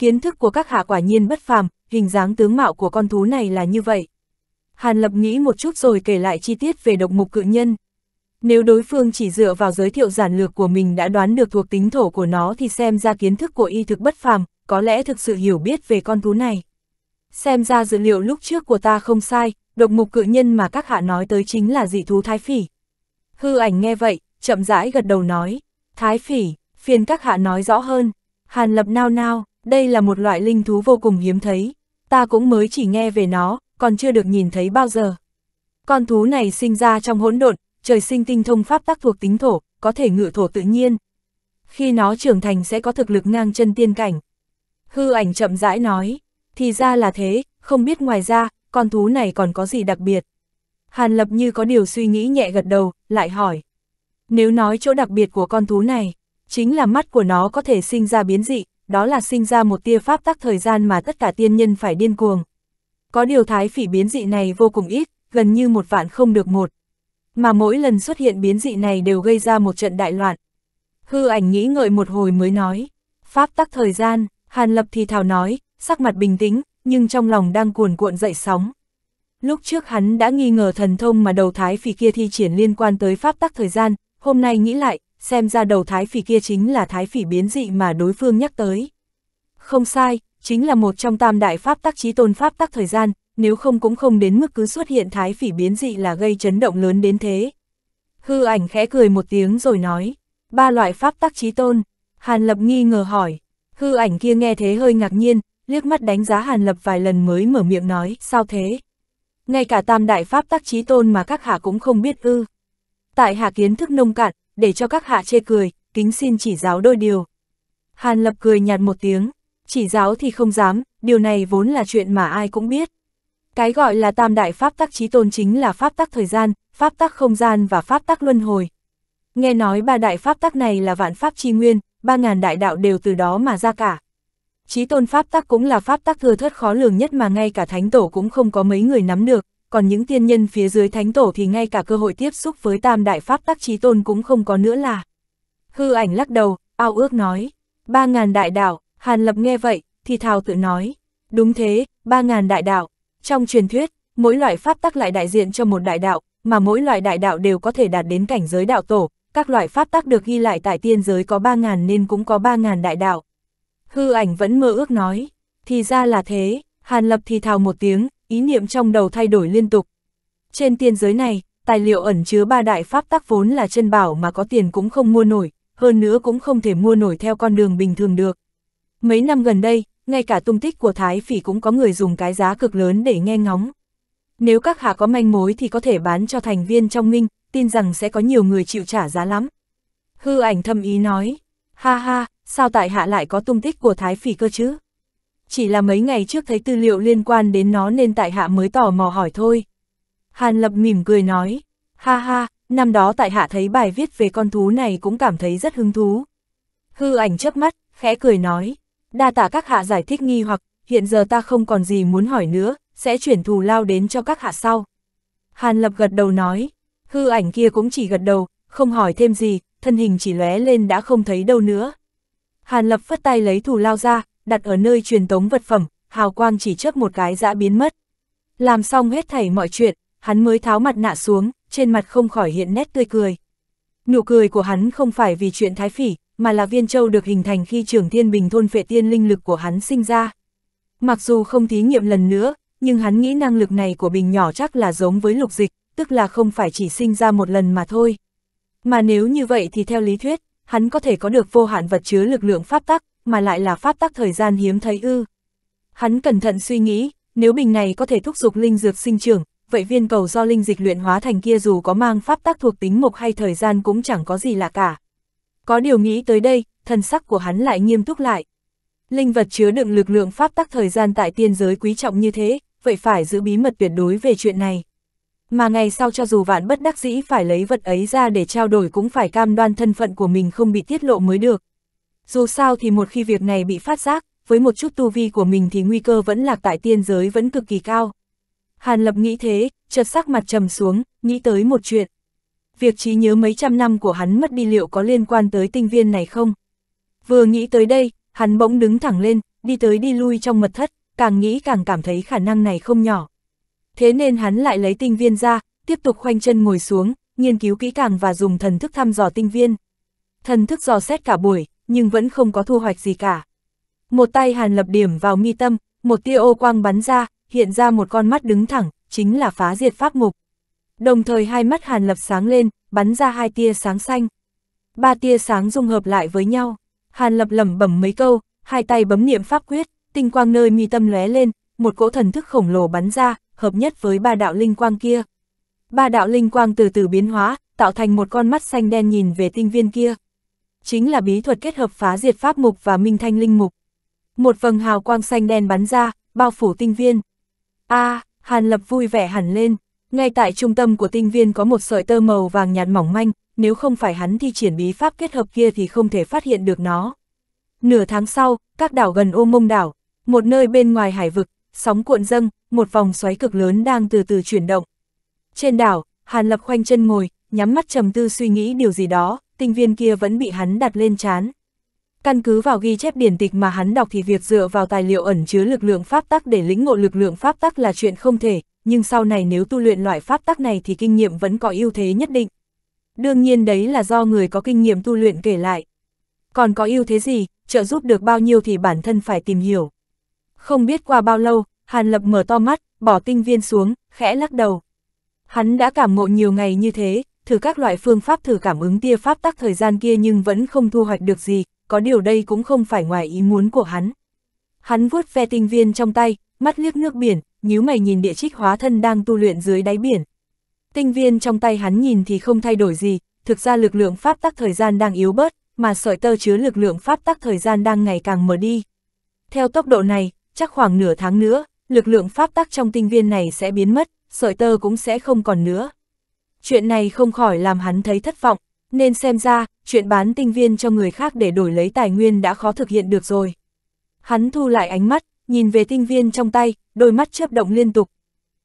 Kiến thức của các hạ quả nhiên bất phàm, hình dáng tướng mạo của con thú này là như vậy. Hàn Lập nghĩ một chút rồi kể lại chi tiết về độc mục cự nhân. Nếu đối phương chỉ dựa vào giới thiệu giản lược của mình đã đoán được thuộc tính thổ của nó thì xem ra kiến thức của y thực bất phàm, có lẽ thực sự hiểu biết về con thú này. Xem ra dữ liệu lúc trước của ta không sai, độc mục cự nhân mà các hạ nói tới chính là dị thú thái phỉ. Hư ảnh nghe vậy, chậm rãi gật đầu nói, thái phỉ, phiền các hạ nói rõ hơn, hàn lập nao nao, đây là một loại linh thú vô cùng hiếm thấy, ta cũng mới chỉ nghe về nó, còn chưa được nhìn thấy bao giờ. Con thú này sinh ra trong hỗn độn, trời sinh tinh thông pháp tắc thuộc tính thổ, có thể ngự thổ tự nhiên. Khi nó trưởng thành sẽ có thực lực ngang chân tiên cảnh. Hư ảnh chậm rãi nói, thì ra là thế, không biết ngoài ra, con thú này còn có gì đặc biệt. Hàn Lập như có điều suy nghĩ nhẹ gật đầu, lại hỏi. Nếu nói chỗ đặc biệt của con thú này, chính là mắt của nó có thể sinh ra biến dị, đó là sinh ra một tia pháp tắc thời gian mà tất cả tiên nhân phải điên cuồng. Có điều thái phỉ biến dị này vô cùng ít, gần như một vạn không được một. Mà mỗi lần xuất hiện biến dị này đều gây ra một trận đại loạn. Hư ảnh nghĩ ngợi một hồi mới nói, pháp tắc thời gian, Hàn Lập thì thào nói, sắc mặt bình tĩnh, nhưng trong lòng đang cuồn cuộn dậy sóng. Lúc trước hắn đã nghi ngờ thần thông mà đầu thái phỉ kia thi triển liên quan tới pháp tắc thời gian, hôm nay nghĩ lại, xem ra đầu thái phỉ kia chính là thái phỉ biến dị mà đối phương nhắc tới. Không sai, chính là một trong tam đại pháp tắc trí tôn pháp tắc thời gian, nếu không cũng không đến mức cứ xuất hiện thái phỉ biến dị là gây chấn động lớn đến thế. Hư ảnh khẽ cười một tiếng rồi nói, ba loại pháp tắc trí tôn, Hàn Lập nghi ngờ hỏi, hư ảnh kia nghe thế hơi ngạc nhiên, liếc mắt đánh giá Hàn Lập vài lần mới mở miệng nói, sao thế? Ngay cả tam đại pháp tắc trí tôn mà các hạ cũng không biết ư. Tại hạ kiến thức nông cạn, để cho các hạ chê cười, kính xin chỉ giáo đôi điều. Hàn Lập cười nhạt một tiếng, chỉ giáo thì không dám, điều này vốn là chuyện mà ai cũng biết. Cái gọi là tam đại pháp tắc trí tôn chính là pháp tắc thời gian, pháp tắc không gian và pháp tắc luân hồi. Nghe nói ba đại pháp tắc này là vạn pháp chi nguyên, ba ngàn đại đạo đều từ đó mà ra cả. Trí tôn pháp tắc cũng là pháp tắc thừa thớt khó lường nhất mà ngay cả thánh tổ cũng không có mấy người nắm được còn những tiên nhân phía dưới thánh tổ thì ngay cả cơ hội tiếp xúc với tam đại pháp tắc trí tôn cũng không có nữa là. Hư ảnh lắc đầu, ao ước nói, ba ngàn đại đạo, Hàn Lập nghe vậy, thì thào tự nói, đúng thế, ba ngàn đại đạo. Trong truyền thuyết, mỗi loại pháp tắc lại đại diện cho một đại đạo, mà mỗi loại đại đạo đều có thể đạt đến cảnh giới đạo tổ, các loại pháp tắc được ghi lại tại tiên giới có ba ngàn nên cũng có ba ngàn đại đạo. Hư ảnh vẫn mơ ước nói, thì ra là thế, Hàn Lập thì thào một tiếng, ý niệm trong đầu thay đổi liên tục. Trên tiên giới này, tài liệu ẩn chứa ba đại pháp tắc vốn là chân bảo mà có tiền cũng không mua nổi, hơn nữa cũng không thể mua nổi theo con đường bình thường được. Mấy năm gần đây, ngay cả tung tích của Thái Phỉ cũng có người dùng cái giá cực lớn để nghe ngóng. Nếu các hạ có manh mối thì có thể bán cho thành viên trong minh, tin rằng sẽ có nhiều người chịu trả giá lắm. Hư ảnh thâm ý nói, ha ha, sao tại hạ lại có tung tích của Thái Phỉ cơ chứ? chỉ là mấy ngày trước thấy tư liệu liên quan đến nó nên tại hạ mới tò mò hỏi thôi. Hàn Lập mỉm cười nói, ha ha, năm đó tại hạ thấy bài viết về con thú này cũng cảm thấy rất hứng thú. Hư ảnh chớp mắt, khẽ cười nói, đa tạ các hạ giải thích nghi hoặc, hiện giờ ta không còn gì muốn hỏi nữa, sẽ chuyển thù lao đến cho các hạ sau. Hàn Lập gật đầu nói, hư ảnh kia cũng chỉ gật đầu, không hỏi thêm gì, thân hình chỉ lóe lên đã không thấy đâu nữa. Hàn Lập phất tay lấy thù lao ra, đặt ở nơi truyền tống vật phẩm, hào quang chỉ chớp một cái đã biến mất. Làm xong hết thảy mọi chuyện, hắn mới tháo mặt nạ xuống, trên mặt không khỏi hiện nét tươi cười. Nụ cười của hắn không phải vì chuyện thái phỉ, mà là viên châu được hình thành khi trưởng thiên bình thôn phệ tiên linh lực của hắn sinh ra. Mặc dù không thí nghiệm lần nữa, nhưng hắn nghĩ năng lực này của bình nhỏ chắc là giống với lục dịch, tức là không phải chỉ sinh ra một lần mà thôi. Mà nếu như vậy thì theo lý thuyết, hắn có thể có được vô hạn vật chứa lực lượng pháp tắc, mà lại là pháp tắc thời gian hiếm thấy ư. Hắn cẩn thận suy nghĩ, nếu bình này có thể thúc giục linh dược sinh trưởng, vậy viên cầu do linh dịch luyện hóa thành kia dù có mang pháp tác thuộc tính mục hay thời gian cũng chẳng có gì lạ cả. Có điều nghĩ tới đây, thần sắc của hắn lại nghiêm túc lại. Linh vật chứa đựng lực lượng pháp tắc thời gian tại tiên giới quý trọng như thế, vậy phải giữ bí mật tuyệt đối về chuyện này. Mà ngày sau cho dù vạn bất đắc dĩ phải lấy vật ấy ra để trao đổi cũng phải cam đoan thân phận của mình không bị tiết lộ mới được. Dù sao thì một khi việc này bị phát giác, với một chút tu vi của mình thì nguy cơ vẫn lạc tại tiên giới vẫn cực kỳ cao. Hàn Lập nghĩ thế, chợt sắc mặt trầm xuống, nghĩ tới một chuyện. Việc trí nhớ mấy trăm năm của hắn mất đi liệu có liên quan tới tinh viên này không? Vừa nghĩ tới đây, hắn bỗng đứng thẳng lên, đi tới đi lui trong mật thất, càng nghĩ càng cảm thấy khả năng này không nhỏ. Thế nên hắn lại lấy tinh viên ra, tiếp tục khoanh chân ngồi xuống, nghiên cứu kỹ càng và dùng thần thức thăm dò tinh viên. Thần thức dò xét cả buổi, nhưng vẫn không có thu hoạch gì cả. Một tay hàn lập điểm vào mi tâm, một tia ô quang bắn ra, hiện ra một con mắt đứng thẳng, chính là phá diệt pháp mục. Đồng thời hai mắt hàn lập sáng lên, bắn ra hai tia sáng xanh. Ba tia sáng dung hợp lại với nhau, hàn lập lẩm bẩm mấy câu, hai tay bấm niệm pháp quyết, tinh quang nơi mi tâm lóe lên, một cỗ thần thức khổng lồ bắn ra, hợp nhất với ba đạo linh quang kia. Ba đạo linh quang từ từ biến hóa, tạo thành một con mắt xanh đen nhìn về tinh viên kia chính là bí thuật kết hợp phá diệt pháp mục và minh thanh linh mục. Một vầng hào quang xanh đen bắn ra, bao phủ tinh viên. A, à, Hàn Lập vui vẻ hẳn lên, ngay tại trung tâm của tinh viên có một sợi tơ màu vàng nhạt mỏng manh, nếu không phải hắn thi triển bí pháp kết hợp kia thì không thể phát hiện được nó. Nửa tháng sau, các đảo gần ô mông đảo, một nơi bên ngoài hải vực, sóng cuộn dâng, một vòng xoáy cực lớn đang từ từ chuyển động. Trên đảo, Hàn Lập khoanh chân ngồi, nhắm mắt trầm tư suy nghĩ điều gì đó, tinh viên kia vẫn bị hắn đặt lên chán. Căn cứ vào ghi chép điển tịch mà hắn đọc thì việc dựa vào tài liệu ẩn chứa lực lượng pháp tắc để lĩnh ngộ lực lượng pháp tắc là chuyện không thể, nhưng sau này nếu tu luyện loại pháp tắc này thì kinh nghiệm vẫn có ưu thế nhất định. Đương nhiên đấy là do người có kinh nghiệm tu luyện kể lại. Còn có ưu thế gì, trợ giúp được bao nhiêu thì bản thân phải tìm hiểu. Không biết qua bao lâu, Hàn Lập mở to mắt, bỏ tinh viên xuống, khẽ lắc đầu. Hắn đã cảm ngộ nhiều ngày như thế, thử các loại phương pháp thử cảm ứng tia pháp tắc thời gian kia nhưng vẫn không thu hoạch được gì, có điều đây cũng không phải ngoài ý muốn của hắn. Hắn vuốt ve tinh viên trong tay, mắt liếc nước biển, nhíu mày nhìn địa trích hóa thân đang tu luyện dưới đáy biển. Tinh viên trong tay hắn nhìn thì không thay đổi gì, thực ra lực lượng pháp tắc thời gian đang yếu bớt, mà sợi tơ chứa lực lượng pháp tắc thời gian đang ngày càng mở đi. Theo tốc độ này, chắc khoảng nửa tháng nữa, lực lượng pháp tắc trong tinh viên này sẽ biến mất, sợi tơ cũng sẽ không còn nữa chuyện này không khỏi làm hắn thấy thất vọng, nên xem ra, chuyện bán tinh viên cho người khác để đổi lấy tài nguyên đã khó thực hiện được rồi. Hắn thu lại ánh mắt, nhìn về tinh viên trong tay, đôi mắt chớp động liên tục.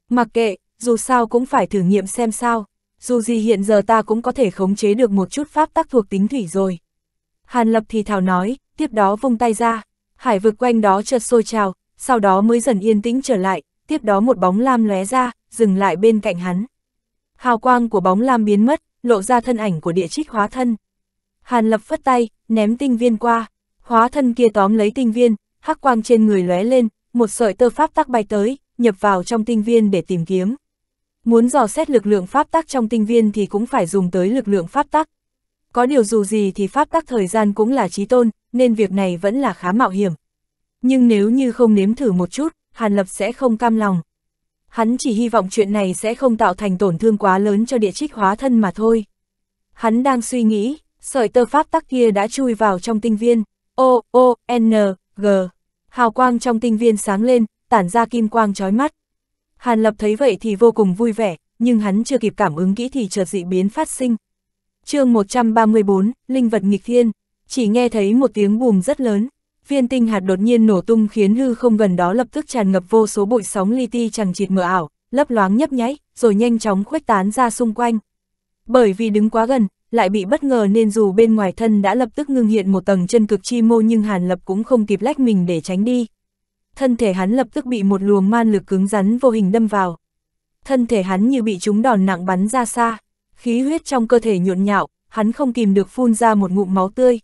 Mặc kệ, dù sao cũng phải thử nghiệm xem sao, dù gì hiện giờ ta cũng có thể khống chế được một chút pháp tắc thuộc tính thủy rồi. Hàn Lập thì thào nói, tiếp đó vung tay ra, hải vực quanh đó chợt sôi trào, sau đó mới dần yên tĩnh trở lại, tiếp đó một bóng lam lóe ra, dừng lại bên cạnh hắn. Hào quang của bóng lam biến mất, lộ ra thân ảnh của địa trích hóa thân. Hàn lập phất tay, ném tinh viên qua. Hóa thân kia tóm lấy tinh viên, hắc quang trên người lóe lên, một sợi tơ pháp tắc bay tới, nhập vào trong tinh viên để tìm kiếm. Muốn dò xét lực lượng pháp tắc trong tinh viên thì cũng phải dùng tới lực lượng pháp tắc. Có điều dù gì thì pháp tắc thời gian cũng là trí tôn, nên việc này vẫn là khá mạo hiểm. Nhưng nếu như không nếm thử một chút, Hàn Lập sẽ không cam lòng hắn chỉ hy vọng chuyện này sẽ không tạo thành tổn thương quá lớn cho địa trích hóa thân mà thôi. Hắn đang suy nghĩ, sợi tơ pháp tắc kia đã chui vào trong tinh viên, O, O, N, G. Hào quang trong tinh viên sáng lên, tản ra kim quang chói mắt. Hàn Lập thấy vậy thì vô cùng vui vẻ, nhưng hắn chưa kịp cảm ứng kỹ thì chợt dị biến phát sinh. chương 134, Linh vật nghịch thiên, chỉ nghe thấy một tiếng bùm rất lớn, viên tinh hạt đột nhiên nổ tung khiến hư không gần đó lập tức tràn ngập vô số bụi sóng li ti chẳng chịt mờ ảo, lấp loáng nhấp nháy, rồi nhanh chóng khuếch tán ra xung quanh. Bởi vì đứng quá gần, lại bị bất ngờ nên dù bên ngoài thân đã lập tức ngưng hiện một tầng chân cực chi mô nhưng Hàn Lập cũng không kịp lách mình để tránh đi. Thân thể hắn lập tức bị một luồng man lực cứng rắn vô hình đâm vào. Thân thể hắn như bị chúng đòn nặng bắn ra xa, khí huyết trong cơ thể nhộn nhạo, hắn không kìm được phun ra một ngụm máu tươi.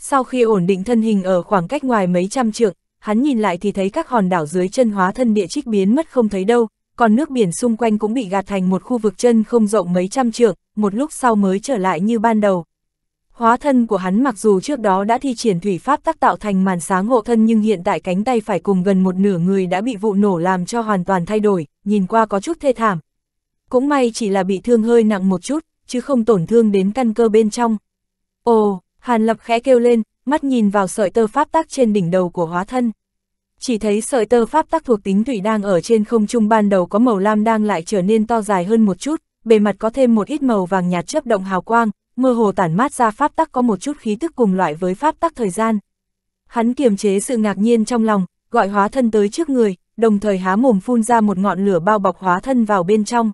Sau khi ổn định thân hình ở khoảng cách ngoài mấy trăm trượng, hắn nhìn lại thì thấy các hòn đảo dưới chân hóa thân địa trích biến mất không thấy đâu, còn nước biển xung quanh cũng bị gạt thành một khu vực chân không rộng mấy trăm trượng, một lúc sau mới trở lại như ban đầu. Hóa thân của hắn mặc dù trước đó đã thi triển thủy pháp tác tạo thành màn sáng hộ thân nhưng hiện tại cánh tay phải cùng gần một nửa người đã bị vụ nổ làm cho hoàn toàn thay đổi, nhìn qua có chút thê thảm. Cũng may chỉ là bị thương hơi nặng một chút, chứ không tổn thương đến căn cơ bên trong. Ồ, Hàn Lập khẽ kêu lên, mắt nhìn vào sợi tơ pháp tắc trên đỉnh đầu của hóa thân. Chỉ thấy sợi tơ pháp tắc thuộc tính thủy đang ở trên không trung ban đầu có màu lam đang lại trở nên to dài hơn một chút, bề mặt có thêm một ít màu vàng nhạt chớp động hào quang, mơ hồ tản mát ra pháp tắc có một chút khí tức cùng loại với pháp tắc thời gian. Hắn kiềm chế sự ngạc nhiên trong lòng, gọi hóa thân tới trước người, đồng thời há mồm phun ra một ngọn lửa bao bọc hóa thân vào bên trong.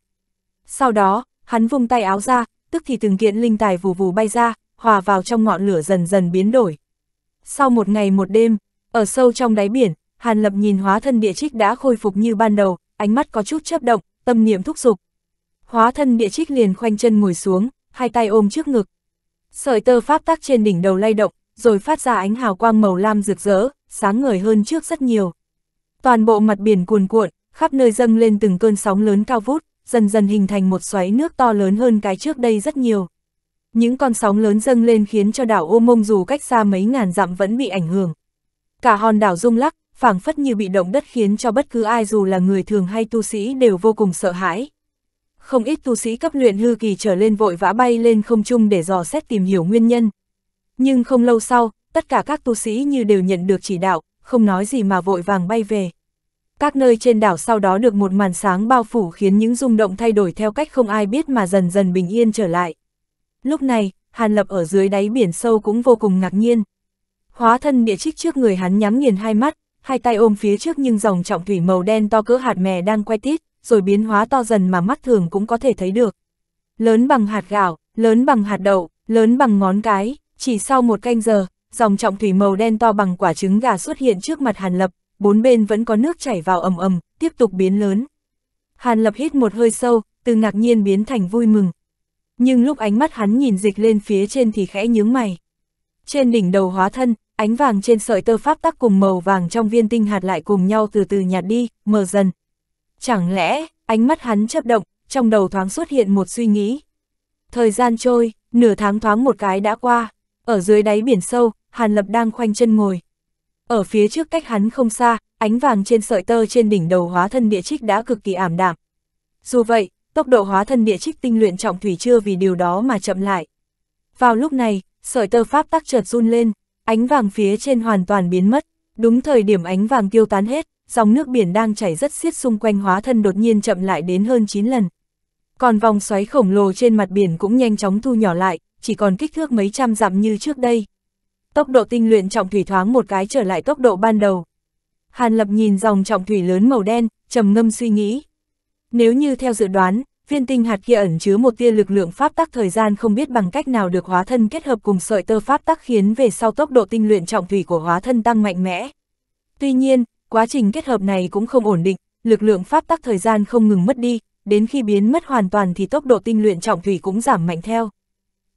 Sau đó, hắn vung tay áo ra, tức thì từng kiện linh tài vù vù bay ra, hòa vào trong ngọn lửa dần dần biến đổi. Sau một ngày một đêm, ở sâu trong đáy biển, Hàn Lập nhìn hóa thân địa trích đã khôi phục như ban đầu, ánh mắt có chút chấp động, tâm niệm thúc giục. Hóa thân địa trích liền khoanh chân ngồi xuống, hai tay ôm trước ngực. Sợi tơ pháp tắc trên đỉnh đầu lay động, rồi phát ra ánh hào quang màu lam rực rỡ, sáng ngời hơn trước rất nhiều. Toàn bộ mặt biển cuồn cuộn, khắp nơi dâng lên từng cơn sóng lớn cao vút, dần dần hình thành một xoáy nước to lớn hơn cái trước đây rất nhiều những con sóng lớn dâng lên khiến cho đảo ô mông dù cách xa mấy ngàn dặm vẫn bị ảnh hưởng. Cả hòn đảo rung lắc, phảng phất như bị động đất khiến cho bất cứ ai dù là người thường hay tu sĩ đều vô cùng sợ hãi. Không ít tu sĩ cấp luyện hư kỳ trở lên vội vã bay lên không trung để dò xét tìm hiểu nguyên nhân. Nhưng không lâu sau, tất cả các tu sĩ như đều nhận được chỉ đạo, không nói gì mà vội vàng bay về. Các nơi trên đảo sau đó được một màn sáng bao phủ khiến những rung động thay đổi theo cách không ai biết mà dần dần bình yên trở lại. Lúc này, Hàn Lập ở dưới đáy biển sâu cũng vô cùng ngạc nhiên. Hóa thân địa trích trước người hắn nhắm nghiền hai mắt, hai tay ôm phía trước nhưng dòng trọng thủy màu đen to cỡ hạt mè đang quay tít, rồi biến hóa to dần mà mắt thường cũng có thể thấy được. Lớn bằng hạt gạo, lớn bằng hạt đậu, lớn bằng ngón cái, chỉ sau một canh giờ, dòng trọng thủy màu đen to bằng quả trứng gà xuất hiện trước mặt Hàn Lập, bốn bên vẫn có nước chảy vào ầm ầm, tiếp tục biến lớn. Hàn Lập hít một hơi sâu, từ ngạc nhiên biến thành vui mừng, nhưng lúc ánh mắt hắn nhìn dịch lên phía trên thì khẽ nhướng mày. Trên đỉnh đầu hóa thân, ánh vàng trên sợi tơ pháp tắc cùng màu vàng trong viên tinh hạt lại cùng nhau từ từ nhạt đi, mờ dần. Chẳng lẽ, ánh mắt hắn chấp động, trong đầu thoáng xuất hiện một suy nghĩ. Thời gian trôi, nửa tháng thoáng một cái đã qua, ở dưới đáy biển sâu, Hàn Lập đang khoanh chân ngồi. Ở phía trước cách hắn không xa, ánh vàng trên sợi tơ trên đỉnh đầu hóa thân địa trích đã cực kỳ ảm đạm. Dù vậy, tốc độ hóa thân địa trích tinh luyện trọng thủy chưa vì điều đó mà chậm lại. Vào lúc này, sợi tơ pháp tắc chợt run lên, ánh vàng phía trên hoàn toàn biến mất, đúng thời điểm ánh vàng tiêu tán hết, dòng nước biển đang chảy rất xiết xung quanh hóa thân đột nhiên chậm lại đến hơn 9 lần. Còn vòng xoáy khổng lồ trên mặt biển cũng nhanh chóng thu nhỏ lại, chỉ còn kích thước mấy trăm dặm như trước đây. Tốc độ tinh luyện trọng thủy thoáng một cái trở lại tốc độ ban đầu. Hàn Lập nhìn dòng trọng thủy lớn màu đen, trầm ngâm suy nghĩ, nếu như theo dự đoán, viên tinh hạt kia ẩn chứa một tia lực lượng pháp tắc thời gian không biết bằng cách nào được hóa thân kết hợp cùng sợi tơ pháp tắc khiến về sau tốc độ tinh luyện trọng thủy của hóa thân tăng mạnh mẽ. Tuy nhiên, quá trình kết hợp này cũng không ổn định, lực lượng pháp tắc thời gian không ngừng mất đi, đến khi biến mất hoàn toàn thì tốc độ tinh luyện trọng thủy cũng giảm mạnh theo.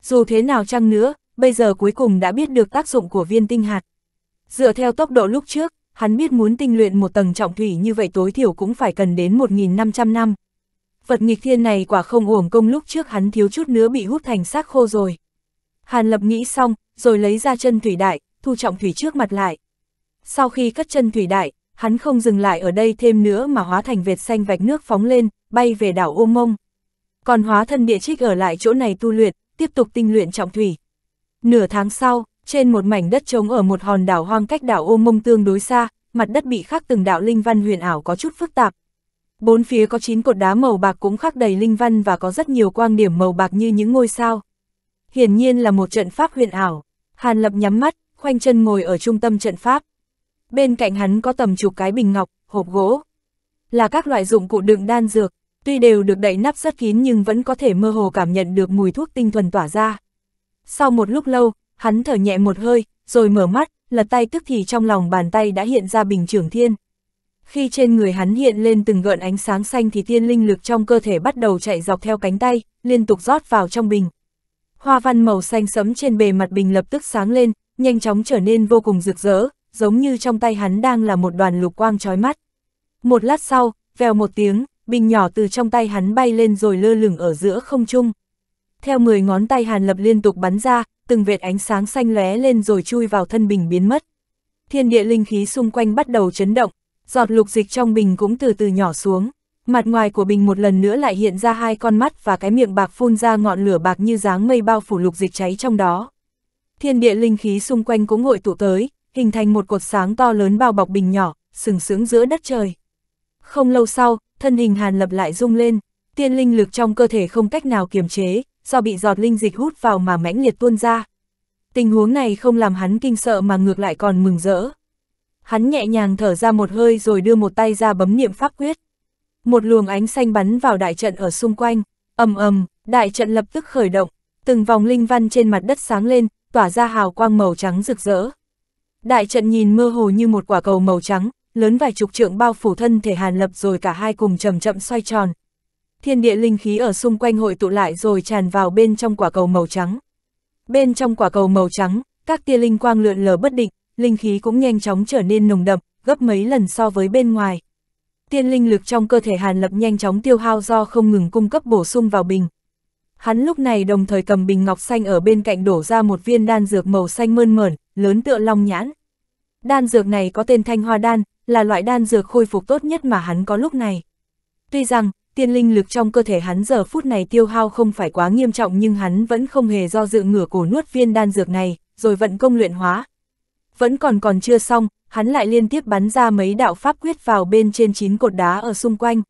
Dù thế nào chăng nữa, bây giờ cuối cùng đã biết được tác dụng của viên tinh hạt. Dựa theo tốc độ lúc trước, hắn biết muốn tinh luyện một tầng trọng thủy như vậy tối thiểu cũng phải cần đến 1.500 năm. Vật nghịch thiên này quả không uổng công lúc trước hắn thiếu chút nữa bị hút thành xác khô rồi. Hàn lập nghĩ xong, rồi lấy ra chân thủy đại, thu trọng thủy trước mặt lại. Sau khi cất chân thủy đại, hắn không dừng lại ở đây thêm nữa mà hóa thành vệt xanh vạch nước phóng lên, bay về đảo ô mông. Còn hóa thân địa trích ở lại chỗ này tu luyện, tiếp tục tinh luyện trọng thủy. Nửa tháng sau, trên một mảnh đất trống ở một hòn đảo hoang cách đảo ô mông tương đối xa, mặt đất bị khắc từng đạo linh văn huyền ảo có chút phức tạp. Bốn phía có chín cột đá màu bạc cũng khắc đầy linh văn và có rất nhiều quang điểm màu bạc như những ngôi sao. Hiển nhiên là một trận pháp huyền ảo. Hàn Lập nhắm mắt, khoanh chân ngồi ở trung tâm trận pháp. Bên cạnh hắn có tầm chục cái bình ngọc, hộp gỗ. Là các loại dụng cụ đựng đan dược, tuy đều được đậy nắp rất kín nhưng vẫn có thể mơ hồ cảm nhận được mùi thuốc tinh thuần tỏa ra. Sau một lúc lâu, hắn thở nhẹ một hơi, rồi mở mắt, lật tay tức thì trong lòng bàn tay đã hiện ra bình trưởng thiên. Khi trên người hắn hiện lên từng gợn ánh sáng xanh thì tiên linh lực trong cơ thể bắt đầu chạy dọc theo cánh tay, liên tục rót vào trong bình. Hoa văn màu xanh sẫm trên bề mặt bình lập tức sáng lên, nhanh chóng trở nên vô cùng rực rỡ, giống như trong tay hắn đang là một đoàn lục quang chói mắt. Một lát sau, vèo một tiếng, bình nhỏ từ trong tay hắn bay lên rồi lơ lửng ở giữa không trung. Theo 10 ngón tay hàn lập liên tục bắn ra, từng vệt ánh sáng xanh lóe lên rồi chui vào thân bình biến mất. Thiên địa linh khí xung quanh bắt đầu chấn động, giọt lục dịch trong bình cũng từ từ nhỏ xuống. Mặt ngoài của bình một lần nữa lại hiện ra hai con mắt và cái miệng bạc phun ra ngọn lửa bạc như dáng mây bao phủ lục dịch cháy trong đó. Thiên địa linh khí xung quanh cũng hội tụ tới, hình thành một cột sáng to lớn bao bọc bình nhỏ, sừng sững giữa đất trời. Không lâu sau, thân hình Hàn Lập lại rung lên, tiên linh lực trong cơ thể không cách nào kiềm chế, do bị giọt linh dịch hút vào mà mãnh liệt tuôn ra. Tình huống này không làm hắn kinh sợ mà ngược lại còn mừng rỡ. Hắn nhẹ nhàng thở ra một hơi rồi đưa một tay ra bấm niệm pháp quyết. Một luồng ánh xanh bắn vào đại trận ở xung quanh, ầm ầm, đại trận lập tức khởi động, từng vòng linh văn trên mặt đất sáng lên, tỏa ra hào quang màu trắng rực rỡ. Đại trận nhìn mơ hồ như một quả cầu màu trắng, lớn vài chục trượng bao phủ thân thể Hàn Lập rồi cả hai cùng chậm chậm xoay tròn, thiên địa linh khí ở xung quanh hội tụ lại rồi tràn vào bên trong quả cầu màu trắng. Bên trong quả cầu màu trắng, các tia linh quang lượn lờ bất định, linh khí cũng nhanh chóng trở nên nồng đậm, gấp mấy lần so với bên ngoài. Tiên linh lực trong cơ thể Hàn Lập nhanh chóng tiêu hao do không ngừng cung cấp bổ sung vào bình. Hắn lúc này đồng thời cầm bình ngọc xanh ở bên cạnh đổ ra một viên đan dược màu xanh mơn mởn, lớn tựa long nhãn. Đan dược này có tên thanh hoa đan, là loại đan dược khôi phục tốt nhất mà hắn có lúc này. Tuy rằng, tiên linh lực trong cơ thể hắn giờ phút này tiêu hao không phải quá nghiêm trọng nhưng hắn vẫn không hề do dự ngửa cổ nuốt viên đan dược này, rồi vận công luyện hóa. Vẫn còn còn chưa xong, hắn lại liên tiếp bắn ra mấy đạo pháp quyết vào bên trên chín cột đá ở xung quanh.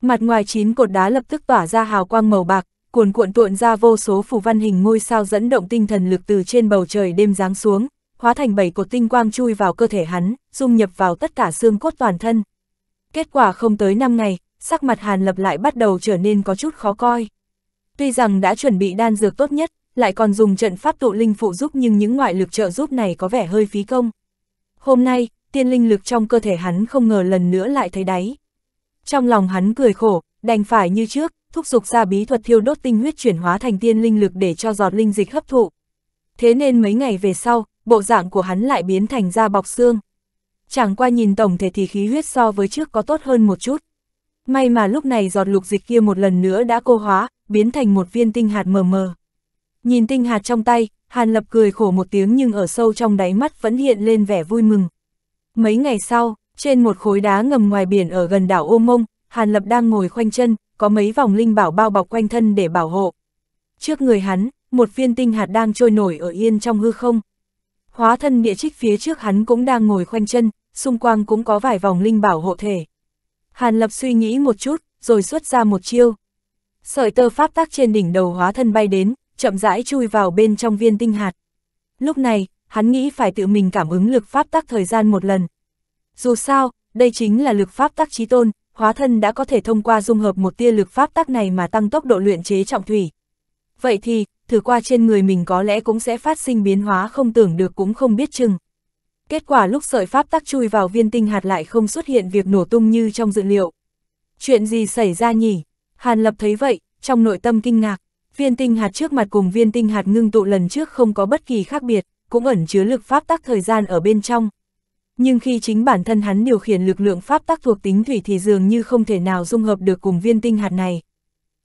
Mặt ngoài chín cột đá lập tức tỏa ra hào quang màu bạc, cuồn cuộn tuộn ra vô số phù văn hình ngôi sao dẫn động tinh thần lực từ trên bầu trời đêm giáng xuống, hóa thành bảy cột tinh quang chui vào cơ thể hắn, dung nhập vào tất cả xương cốt toàn thân. Kết quả không tới 5 ngày, sắc mặt Hàn Lập lại bắt đầu trở nên có chút khó coi. Tuy rằng đã chuẩn bị đan dược tốt nhất, lại còn dùng trận pháp tụ linh phụ giúp nhưng những ngoại lực trợ giúp này có vẻ hơi phí công. Hôm nay, tiên linh lực trong cơ thể hắn không ngờ lần nữa lại thấy đáy. Trong lòng hắn cười khổ, đành phải như trước, thúc giục ra bí thuật thiêu đốt tinh huyết chuyển hóa thành tiên linh lực để cho giọt linh dịch hấp thụ. Thế nên mấy ngày về sau, bộ dạng của hắn lại biến thành da bọc xương. Chẳng qua nhìn tổng thể thì khí huyết so với trước có tốt hơn một chút, May mà lúc này giọt lục dịch kia một lần nữa đã cô hóa, biến thành một viên tinh hạt mờ mờ. Nhìn tinh hạt trong tay, Hàn Lập cười khổ một tiếng nhưng ở sâu trong đáy mắt vẫn hiện lên vẻ vui mừng. Mấy ngày sau, trên một khối đá ngầm ngoài biển ở gần đảo Ô Mông, Hàn Lập đang ngồi khoanh chân, có mấy vòng linh bảo bao bọc quanh thân để bảo hộ. Trước người hắn, một viên tinh hạt đang trôi nổi ở yên trong hư không. Hóa thân địa trích phía trước hắn cũng đang ngồi khoanh chân, xung quanh cũng có vài vòng linh bảo hộ thể. Hàn Lập suy nghĩ một chút, rồi xuất ra một chiêu. Sợi tơ pháp tác trên đỉnh đầu hóa thân bay đến, chậm rãi chui vào bên trong viên tinh hạt. Lúc này, hắn nghĩ phải tự mình cảm ứng lực pháp tác thời gian một lần. Dù sao, đây chính là lực pháp tác trí tôn, hóa thân đã có thể thông qua dung hợp một tia lực pháp tác này mà tăng tốc độ luyện chế trọng thủy. Vậy thì, thử qua trên người mình có lẽ cũng sẽ phát sinh biến hóa không tưởng được cũng không biết chừng. Kết quả lúc sợi pháp tắc chui vào viên tinh hạt lại không xuất hiện việc nổ tung như trong dự liệu. Chuyện gì xảy ra nhỉ? Hàn Lập thấy vậy, trong nội tâm kinh ngạc, viên tinh hạt trước mặt cùng viên tinh hạt ngưng tụ lần trước không có bất kỳ khác biệt, cũng ẩn chứa lực pháp tắc thời gian ở bên trong. Nhưng khi chính bản thân hắn điều khiển lực lượng pháp tắc thuộc tính thủy thì dường như không thể nào dung hợp được cùng viên tinh hạt này.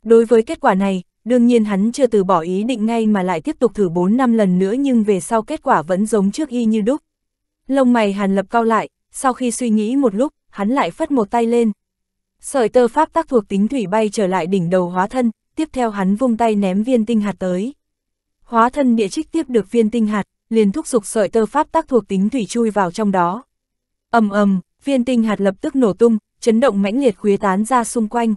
Đối với kết quả này, đương nhiên hắn chưa từ bỏ ý định ngay mà lại tiếp tục thử 4 năm lần nữa nhưng về sau kết quả vẫn giống trước y như đúc lông mày Hàn Lập cao lại, sau khi suy nghĩ một lúc, hắn lại phất một tay lên. Sợi tơ pháp tác thuộc tính thủy bay trở lại đỉnh đầu hóa thân, tiếp theo hắn vung tay ném viên tinh hạt tới. Hóa thân địa trích tiếp được viên tinh hạt, liền thúc giục sợi tơ pháp tác thuộc tính thủy chui vào trong đó. ầm ầm, viên tinh hạt lập tức nổ tung, chấn động mãnh liệt khuế tán ra xung quanh.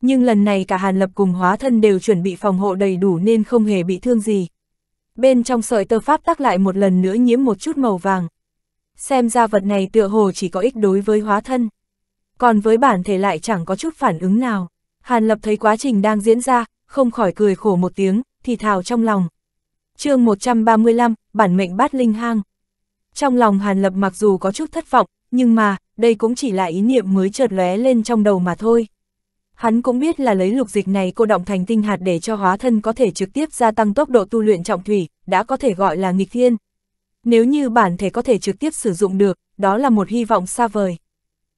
Nhưng lần này cả Hàn Lập cùng hóa thân đều chuẩn bị phòng hộ đầy đủ nên không hề bị thương gì. Bên trong sợi tơ pháp tác lại một lần nữa nhiễm một chút màu vàng, xem ra vật này tựa hồ chỉ có ích đối với hóa thân. Còn với bản thể lại chẳng có chút phản ứng nào. Hàn Lập thấy quá trình đang diễn ra, không khỏi cười khổ một tiếng, thì thào trong lòng. chương 135, bản mệnh bát linh hang. Trong lòng Hàn Lập mặc dù có chút thất vọng, nhưng mà, đây cũng chỉ là ý niệm mới chợt lóe lên trong đầu mà thôi. Hắn cũng biết là lấy lục dịch này cô động thành tinh hạt để cho hóa thân có thể trực tiếp gia tăng tốc độ tu luyện trọng thủy, đã có thể gọi là nghịch thiên, nếu như bản thể có thể trực tiếp sử dụng được, đó là một hy vọng xa vời.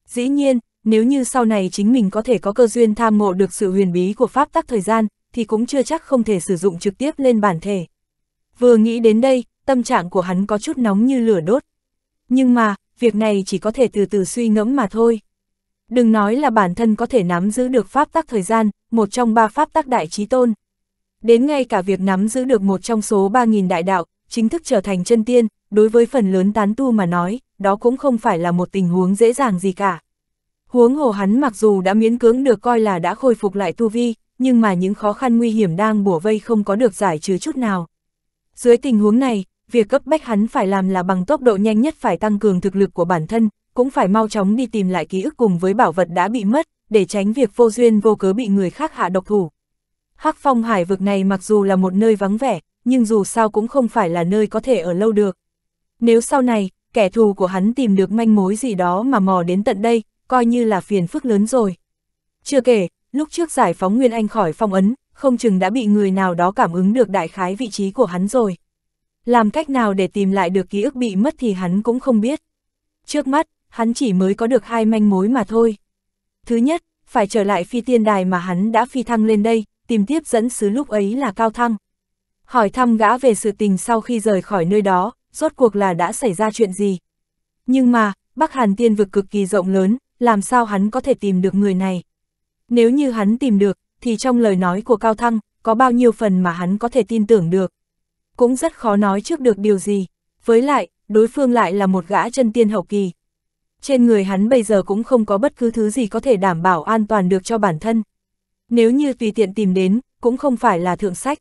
Dĩ nhiên, nếu như sau này chính mình có thể có cơ duyên tham ngộ được sự huyền bí của pháp tắc thời gian, thì cũng chưa chắc không thể sử dụng trực tiếp lên bản thể. Vừa nghĩ đến đây, tâm trạng của hắn có chút nóng như lửa đốt. Nhưng mà, việc này chỉ có thể từ từ suy ngẫm mà thôi. Đừng nói là bản thân có thể nắm giữ được pháp tắc thời gian, một trong ba pháp tắc đại trí tôn. Đến ngay cả việc nắm giữ được một trong số 3.000 đại đạo, chính thức trở thành chân tiên, đối với phần lớn tán tu mà nói, đó cũng không phải là một tình huống dễ dàng gì cả. Huống hồ hắn mặc dù đã miễn cưỡng được coi là đã khôi phục lại tu vi, nhưng mà những khó khăn nguy hiểm đang bủa vây không có được giải trừ chút nào. Dưới tình huống này, việc cấp bách hắn phải làm là bằng tốc độ nhanh nhất phải tăng cường thực lực của bản thân, cũng phải mau chóng đi tìm lại ký ức cùng với bảo vật đã bị mất, để tránh việc vô duyên vô cớ bị người khác hạ độc thủ. Hắc phong hải vực này mặc dù là một nơi vắng vẻ, nhưng dù sao cũng không phải là nơi có thể ở lâu được. Nếu sau này, kẻ thù của hắn tìm được manh mối gì đó mà mò đến tận đây, coi như là phiền phức lớn rồi. Chưa kể, lúc trước giải phóng Nguyên Anh khỏi phong ấn, không chừng đã bị người nào đó cảm ứng được đại khái vị trí của hắn rồi. Làm cách nào để tìm lại được ký ức bị mất thì hắn cũng không biết. Trước mắt, hắn chỉ mới có được hai manh mối mà thôi. Thứ nhất, phải trở lại phi tiên đài mà hắn đã phi thăng lên đây, tìm tiếp dẫn xứ lúc ấy là Cao Thăng hỏi thăm gã về sự tình sau khi rời khỏi nơi đó, rốt cuộc là đã xảy ra chuyện gì. Nhưng mà, Bắc Hàn tiên vực cực kỳ rộng lớn, làm sao hắn có thể tìm được người này? Nếu như hắn tìm được, thì trong lời nói của Cao Thăng, có bao nhiêu phần mà hắn có thể tin tưởng được. Cũng rất khó nói trước được điều gì. Với lại, đối phương lại là một gã chân tiên hậu kỳ. Trên người hắn bây giờ cũng không có bất cứ thứ gì có thể đảm bảo an toàn được cho bản thân. Nếu như tùy tiện tìm đến, cũng không phải là thượng sách.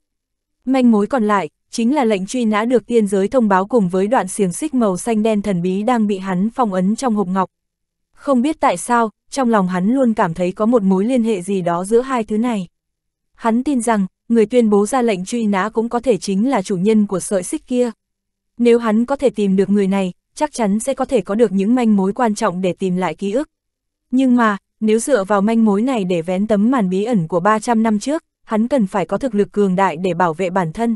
Manh mối còn lại, chính là lệnh truy nã được tiên giới thông báo cùng với đoạn xiềng xích màu xanh đen thần bí đang bị hắn phong ấn trong hộp ngọc. Không biết tại sao, trong lòng hắn luôn cảm thấy có một mối liên hệ gì đó giữa hai thứ này. Hắn tin rằng, người tuyên bố ra lệnh truy nã cũng có thể chính là chủ nhân của sợi xích kia. Nếu hắn có thể tìm được người này, chắc chắn sẽ có thể có được những manh mối quan trọng để tìm lại ký ức. Nhưng mà, nếu dựa vào manh mối này để vén tấm màn bí ẩn của 300 năm trước, hắn cần phải có thực lực cường đại để bảo vệ bản thân.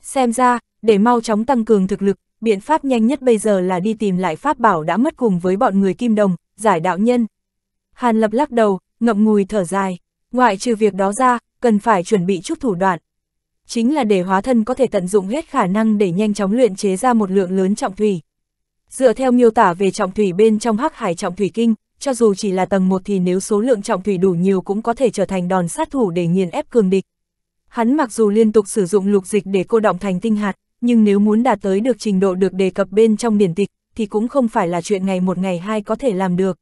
Xem ra, để mau chóng tăng cường thực lực, biện pháp nhanh nhất bây giờ là đi tìm lại pháp bảo đã mất cùng với bọn người kim đồng, giải đạo nhân. Hàn lập lắc đầu, ngậm ngùi thở dài, ngoại trừ việc đó ra, cần phải chuẩn bị chút thủ đoạn. Chính là để hóa thân có thể tận dụng hết khả năng để nhanh chóng luyện chế ra một lượng lớn trọng thủy. Dựa theo miêu tả về trọng thủy bên trong hắc hải trọng thủy kinh, cho dù chỉ là tầng 1 thì nếu số lượng trọng thủy đủ nhiều cũng có thể trở thành đòn sát thủ để nghiền ép cường địch. Hắn mặc dù liên tục sử dụng lục dịch để cô động thành tinh hạt, nhưng nếu muốn đạt tới được trình độ được đề cập bên trong biển tịch, thì cũng không phải là chuyện ngày một ngày hai có thể làm được.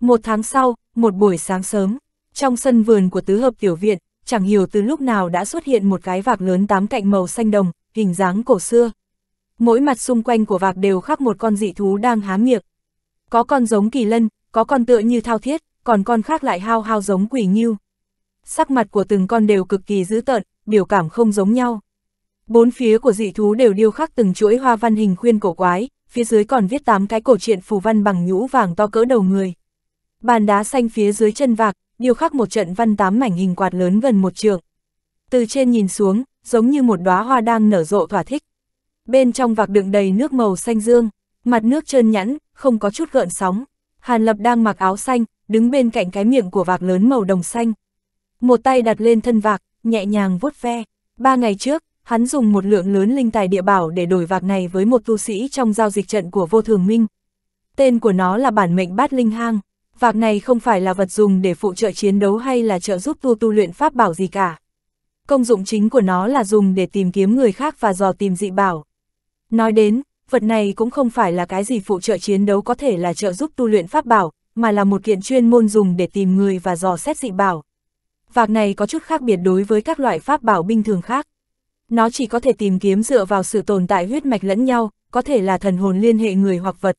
Một tháng sau, một buổi sáng sớm, trong sân vườn của tứ hợp tiểu viện, chẳng hiểu từ lúc nào đã xuất hiện một cái vạc lớn tám cạnh màu xanh đồng, hình dáng cổ xưa. Mỗi mặt xung quanh của vạc đều khắc một con dị thú đang há miệng. Có con giống kỳ lân, có con tựa như thao thiết, còn con khác lại hao hao giống quỷ nghiêu. Sắc mặt của từng con đều cực kỳ dữ tợn, biểu cảm không giống nhau. Bốn phía của dị thú đều điêu khắc từng chuỗi hoa văn hình khuyên cổ quái, phía dưới còn viết tám cái cổ truyện phù văn bằng nhũ vàng to cỡ đầu người. Bàn đá xanh phía dưới chân vạc, điêu khắc một trận văn tám mảnh hình quạt lớn gần một trượng. Từ trên nhìn xuống, giống như một đóa hoa đang nở rộ thỏa thích. Bên trong vạc đựng đầy nước màu xanh dương, mặt nước trơn nhẵn, không có chút gợn sóng. Hàn Lập đang mặc áo xanh, đứng bên cạnh cái miệng của vạc lớn màu đồng xanh. Một tay đặt lên thân vạc, nhẹ nhàng vuốt ve. Ba ngày trước, hắn dùng một lượng lớn linh tài địa bảo để đổi vạc này với một tu sĩ trong giao dịch trận của vô thường minh. Tên của nó là bản mệnh bát linh hang. Vạc này không phải là vật dùng để phụ trợ chiến đấu hay là trợ giúp tu tu luyện pháp bảo gì cả. Công dụng chính của nó là dùng để tìm kiếm người khác và dò tìm dị bảo. Nói đến, vật này cũng không phải là cái gì phụ trợ chiến đấu có thể là trợ giúp tu luyện pháp bảo, mà là một kiện chuyên môn dùng để tìm người và dò xét dị bảo. Vạc này có chút khác biệt đối với các loại pháp bảo bình thường khác. Nó chỉ có thể tìm kiếm dựa vào sự tồn tại huyết mạch lẫn nhau, có thể là thần hồn liên hệ người hoặc vật.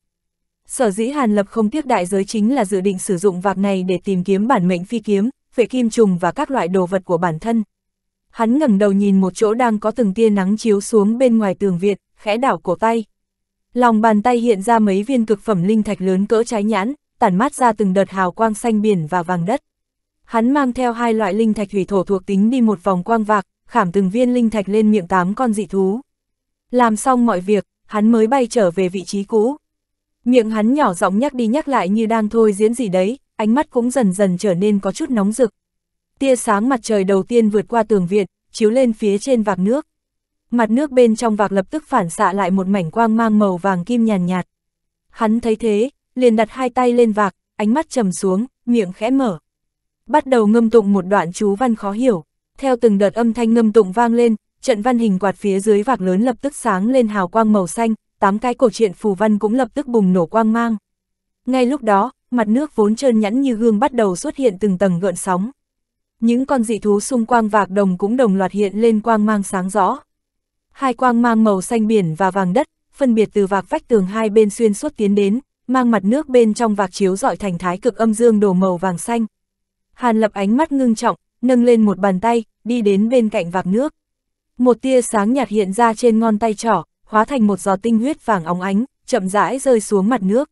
Sở dĩ Hàn Lập không tiếc đại giới chính là dự định sử dụng vạc này để tìm kiếm bản mệnh phi kiếm, vệ kim trùng và các loại đồ vật của bản thân. Hắn ngẩng đầu nhìn một chỗ đang có từng tia nắng chiếu xuống bên ngoài tường viện, khẽ đảo cổ tay lòng bàn tay hiện ra mấy viên cực phẩm linh thạch lớn cỡ trái nhãn, tản mát ra từng đợt hào quang xanh biển và vàng đất. Hắn mang theo hai loại linh thạch thủy thổ thuộc tính đi một vòng quang vạc, khảm từng viên linh thạch lên miệng tám con dị thú. Làm xong mọi việc, hắn mới bay trở về vị trí cũ. Miệng hắn nhỏ giọng nhắc đi nhắc lại như đang thôi diễn gì đấy, ánh mắt cũng dần dần trở nên có chút nóng rực. Tia sáng mặt trời đầu tiên vượt qua tường viện, chiếu lên phía trên vạc nước mặt nước bên trong vạc lập tức phản xạ lại một mảnh quang mang màu vàng kim nhàn nhạt, Hắn thấy thế, liền đặt hai tay lên vạc, ánh mắt trầm xuống, miệng khẽ mở. Bắt đầu ngâm tụng một đoạn chú văn khó hiểu, theo từng đợt âm thanh ngâm tụng vang lên, trận văn hình quạt phía dưới vạc lớn lập tức sáng lên hào quang màu xanh, tám cái cổ truyện phù văn cũng lập tức bùng nổ quang mang. Ngay lúc đó, mặt nước vốn trơn nhẵn như gương bắt đầu xuất hiện từng tầng gợn sóng. Những con dị thú xung quanh vạc đồng cũng đồng loạt hiện lên quang mang sáng rõ hai quang mang màu xanh biển và vàng đất, phân biệt từ vạc vách tường hai bên xuyên suốt tiến đến, mang mặt nước bên trong vạc chiếu dọi thành thái cực âm dương đổ màu vàng xanh. Hàn lập ánh mắt ngưng trọng, nâng lên một bàn tay, đi đến bên cạnh vạc nước. Một tia sáng nhạt hiện ra trên ngón tay trỏ, hóa thành một giò tinh huyết vàng óng ánh, chậm rãi rơi xuống mặt nước.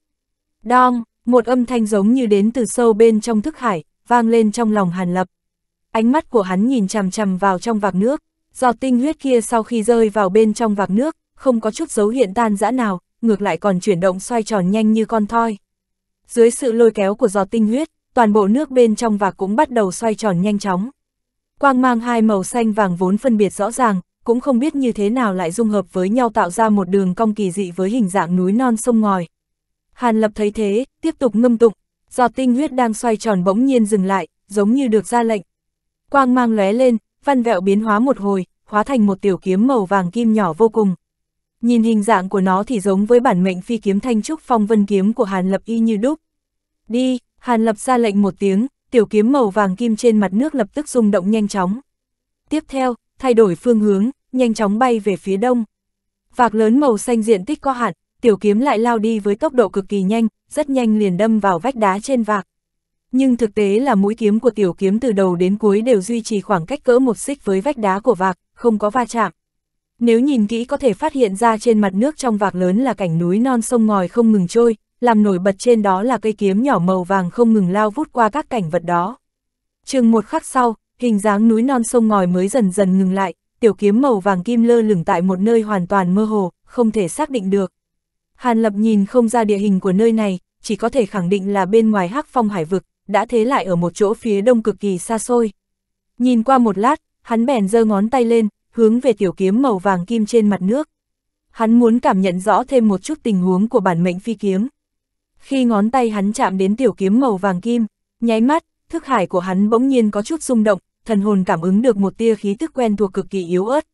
Đong, một âm thanh giống như đến từ sâu bên trong thức hải, vang lên trong lòng hàn lập. Ánh mắt của hắn nhìn chằm chằm vào trong vạc nước, Giọt tinh huyết kia sau khi rơi vào bên trong vạc nước, không có chút dấu hiện tan dã nào, ngược lại còn chuyển động xoay tròn nhanh như con thoi. Dưới sự lôi kéo của giọt tinh huyết, toàn bộ nước bên trong vạc cũng bắt đầu xoay tròn nhanh chóng. Quang mang hai màu xanh vàng vốn phân biệt rõ ràng, cũng không biết như thế nào lại dung hợp với nhau tạo ra một đường cong kỳ dị với hình dạng núi non sông ngòi. Hàn Lập thấy thế, tiếp tục ngâm tụng, giọt tinh huyết đang xoay tròn bỗng nhiên dừng lại, giống như được ra lệnh. Quang mang lóe lên, văn vẹo biến hóa một hồi, hóa thành một tiểu kiếm màu vàng kim nhỏ vô cùng. Nhìn hình dạng của nó thì giống với bản mệnh phi kiếm thanh trúc phong vân kiếm của Hàn Lập y như đúc. Đi, Hàn Lập ra lệnh một tiếng, tiểu kiếm màu vàng kim trên mặt nước lập tức rung động nhanh chóng. Tiếp theo, thay đổi phương hướng, nhanh chóng bay về phía đông. Vạc lớn màu xanh diện tích có hạn, tiểu kiếm lại lao đi với tốc độ cực kỳ nhanh, rất nhanh liền đâm vào vách đá trên vạc nhưng thực tế là mũi kiếm của tiểu kiếm từ đầu đến cuối đều duy trì khoảng cách cỡ một xích với vách đá của vạc, không có va chạm. Nếu nhìn kỹ có thể phát hiện ra trên mặt nước trong vạc lớn là cảnh núi non sông ngòi không ngừng trôi, làm nổi bật trên đó là cây kiếm nhỏ màu vàng không ngừng lao vút qua các cảnh vật đó. Chừng một khắc sau, hình dáng núi non sông ngòi mới dần dần ngừng lại, tiểu kiếm màu vàng kim lơ lửng tại một nơi hoàn toàn mơ hồ, không thể xác định được. Hàn Lập nhìn không ra địa hình của nơi này, chỉ có thể khẳng định là bên ngoài hắc phong hải vực, đã thế lại ở một chỗ phía đông cực kỳ xa xôi. Nhìn qua một lát, hắn bèn giơ ngón tay lên, hướng về tiểu kiếm màu vàng kim trên mặt nước. Hắn muốn cảm nhận rõ thêm một chút tình huống của bản mệnh phi kiếm. Khi ngón tay hắn chạm đến tiểu kiếm màu vàng kim, nháy mắt, thức hải của hắn bỗng nhiên có chút rung động, thần hồn cảm ứng được một tia khí tức quen thuộc cực kỳ yếu ớt.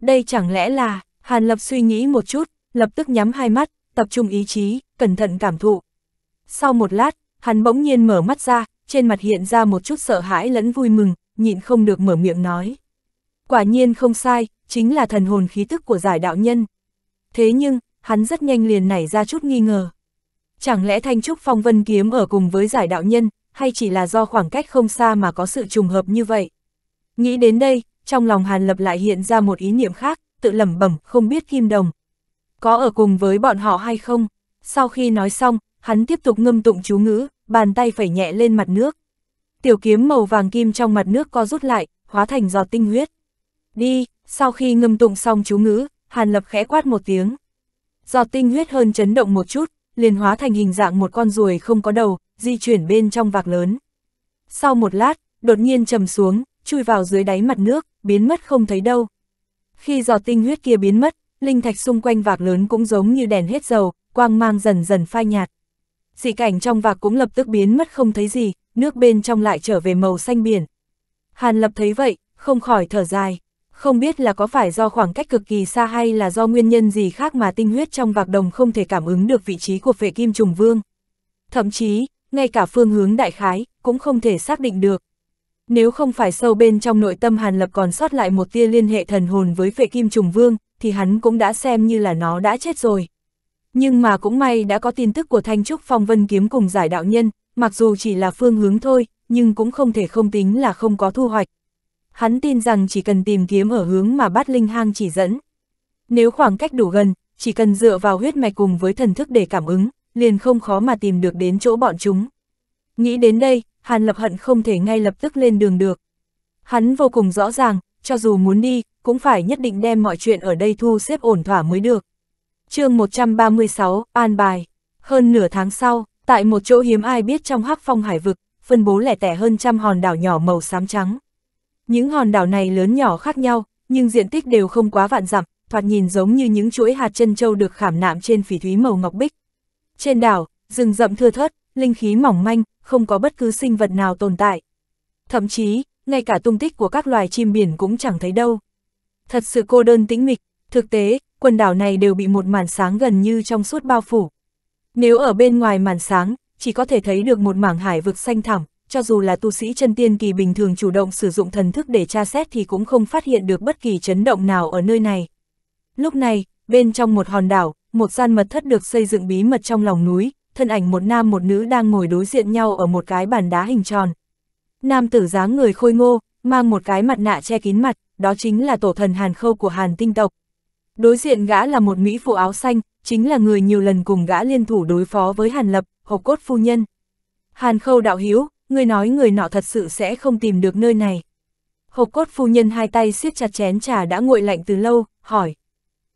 Đây chẳng lẽ là, Hàn Lập suy nghĩ một chút, lập tức nhắm hai mắt, tập trung ý chí, cẩn thận cảm thụ. Sau một lát, Hắn bỗng nhiên mở mắt ra, trên mặt hiện ra một chút sợ hãi lẫn vui mừng, nhịn không được mở miệng nói. Quả nhiên không sai, chính là thần hồn khí tức của giải đạo nhân. Thế nhưng, hắn rất nhanh liền nảy ra chút nghi ngờ. Chẳng lẽ Thanh Trúc Phong Vân Kiếm ở cùng với giải đạo nhân, hay chỉ là do khoảng cách không xa mà có sự trùng hợp như vậy? Nghĩ đến đây, trong lòng Hàn Lập lại hiện ra một ý niệm khác, tự lẩm bẩm không biết Kim Đồng. Có ở cùng với bọn họ hay không? Sau khi nói xong, hắn tiếp tục ngâm tụng chú ngữ, bàn tay phải nhẹ lên mặt nước. Tiểu kiếm màu vàng kim trong mặt nước co rút lại, hóa thành giọt tinh huyết. Đi, sau khi ngâm tụng xong chú ngữ, Hàn Lập khẽ quát một tiếng. Giọt tinh huyết hơn chấn động một chút, liền hóa thành hình dạng một con ruồi không có đầu, di chuyển bên trong vạc lớn. Sau một lát, đột nhiên trầm xuống, chui vào dưới đáy mặt nước, biến mất không thấy đâu. Khi giọt tinh huyết kia biến mất, linh thạch xung quanh vạc lớn cũng giống như đèn hết dầu, quang mang dần dần phai nhạt dị cảnh trong vạc cũng lập tức biến mất không thấy gì, nước bên trong lại trở về màu xanh biển. Hàn Lập thấy vậy, không khỏi thở dài. Không biết là có phải do khoảng cách cực kỳ xa hay là do nguyên nhân gì khác mà tinh huyết trong vạc đồng không thể cảm ứng được vị trí của phệ kim trùng vương. Thậm chí, ngay cả phương hướng đại khái, cũng không thể xác định được. Nếu không phải sâu bên trong nội tâm Hàn Lập còn sót lại một tia liên hệ thần hồn với phệ kim trùng vương, thì hắn cũng đã xem như là nó đã chết rồi. Nhưng mà cũng may đã có tin tức của Thanh Trúc Phong Vân Kiếm cùng giải đạo nhân, mặc dù chỉ là phương hướng thôi, nhưng cũng không thể không tính là không có thu hoạch. Hắn tin rằng chỉ cần tìm kiếm ở hướng mà bát linh hang chỉ dẫn. Nếu khoảng cách đủ gần, chỉ cần dựa vào huyết mạch cùng với thần thức để cảm ứng, liền không khó mà tìm được đến chỗ bọn chúng. Nghĩ đến đây, Hàn Lập Hận không thể ngay lập tức lên đường được. Hắn vô cùng rõ ràng, cho dù muốn đi, cũng phải nhất định đem mọi chuyện ở đây thu xếp ổn thỏa mới được chương 136, An Bài. Hơn nửa tháng sau, tại một chỗ hiếm ai biết trong hắc phong hải vực, phân bố lẻ tẻ hơn trăm hòn đảo nhỏ màu xám trắng. Những hòn đảo này lớn nhỏ khác nhau, nhưng diện tích đều không quá vạn dặm, thoạt nhìn giống như những chuỗi hạt chân châu được khảm nạm trên phỉ thúy màu ngọc bích. Trên đảo, rừng rậm thưa thớt, linh khí mỏng manh, không có bất cứ sinh vật nào tồn tại. Thậm chí, ngay cả tung tích của các loài chim biển cũng chẳng thấy đâu. Thật sự cô đơn tĩnh mịch, thực tế, quần đảo này đều bị một màn sáng gần như trong suốt bao phủ. Nếu ở bên ngoài màn sáng, chỉ có thể thấy được một mảng hải vực xanh thẳm, cho dù là tu sĩ chân tiên kỳ bình thường chủ động sử dụng thần thức để tra xét thì cũng không phát hiện được bất kỳ chấn động nào ở nơi này. Lúc này, bên trong một hòn đảo, một gian mật thất được xây dựng bí mật trong lòng núi, thân ảnh một nam một nữ đang ngồi đối diện nhau ở một cái bàn đá hình tròn. Nam tử dáng người khôi ngô, mang một cái mặt nạ che kín mặt, đó chính là tổ thần Hàn Khâu của Hàn Tinh tộc, Đối diện gã là một Mỹ phụ áo xanh, chính là người nhiều lần cùng gã liên thủ đối phó với Hàn Lập, hộc cốt phu nhân. Hàn Khâu đạo hiếu, người nói người nọ thật sự sẽ không tìm được nơi này. Hộc cốt phu nhân hai tay siết chặt chén trà đã nguội lạnh từ lâu, hỏi.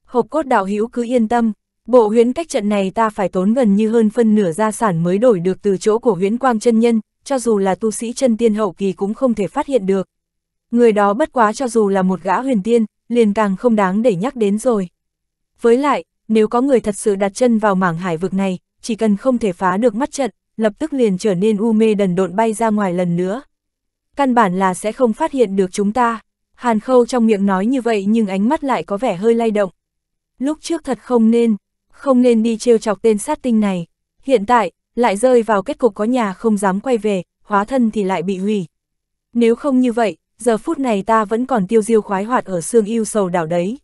Hộc cốt đạo Hiếu cứ yên tâm, bộ huyễn cách trận này ta phải tốn gần như hơn phân nửa gia sản mới đổi được từ chỗ của huyễn quang chân nhân, cho dù là tu sĩ chân tiên hậu kỳ cũng không thể phát hiện được. Người đó bất quá cho dù là một gã huyền tiên, liền càng không đáng để nhắc đến rồi. Với lại, nếu có người thật sự đặt chân vào mảng hải vực này, chỉ cần không thể phá được mắt trận, lập tức liền trở nên u mê đần độn bay ra ngoài lần nữa. Căn bản là sẽ không phát hiện được chúng ta. Hàn Khâu trong miệng nói như vậy nhưng ánh mắt lại có vẻ hơi lay động. Lúc trước thật không nên, không nên đi trêu chọc tên sát tinh này. Hiện tại, lại rơi vào kết cục có nhà không dám quay về, hóa thân thì lại bị hủy. Nếu không như vậy, giờ phút này ta vẫn còn tiêu diêu khoái hoạt ở xương yêu sầu đảo đấy.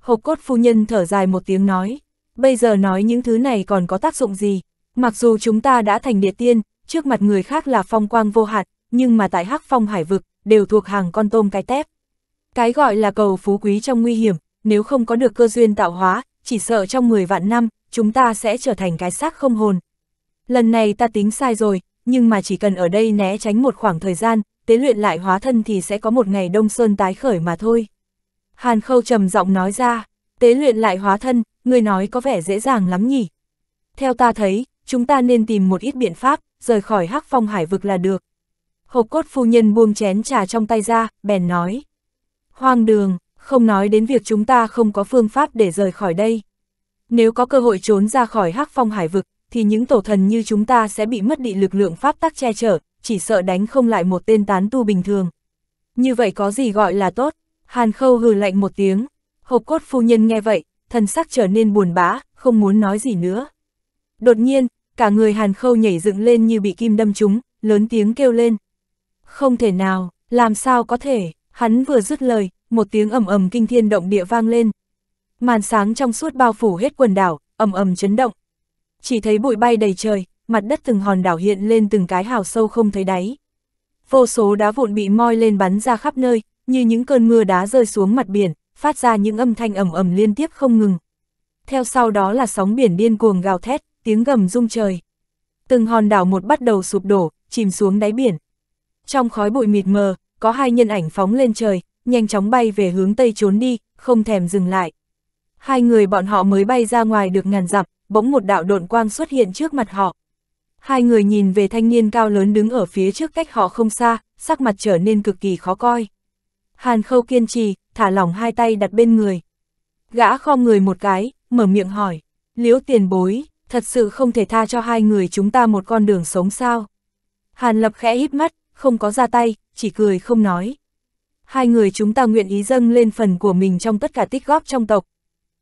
Hộc cốt phu nhân thở dài một tiếng nói, bây giờ nói những thứ này còn có tác dụng gì, mặc dù chúng ta đã thành địa tiên, trước mặt người khác là phong quang vô hạn, nhưng mà tại hắc phong hải vực, đều thuộc hàng con tôm cái tép. Cái gọi là cầu phú quý trong nguy hiểm, nếu không có được cơ duyên tạo hóa, chỉ sợ trong 10 vạn năm, chúng ta sẽ trở thành cái xác không hồn. Lần này ta tính sai rồi, nhưng mà chỉ cần ở đây né tránh một khoảng thời gian, tế luyện lại hóa thân thì sẽ có một ngày đông sơn tái khởi mà thôi. Hàn khâu trầm giọng nói ra, tế luyện lại hóa thân, người nói có vẻ dễ dàng lắm nhỉ. Theo ta thấy, chúng ta nên tìm một ít biện pháp, rời khỏi hắc phong hải vực là được. Hộp cốt phu nhân buông chén trà trong tay ra, bèn nói. Hoang đường, không nói đến việc chúng ta không có phương pháp để rời khỏi đây. Nếu có cơ hội trốn ra khỏi hắc phong hải vực, thì những tổ thần như chúng ta sẽ bị mất đi lực lượng pháp tắc che chở, chỉ sợ đánh không lại một tên tán tu bình thường. Như vậy có gì gọi là tốt? Hàn Khâu hừ lạnh một tiếng, hộp cốt phu nhân nghe vậy, thần sắc trở nên buồn bã, không muốn nói gì nữa. Đột nhiên, cả người Hàn Khâu nhảy dựng lên như bị kim đâm trúng, lớn tiếng kêu lên. Không thể nào, làm sao có thể, hắn vừa dứt lời, một tiếng ầm ầm kinh thiên động địa vang lên. Màn sáng trong suốt bao phủ hết quần đảo, ầm ầm chấn động. Chỉ thấy bụi bay đầy trời, mặt đất từng hòn đảo hiện lên từng cái hào sâu không thấy đáy. Vô số đá vụn bị moi lên bắn ra khắp nơi, như những cơn mưa đá rơi xuống mặt biển, phát ra những âm thanh ầm ầm liên tiếp không ngừng. Theo sau đó là sóng biển điên cuồng gào thét, tiếng gầm rung trời. Từng hòn đảo một bắt đầu sụp đổ, chìm xuống đáy biển. Trong khói bụi mịt mờ, có hai nhân ảnh phóng lên trời, nhanh chóng bay về hướng tây trốn đi, không thèm dừng lại. Hai người bọn họ mới bay ra ngoài được ngàn dặm, bỗng một đạo độn quang xuất hiện trước mặt họ. Hai người nhìn về thanh niên cao lớn đứng ở phía trước cách họ không xa, sắc mặt trở nên cực kỳ khó coi. Hàn khâu kiên trì, thả lỏng hai tay đặt bên người. Gã khom người một cái, mở miệng hỏi, liễu tiền bối, thật sự không thể tha cho hai người chúng ta một con đường sống sao? Hàn lập khẽ hít mắt, không có ra tay, chỉ cười không nói. Hai người chúng ta nguyện ý dâng lên phần của mình trong tất cả tích góp trong tộc.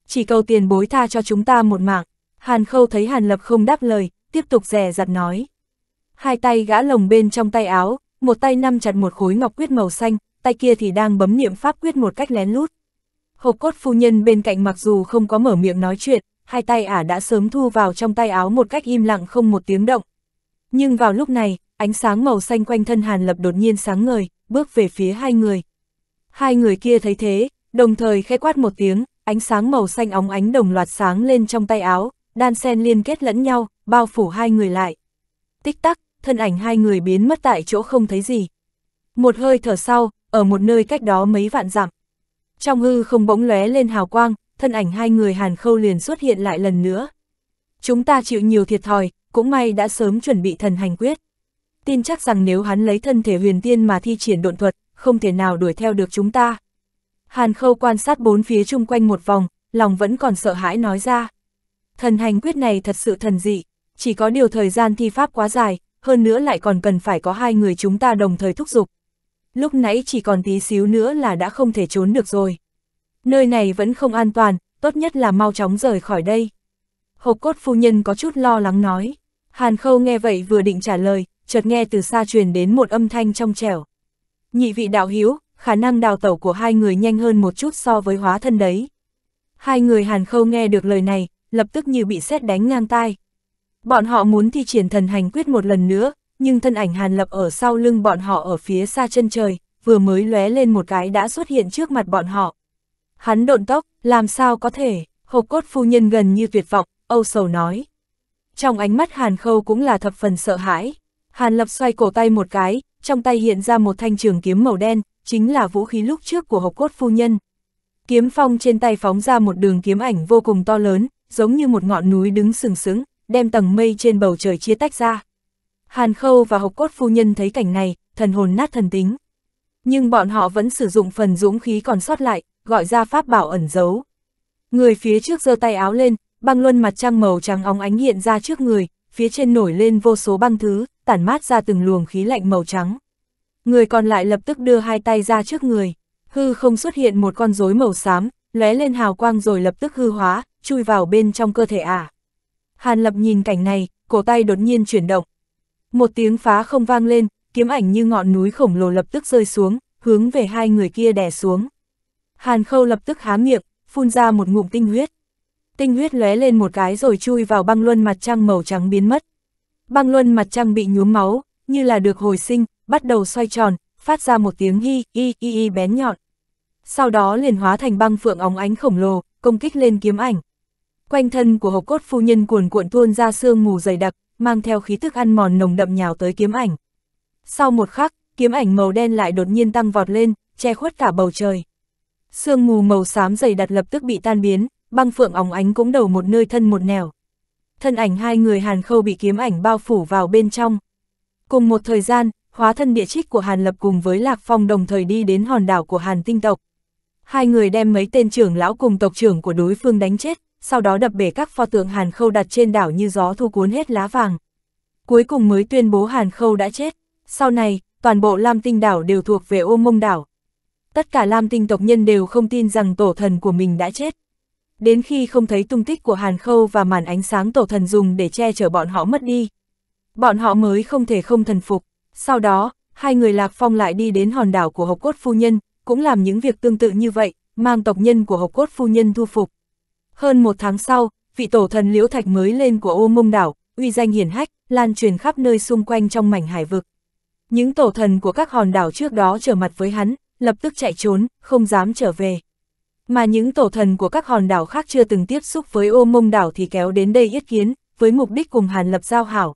Chỉ cầu tiền bối tha cho chúng ta một mạng. Hàn khâu thấy Hàn lập không đáp lời, tiếp tục rè rặt nói. Hai tay gã lồng bên trong tay áo, một tay nắm chặt một khối ngọc quyết màu xanh, tay kia thì đang bấm niệm pháp quyết một cách lén lút. Hộp cốt phu nhân bên cạnh mặc dù không có mở miệng nói chuyện, hai tay ả đã sớm thu vào trong tay áo một cách im lặng không một tiếng động. Nhưng vào lúc này, ánh sáng màu xanh quanh thân Hàn Lập đột nhiên sáng ngời, bước về phía hai người. Hai người kia thấy thế, đồng thời khẽ quát một tiếng, ánh sáng màu xanh óng ánh đồng loạt sáng lên trong tay áo, đan sen liên kết lẫn nhau, bao phủ hai người lại. Tích tắc, thân ảnh hai người biến mất tại chỗ không thấy gì. Một hơi thở sau, ở một nơi cách đó mấy vạn dặm. Trong hư không bỗng lóe lên hào quang, thân ảnh hai người hàn khâu liền xuất hiện lại lần nữa. Chúng ta chịu nhiều thiệt thòi, cũng may đã sớm chuẩn bị thần hành quyết. Tin chắc rằng nếu hắn lấy thân thể huyền tiên mà thi triển độn thuật, không thể nào đuổi theo được chúng ta. Hàn khâu quan sát bốn phía chung quanh một vòng, lòng vẫn còn sợ hãi nói ra. Thần hành quyết này thật sự thần dị, chỉ có điều thời gian thi pháp quá dài, hơn nữa lại còn cần phải có hai người chúng ta đồng thời thúc giục. Lúc nãy chỉ còn tí xíu nữa là đã không thể trốn được rồi. Nơi này vẫn không an toàn, tốt nhất là mau chóng rời khỏi đây. Hộp cốt phu nhân có chút lo lắng nói. Hàn khâu nghe vậy vừa định trả lời, chợt nghe từ xa truyền đến một âm thanh trong trẻo. Nhị vị đạo hiếu, khả năng đào tẩu của hai người nhanh hơn một chút so với hóa thân đấy. Hai người hàn khâu nghe được lời này, lập tức như bị xét đánh ngang tai. Bọn họ muốn thi triển thần hành quyết một lần nữa, nhưng thân ảnh Hàn Lập ở sau lưng bọn họ ở phía xa chân trời, vừa mới lóe lên một cái đã xuất hiện trước mặt bọn họ. Hắn độn tốc, làm sao có thể, hộp cốt phu nhân gần như tuyệt vọng, âu sầu nói. Trong ánh mắt Hàn Khâu cũng là thập phần sợ hãi. Hàn Lập xoay cổ tay một cái, trong tay hiện ra một thanh trường kiếm màu đen, chính là vũ khí lúc trước của hộp cốt phu nhân. Kiếm phong trên tay phóng ra một đường kiếm ảnh vô cùng to lớn, giống như một ngọn núi đứng sừng sững, đem tầng mây trên bầu trời chia tách ra. Hàn Khâu và Hộc Cốt Phu Nhân thấy cảnh này, thần hồn nát thần tính. Nhưng bọn họ vẫn sử dụng phần dũng khí còn sót lại, gọi ra pháp bảo ẩn giấu. Người phía trước giơ tay áo lên, băng luân mặt trăng màu trắng óng ánh hiện ra trước người, phía trên nổi lên vô số băng thứ, tản mát ra từng luồng khí lạnh màu trắng. Người còn lại lập tức đưa hai tay ra trước người, hư không xuất hiện một con rối màu xám, lóe lên hào quang rồi lập tức hư hóa, chui vào bên trong cơ thể ả. À. Hàn Lập nhìn cảnh này, cổ tay đột nhiên chuyển động. Một tiếng phá không vang lên, kiếm ảnh như ngọn núi khổng lồ lập tức rơi xuống, hướng về hai người kia đè xuống. Hàn Khâu lập tức há miệng, phun ra một ngụm tinh huyết. Tinh huyết lóe lên một cái rồi chui vào băng luân mặt trăng màu trắng biến mất. Băng luân mặt trăng bị nhuốm máu, như là được hồi sinh, bắt đầu xoay tròn, phát ra một tiếng hi, y, y, y bén nhọn. Sau đó liền hóa thành băng phượng óng ánh khổng lồ, công kích lên kiếm ảnh. Quanh thân của hộp cốt phu nhân cuồn cuộn tuôn ra sương mù dày đặc, mang theo khí thức ăn mòn nồng đậm nhào tới kiếm ảnh. Sau một khắc, kiếm ảnh màu đen lại đột nhiên tăng vọt lên, che khuất cả bầu trời. Sương mù màu xám dày đặc lập tức bị tan biến, băng phượng óng ánh cũng đầu một nơi thân một nẻo. Thân ảnh hai người Hàn Khâu bị kiếm ảnh bao phủ vào bên trong. Cùng một thời gian, hóa thân địa trích của Hàn Lập cùng với Lạc Phong đồng thời đi đến hòn đảo của Hàn Tinh Tộc. Hai người đem mấy tên trưởng lão cùng tộc trưởng của đối phương đánh chết, sau đó đập bể các pho tượng Hàn Khâu đặt trên đảo như gió thu cuốn hết lá vàng. Cuối cùng mới tuyên bố Hàn Khâu đã chết, sau này, toàn bộ Lam Tinh đảo đều thuộc về ô mông đảo. Tất cả Lam Tinh tộc nhân đều không tin rằng tổ thần của mình đã chết. Đến khi không thấy tung tích của Hàn Khâu và màn ánh sáng tổ thần dùng để che chở bọn họ mất đi. Bọn họ mới không thể không thần phục. Sau đó, hai người Lạc Phong lại đi đến hòn đảo của Hộc Cốt Phu Nhân, cũng làm những việc tương tự như vậy, mang tộc nhân của Hộc Cốt Phu Nhân thu phục. Hơn một tháng sau, vị tổ thần Liễu Thạch mới lên của ô mông đảo, uy danh hiển hách, lan truyền khắp nơi xung quanh trong mảnh hải vực. Những tổ thần của các hòn đảo trước đó trở mặt với hắn, lập tức chạy trốn, không dám trở về. Mà những tổ thần của các hòn đảo khác chưa từng tiếp xúc với ô mông đảo thì kéo đến đây yết kiến, với mục đích cùng Hàn Lập giao hảo.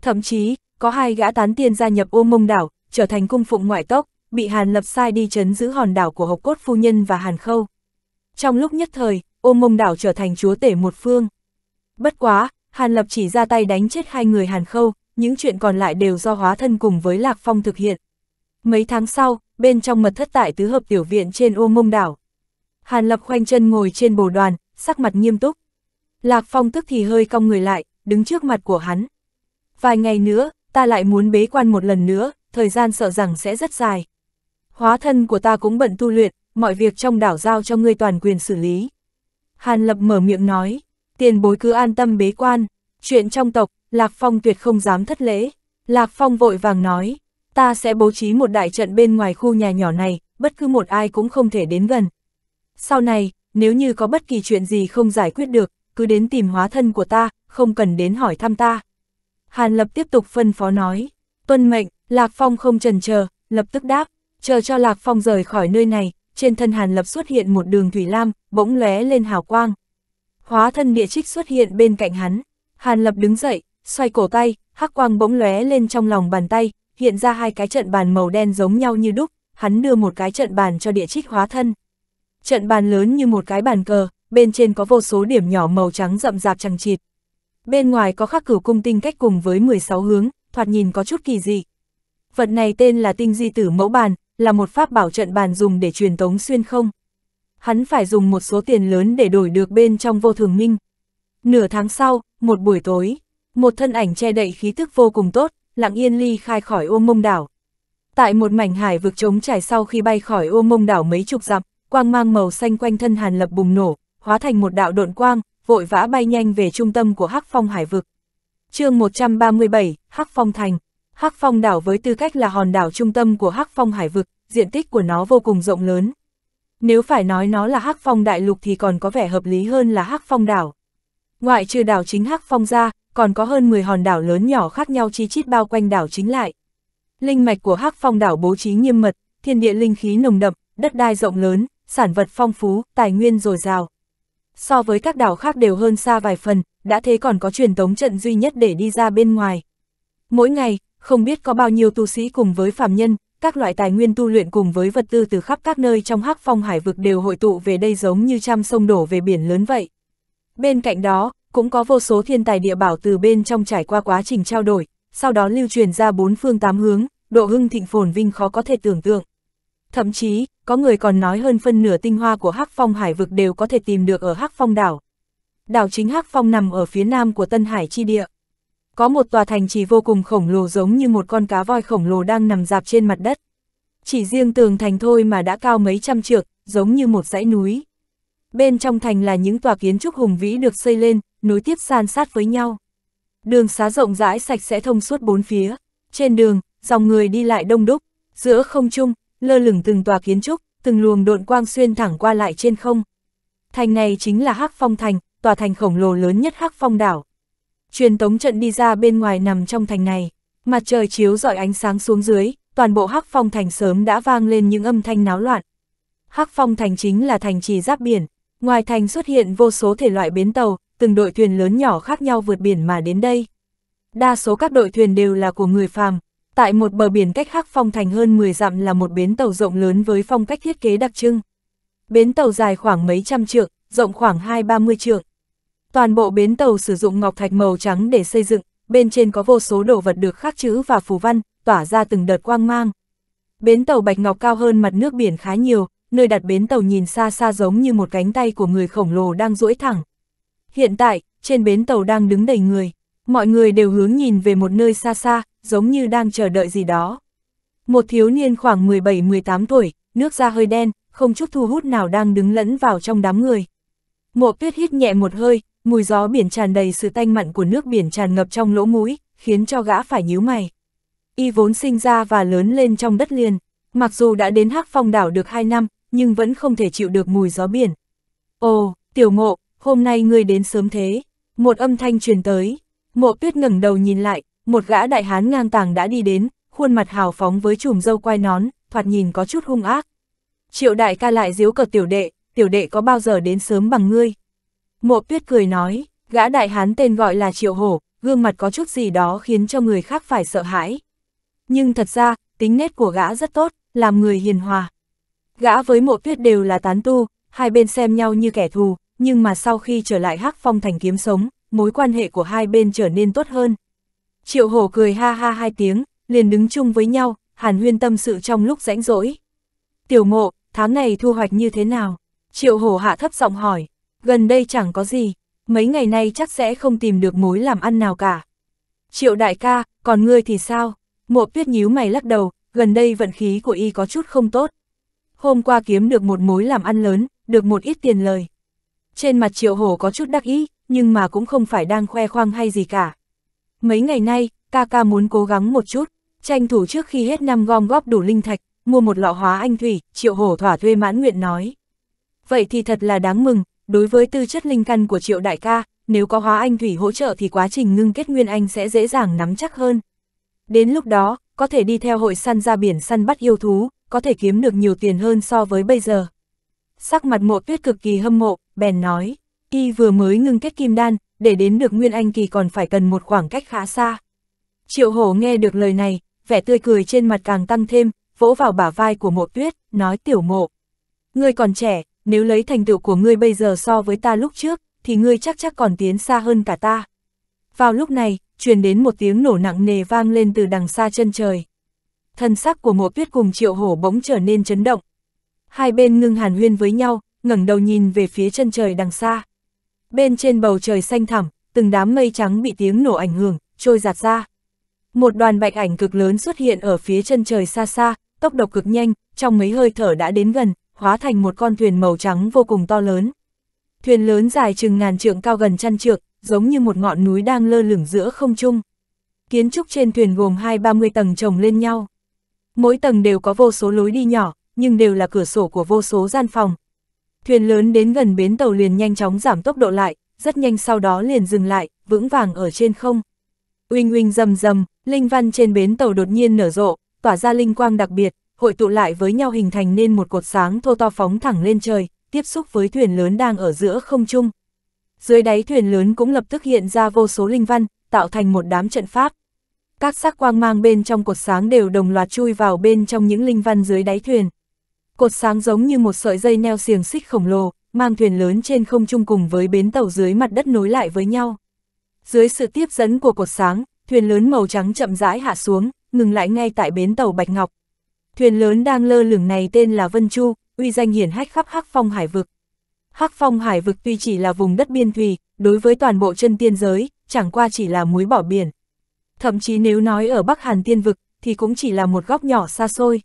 Thậm chí, có hai gã tán tiên gia nhập ô mông đảo, trở thành cung phụng ngoại tốc, bị Hàn Lập sai đi chấn giữ hòn đảo của Hộc Cốt Phu Nhân và Hàn Khâu. Trong lúc nhất thời, ô mông đảo trở thành chúa tể một phương. Bất quá, Hàn Lập chỉ ra tay đánh chết hai người Hàn Khâu, những chuyện còn lại đều do hóa thân cùng với Lạc Phong thực hiện. Mấy tháng sau, bên trong mật thất tại tứ hợp tiểu viện trên ô mông đảo. Hàn Lập khoanh chân ngồi trên bồ đoàn, sắc mặt nghiêm túc. Lạc Phong tức thì hơi cong người lại, đứng trước mặt của hắn. Vài ngày nữa, ta lại muốn bế quan một lần nữa, thời gian sợ rằng sẽ rất dài. Hóa thân của ta cũng bận tu luyện, mọi việc trong đảo giao cho ngươi toàn quyền xử lý. Hàn Lập mở miệng nói, tiền bối cứ an tâm bế quan, chuyện trong tộc, Lạc Phong tuyệt không dám thất lễ. Lạc Phong vội vàng nói, ta sẽ bố trí một đại trận bên ngoài khu nhà nhỏ này, bất cứ một ai cũng không thể đến gần. Sau này, nếu như có bất kỳ chuyện gì không giải quyết được, cứ đến tìm hóa thân của ta, không cần đến hỏi thăm ta. Hàn Lập tiếp tục phân phó nói, tuân mệnh, Lạc Phong không trần chờ, lập tức đáp, chờ cho Lạc Phong rời khỏi nơi này, trên thân Hàn Lập xuất hiện một đường thủy lam, bỗng lóe lên hào quang. Hóa thân địa trích xuất hiện bên cạnh hắn, Hàn Lập đứng dậy, xoay cổ tay, hắc quang bỗng lóe lên trong lòng bàn tay, hiện ra hai cái trận bàn màu đen giống nhau như đúc, hắn đưa một cái trận bàn cho địa trích hóa thân. Trận bàn lớn như một cái bàn cờ, bên trên có vô số điểm nhỏ màu trắng rậm rạp chẳng chịt. Bên ngoài có khắc cửu cung tinh cách cùng với 16 hướng, thoạt nhìn có chút kỳ dị. Vật này tên là tinh di tử mẫu bàn, là một pháp bảo trận bàn dùng để truyền tống xuyên không. Hắn phải dùng một số tiền lớn để đổi được bên trong vô thường minh. Nửa tháng sau, một buổi tối, một thân ảnh che đậy khí tức vô cùng tốt, lặng yên ly khai khỏi ô mông đảo. Tại một mảnh hải vực trống trải sau khi bay khỏi ô mông đảo mấy chục dặm, quang mang màu xanh quanh thân hàn lập bùng nổ, hóa thành một đạo độn quang, vội vã bay nhanh về trung tâm của hắc phong hải vực. chương 137, hắc phong thành. Hắc Phong đảo với tư cách là hòn đảo trung tâm của Hắc Phong hải vực, diện tích của nó vô cùng rộng lớn. Nếu phải nói nó là Hắc Phong đại lục thì còn có vẻ hợp lý hơn là Hắc Phong đảo. Ngoại trừ đảo chính Hắc Phong ra, còn có hơn 10 hòn đảo lớn nhỏ khác nhau chi chít bao quanh đảo chính lại. Linh mạch của Hắc Phong đảo bố trí nghiêm mật, thiên địa linh khí nồng đậm, đất đai rộng lớn, sản vật phong phú, tài nguyên dồi dào. So với các đảo khác đều hơn xa vài phần, đã thế còn có truyền tống trận duy nhất để đi ra bên ngoài. Mỗi ngày, không biết có bao nhiêu tu sĩ cùng với phàm nhân, các loại tài nguyên tu luyện cùng với vật tư từ khắp các nơi trong hắc phong hải vực đều hội tụ về đây giống như trăm sông đổ về biển lớn vậy. Bên cạnh đó, cũng có vô số thiên tài địa bảo từ bên trong trải qua quá trình trao đổi, sau đó lưu truyền ra bốn phương tám hướng, độ hưng thịnh phồn vinh khó có thể tưởng tượng. Thậm chí, có người còn nói hơn phân nửa tinh hoa của hắc phong hải vực đều có thể tìm được ở hắc phong đảo. Đảo chính hắc phong nằm ở phía nam của Tân Hải chi địa có một tòa thành trì vô cùng khổng lồ giống như một con cá voi khổng lồ đang nằm dạp trên mặt đất. Chỉ riêng tường thành thôi mà đã cao mấy trăm trượng, giống như một dãy núi. Bên trong thành là những tòa kiến trúc hùng vĩ được xây lên, nối tiếp san sát với nhau. Đường xá rộng rãi sạch sẽ thông suốt bốn phía. Trên đường, dòng người đi lại đông đúc, giữa không trung, lơ lửng từng tòa kiến trúc, từng luồng độn quang xuyên thẳng qua lại trên không. Thành này chính là Hắc Phong Thành, tòa thành khổng lồ lớn nhất Hắc Phong đảo truyền tống trận đi ra bên ngoài nằm trong thành này. Mặt trời chiếu rọi ánh sáng xuống dưới, toàn bộ Hắc Phong thành sớm đã vang lên những âm thanh náo loạn. Hắc Phong thành chính là thành trì giáp biển, ngoài thành xuất hiện vô số thể loại bến tàu, từng đội thuyền lớn nhỏ khác nhau vượt biển mà đến đây. Đa số các đội thuyền đều là của người phàm, tại một bờ biển cách Hắc Phong thành hơn 10 dặm là một bến tàu rộng lớn với phong cách thiết kế đặc trưng. Bến tàu dài khoảng mấy trăm trượng, rộng khoảng hai ba mươi trượng. Toàn bộ bến tàu sử dụng ngọc thạch màu trắng để xây dựng, bên trên có vô số đồ vật được khắc chữ và phù văn, tỏa ra từng đợt quang mang. Bến tàu bạch ngọc cao hơn mặt nước biển khá nhiều, nơi đặt bến tàu nhìn xa xa giống như một cánh tay của người khổng lồ đang duỗi thẳng. Hiện tại, trên bến tàu đang đứng đầy người, mọi người đều hướng nhìn về một nơi xa xa, giống như đang chờ đợi gì đó. Một thiếu niên khoảng 17-18 tuổi, nước da hơi đen, không chút thu hút nào đang đứng lẫn vào trong đám người. Mộ tuyết hít nhẹ một hơi, mùi gió biển tràn đầy sự tanh mặn của nước biển tràn ngập trong lỗ mũi, khiến cho gã phải nhíu mày. Y vốn sinh ra và lớn lên trong đất liền, mặc dù đã đến hắc phong đảo được 2 năm, nhưng vẫn không thể chịu được mùi gió biển. Ồ, tiểu ngộ, hôm nay ngươi đến sớm thế. Một âm thanh truyền tới, mộ tuyết ngẩng đầu nhìn lại, một gã đại hán ngang tàng đã đi đến, khuôn mặt hào phóng với chùm dâu quai nón, thoạt nhìn có chút hung ác. Triệu đại ca lại díu cờ tiểu đệ, tiểu đệ có bao giờ đến sớm bằng ngươi. Mộ tuyết cười nói, gã đại hán tên gọi là Triệu Hổ, gương mặt có chút gì đó khiến cho người khác phải sợ hãi. Nhưng thật ra, tính nết của gã rất tốt, làm người hiền hòa. Gã với mộ tuyết đều là tán tu, hai bên xem nhau như kẻ thù, nhưng mà sau khi trở lại hắc phong thành kiếm sống, mối quan hệ của hai bên trở nên tốt hơn. Triệu hổ cười ha ha hai tiếng, liền đứng chung với nhau, hàn huyên tâm sự trong lúc rãnh rỗi. Tiểu mộ, tháng này thu hoạch như thế nào? Triệu hổ hạ thấp giọng hỏi gần đây chẳng có gì, mấy ngày nay chắc sẽ không tìm được mối làm ăn nào cả. Triệu đại ca, còn ngươi thì sao? Mộ tuyết nhíu mày lắc đầu, gần đây vận khí của y có chút không tốt. Hôm qua kiếm được một mối làm ăn lớn, được một ít tiền lời. Trên mặt triệu hổ có chút đắc ý, nhưng mà cũng không phải đang khoe khoang hay gì cả. Mấy ngày nay, ca ca muốn cố gắng một chút, tranh thủ trước khi hết năm gom góp đủ linh thạch, mua một lọ hóa anh thủy, triệu hổ thỏa thuê mãn nguyện nói. Vậy thì thật là đáng mừng, đối với tư chất linh căn của triệu đại ca, nếu có hóa anh thủy hỗ trợ thì quá trình ngưng kết nguyên anh sẽ dễ dàng nắm chắc hơn. Đến lúc đó, có thể đi theo hội săn ra biển săn bắt yêu thú, có thể kiếm được nhiều tiền hơn so với bây giờ. Sắc mặt mộ tuyết cực kỳ hâm mộ, bèn nói, y vừa mới ngưng kết kim đan, để đến được nguyên anh kỳ còn phải cần một khoảng cách khá xa. Triệu hổ nghe được lời này, vẻ tươi cười trên mặt càng tăng thêm, vỗ vào bả vai của mộ tuyết, nói tiểu mộ. Ngươi còn trẻ, nếu lấy thành tựu của ngươi bây giờ so với ta lúc trước, thì ngươi chắc chắc còn tiến xa hơn cả ta. Vào lúc này, truyền đến một tiếng nổ nặng nề vang lên từ đằng xa chân trời. Thân sắc của mộ tuyết cùng triệu hổ bỗng trở nên chấn động. Hai bên ngưng hàn huyên với nhau, ngẩng đầu nhìn về phía chân trời đằng xa. Bên trên bầu trời xanh thẳm, từng đám mây trắng bị tiếng nổ ảnh hưởng, trôi giạt ra. Một đoàn bạch ảnh cực lớn xuất hiện ở phía chân trời xa xa, tốc độ cực nhanh, trong mấy hơi thở đã đến gần, hóa thành một con thuyền màu trắng vô cùng to lớn. Thuyền lớn dài chừng ngàn trượng cao gần chăn trượng, giống như một ngọn núi đang lơ lửng giữa không trung. Kiến trúc trên thuyền gồm hai ba mươi tầng chồng lên nhau. Mỗi tầng đều có vô số lối đi nhỏ, nhưng đều là cửa sổ của vô số gian phòng. Thuyền lớn đến gần bến tàu liền nhanh chóng giảm tốc độ lại, rất nhanh sau đó liền dừng lại, vững vàng ở trên không. Uinh uinh rầm rầm, linh văn trên bến tàu đột nhiên nở rộ, tỏa ra linh quang đặc biệt, hội tụ lại với nhau hình thành nên một cột sáng thô to phóng thẳng lên trời, tiếp xúc với thuyền lớn đang ở giữa không trung. Dưới đáy thuyền lớn cũng lập tức hiện ra vô số linh văn, tạo thành một đám trận pháp. Các sắc quang mang bên trong cột sáng đều đồng loạt chui vào bên trong những linh văn dưới đáy thuyền. Cột sáng giống như một sợi dây neo xiềng xích khổng lồ, mang thuyền lớn trên không trung cùng với bến tàu dưới mặt đất nối lại với nhau. Dưới sự tiếp dẫn của cột sáng, thuyền lớn màu trắng chậm rãi hạ xuống, ngừng lại ngay tại bến tàu Bạch Ngọc. Thuyền lớn đang lơ lửng này tên là Vân Chu, uy danh hiển hách khắp Hắc Phong Hải Vực. Hắc Phong Hải Vực tuy chỉ là vùng đất biên thùy, đối với toàn bộ chân tiên giới, chẳng qua chỉ là muối bỏ biển. Thậm chí nếu nói ở Bắc Hàn Tiên Vực, thì cũng chỉ là một góc nhỏ xa xôi.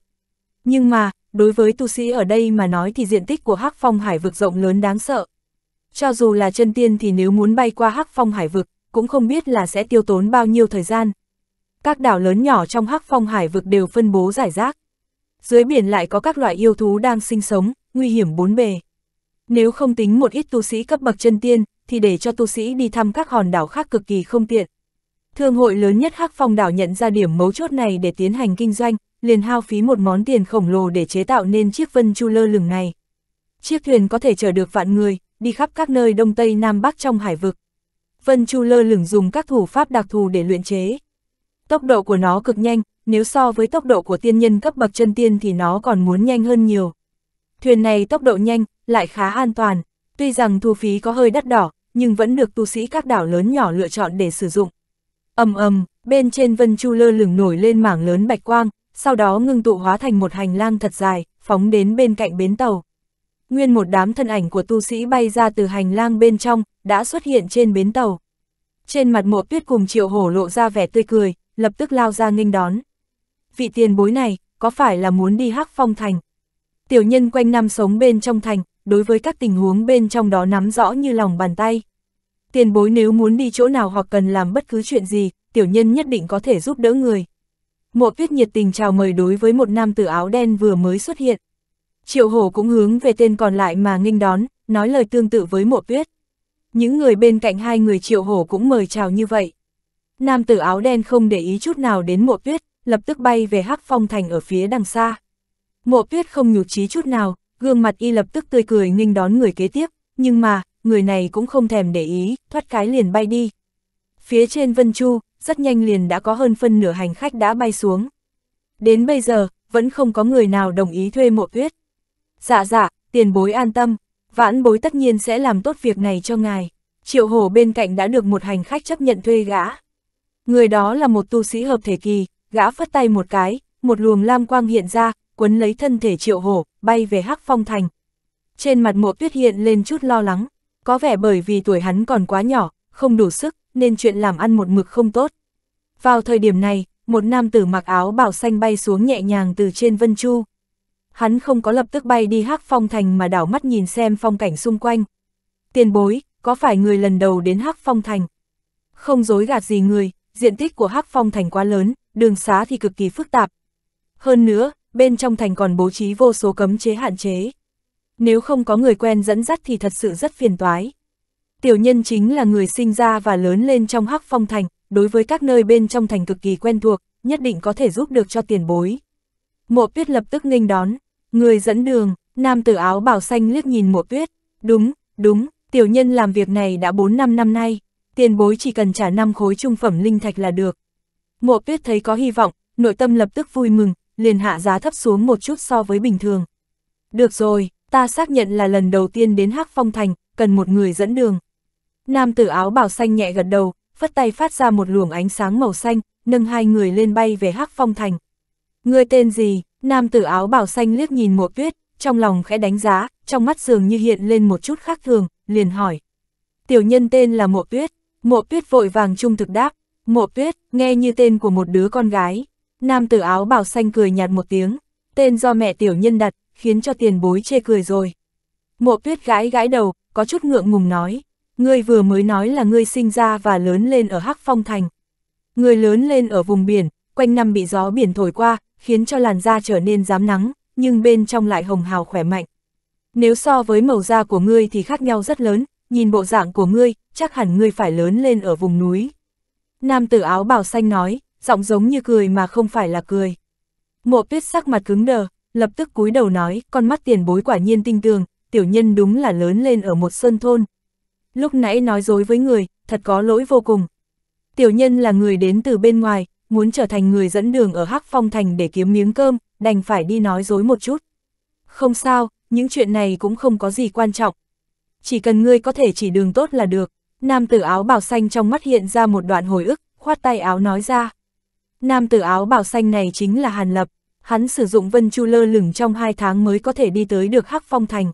Nhưng mà, đối với tu sĩ ở đây mà nói thì diện tích của Hắc Phong Hải Vực rộng lớn đáng sợ. Cho dù là chân tiên thì nếu muốn bay qua Hắc Phong Hải Vực, cũng không biết là sẽ tiêu tốn bao nhiêu thời gian. Các đảo lớn nhỏ trong Hắc Phong Hải Vực đều phân bố rải rác dưới biển lại có các loại yêu thú đang sinh sống, nguy hiểm bốn bề. Nếu không tính một ít tu sĩ cấp bậc chân tiên, thì để cho tu sĩ đi thăm các hòn đảo khác cực kỳ không tiện. Thương hội lớn nhất Hắc Phong đảo nhận ra điểm mấu chốt này để tiến hành kinh doanh, liền hao phí một món tiền khổng lồ để chế tạo nên chiếc vân chu lơ lửng này. Chiếc thuyền có thể chở được vạn người, đi khắp các nơi đông tây nam bắc trong hải vực. Vân chu lơ lửng dùng các thủ pháp đặc thù để luyện chế. Tốc độ của nó cực nhanh, nếu so với tốc độ của tiên nhân cấp bậc chân tiên thì nó còn muốn nhanh hơn nhiều. Thuyền này tốc độ nhanh, lại khá an toàn, tuy rằng thu phí có hơi đắt đỏ, nhưng vẫn được tu sĩ các đảo lớn nhỏ lựa chọn để sử dụng. ầm ầm, bên trên vân chu lơ lửng nổi lên mảng lớn bạch quang, sau đó ngưng tụ hóa thành một hành lang thật dài, phóng đến bên cạnh bến tàu. Nguyên một đám thân ảnh của tu sĩ bay ra từ hành lang bên trong, đã xuất hiện trên bến tàu. Trên mặt mộ tuyết cùng triệu hổ lộ ra vẻ tươi cười, lập tức lao ra nghênh đón vị tiền bối này, có phải là muốn đi hắc phong thành? Tiểu nhân quanh năm sống bên trong thành, đối với các tình huống bên trong đó nắm rõ như lòng bàn tay. Tiền bối nếu muốn đi chỗ nào hoặc cần làm bất cứ chuyện gì, tiểu nhân nhất định có thể giúp đỡ người. Mộ tuyết nhiệt tình chào mời đối với một nam tử áo đen vừa mới xuất hiện. Triệu hổ cũng hướng về tên còn lại mà nghênh đón, nói lời tương tự với mộ tuyết. Những người bên cạnh hai người triệu hổ cũng mời chào như vậy. Nam tử áo đen không để ý chút nào đến mộ tuyết, lập tức bay về hắc phong thành ở phía đằng xa. Mộ tuyết không nhục trí chút nào, gương mặt y lập tức tươi cười nghênh đón người kế tiếp, nhưng mà, người này cũng không thèm để ý, thoát cái liền bay đi. Phía trên Vân Chu, rất nhanh liền đã có hơn phân nửa hành khách đã bay xuống. Đến bây giờ, vẫn không có người nào đồng ý thuê mộ tuyết. Dạ dạ, tiền bối an tâm, vãn bối tất nhiên sẽ làm tốt việc này cho ngài. Triệu hổ bên cạnh đã được một hành khách chấp nhận thuê gã. Người đó là một tu sĩ hợp thể kỳ, gã phất tay một cái, một luồng lam quang hiện ra, quấn lấy thân thể triệu hổ, bay về hắc phong thành. Trên mặt mộ tuyết hiện lên chút lo lắng, có vẻ bởi vì tuổi hắn còn quá nhỏ, không đủ sức, nên chuyện làm ăn một mực không tốt. Vào thời điểm này, một nam tử mặc áo bảo xanh bay xuống nhẹ nhàng từ trên vân chu. Hắn không có lập tức bay đi hắc phong thành mà đảo mắt nhìn xem phong cảnh xung quanh. Tiền bối, có phải người lần đầu đến hắc phong thành? Không dối gạt gì người, diện tích của hắc phong thành quá lớn, đường xá thì cực kỳ phức tạp. Hơn nữa, bên trong thành còn bố trí vô số cấm chế hạn chế. Nếu không có người quen dẫn dắt thì thật sự rất phiền toái. Tiểu nhân chính là người sinh ra và lớn lên trong hắc phong thành, đối với các nơi bên trong thành cực kỳ quen thuộc, nhất định có thể giúp được cho tiền bối. Mộ tuyết lập tức nghênh đón, người dẫn đường, nam tử áo bảo xanh liếc nhìn mộ tuyết, đúng, đúng, tiểu nhân làm việc này đã 4-5 năm nay, tiền bối chỉ cần trả 5 khối trung phẩm linh thạch là được. Mộ tuyết thấy có hy vọng, nội tâm lập tức vui mừng, liền hạ giá thấp xuống một chút so với bình thường. Được rồi, ta xác nhận là lần đầu tiên đến Hắc Phong Thành, cần một người dẫn đường. Nam tử áo bảo xanh nhẹ gật đầu, phất tay phát ra một luồng ánh sáng màu xanh, nâng hai người lên bay về Hắc Phong Thành. Người tên gì? Nam tử áo bảo xanh liếc nhìn mộ tuyết, trong lòng khẽ đánh giá, trong mắt dường như hiện lên một chút khác thường, liền hỏi. Tiểu nhân tên là mộ tuyết, mộ tuyết vội vàng trung thực đáp, Mộ tuyết, nghe như tên của một đứa con gái. Nam tử áo bào xanh cười nhạt một tiếng, tên do mẹ tiểu nhân đặt, khiến cho tiền bối chê cười rồi. Mộ tuyết gái gái đầu, có chút ngượng ngùng nói, ngươi vừa mới nói là ngươi sinh ra và lớn lên ở Hắc Phong Thành. Ngươi lớn lên ở vùng biển, quanh năm bị gió biển thổi qua, khiến cho làn da trở nên rám nắng, nhưng bên trong lại hồng hào khỏe mạnh. Nếu so với màu da của ngươi thì khác nhau rất lớn, nhìn bộ dạng của ngươi, chắc hẳn ngươi phải lớn lên ở vùng núi, Nam tử áo bào xanh nói, giọng giống như cười mà không phải là cười. Mộ tuyết sắc mặt cứng đờ, lập tức cúi đầu nói, con mắt tiền bối quả nhiên tinh tường, tiểu nhân đúng là lớn lên ở một sơn thôn. Lúc nãy nói dối với người, thật có lỗi vô cùng. Tiểu nhân là người đến từ bên ngoài, muốn trở thành người dẫn đường ở Hắc Phong Thành để kiếm miếng cơm, đành phải đi nói dối một chút. Không sao, những chuyện này cũng không có gì quan trọng. Chỉ cần ngươi có thể chỉ đường tốt là được. Nam tử áo bảo xanh trong mắt hiện ra một đoạn hồi ức, khoát tay áo nói ra. Nam tử áo bảo xanh này chính là Hàn Lập, hắn sử dụng vân chu lơ lửng trong hai tháng mới có thể đi tới được Hắc Phong Thành.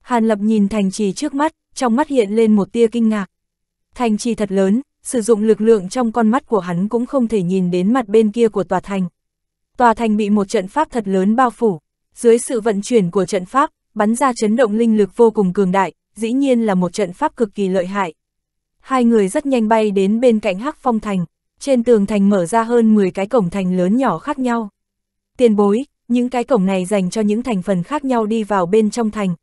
Hàn Lập nhìn thành trì trước mắt, trong mắt hiện lên một tia kinh ngạc. Thành trì thật lớn, sử dụng lực lượng trong con mắt của hắn cũng không thể nhìn đến mặt bên kia của tòa thành. Tòa thành bị một trận pháp thật lớn bao phủ, dưới sự vận chuyển của trận pháp, bắn ra chấn động linh lực vô cùng cường đại, dĩ nhiên là một trận pháp cực kỳ lợi hại. Hai người rất nhanh bay đến bên cạnh Hắc Phong Thành, trên tường thành mở ra hơn 10 cái cổng thành lớn nhỏ khác nhau. Tiền bối, những cái cổng này dành cho những thành phần khác nhau đi vào bên trong thành.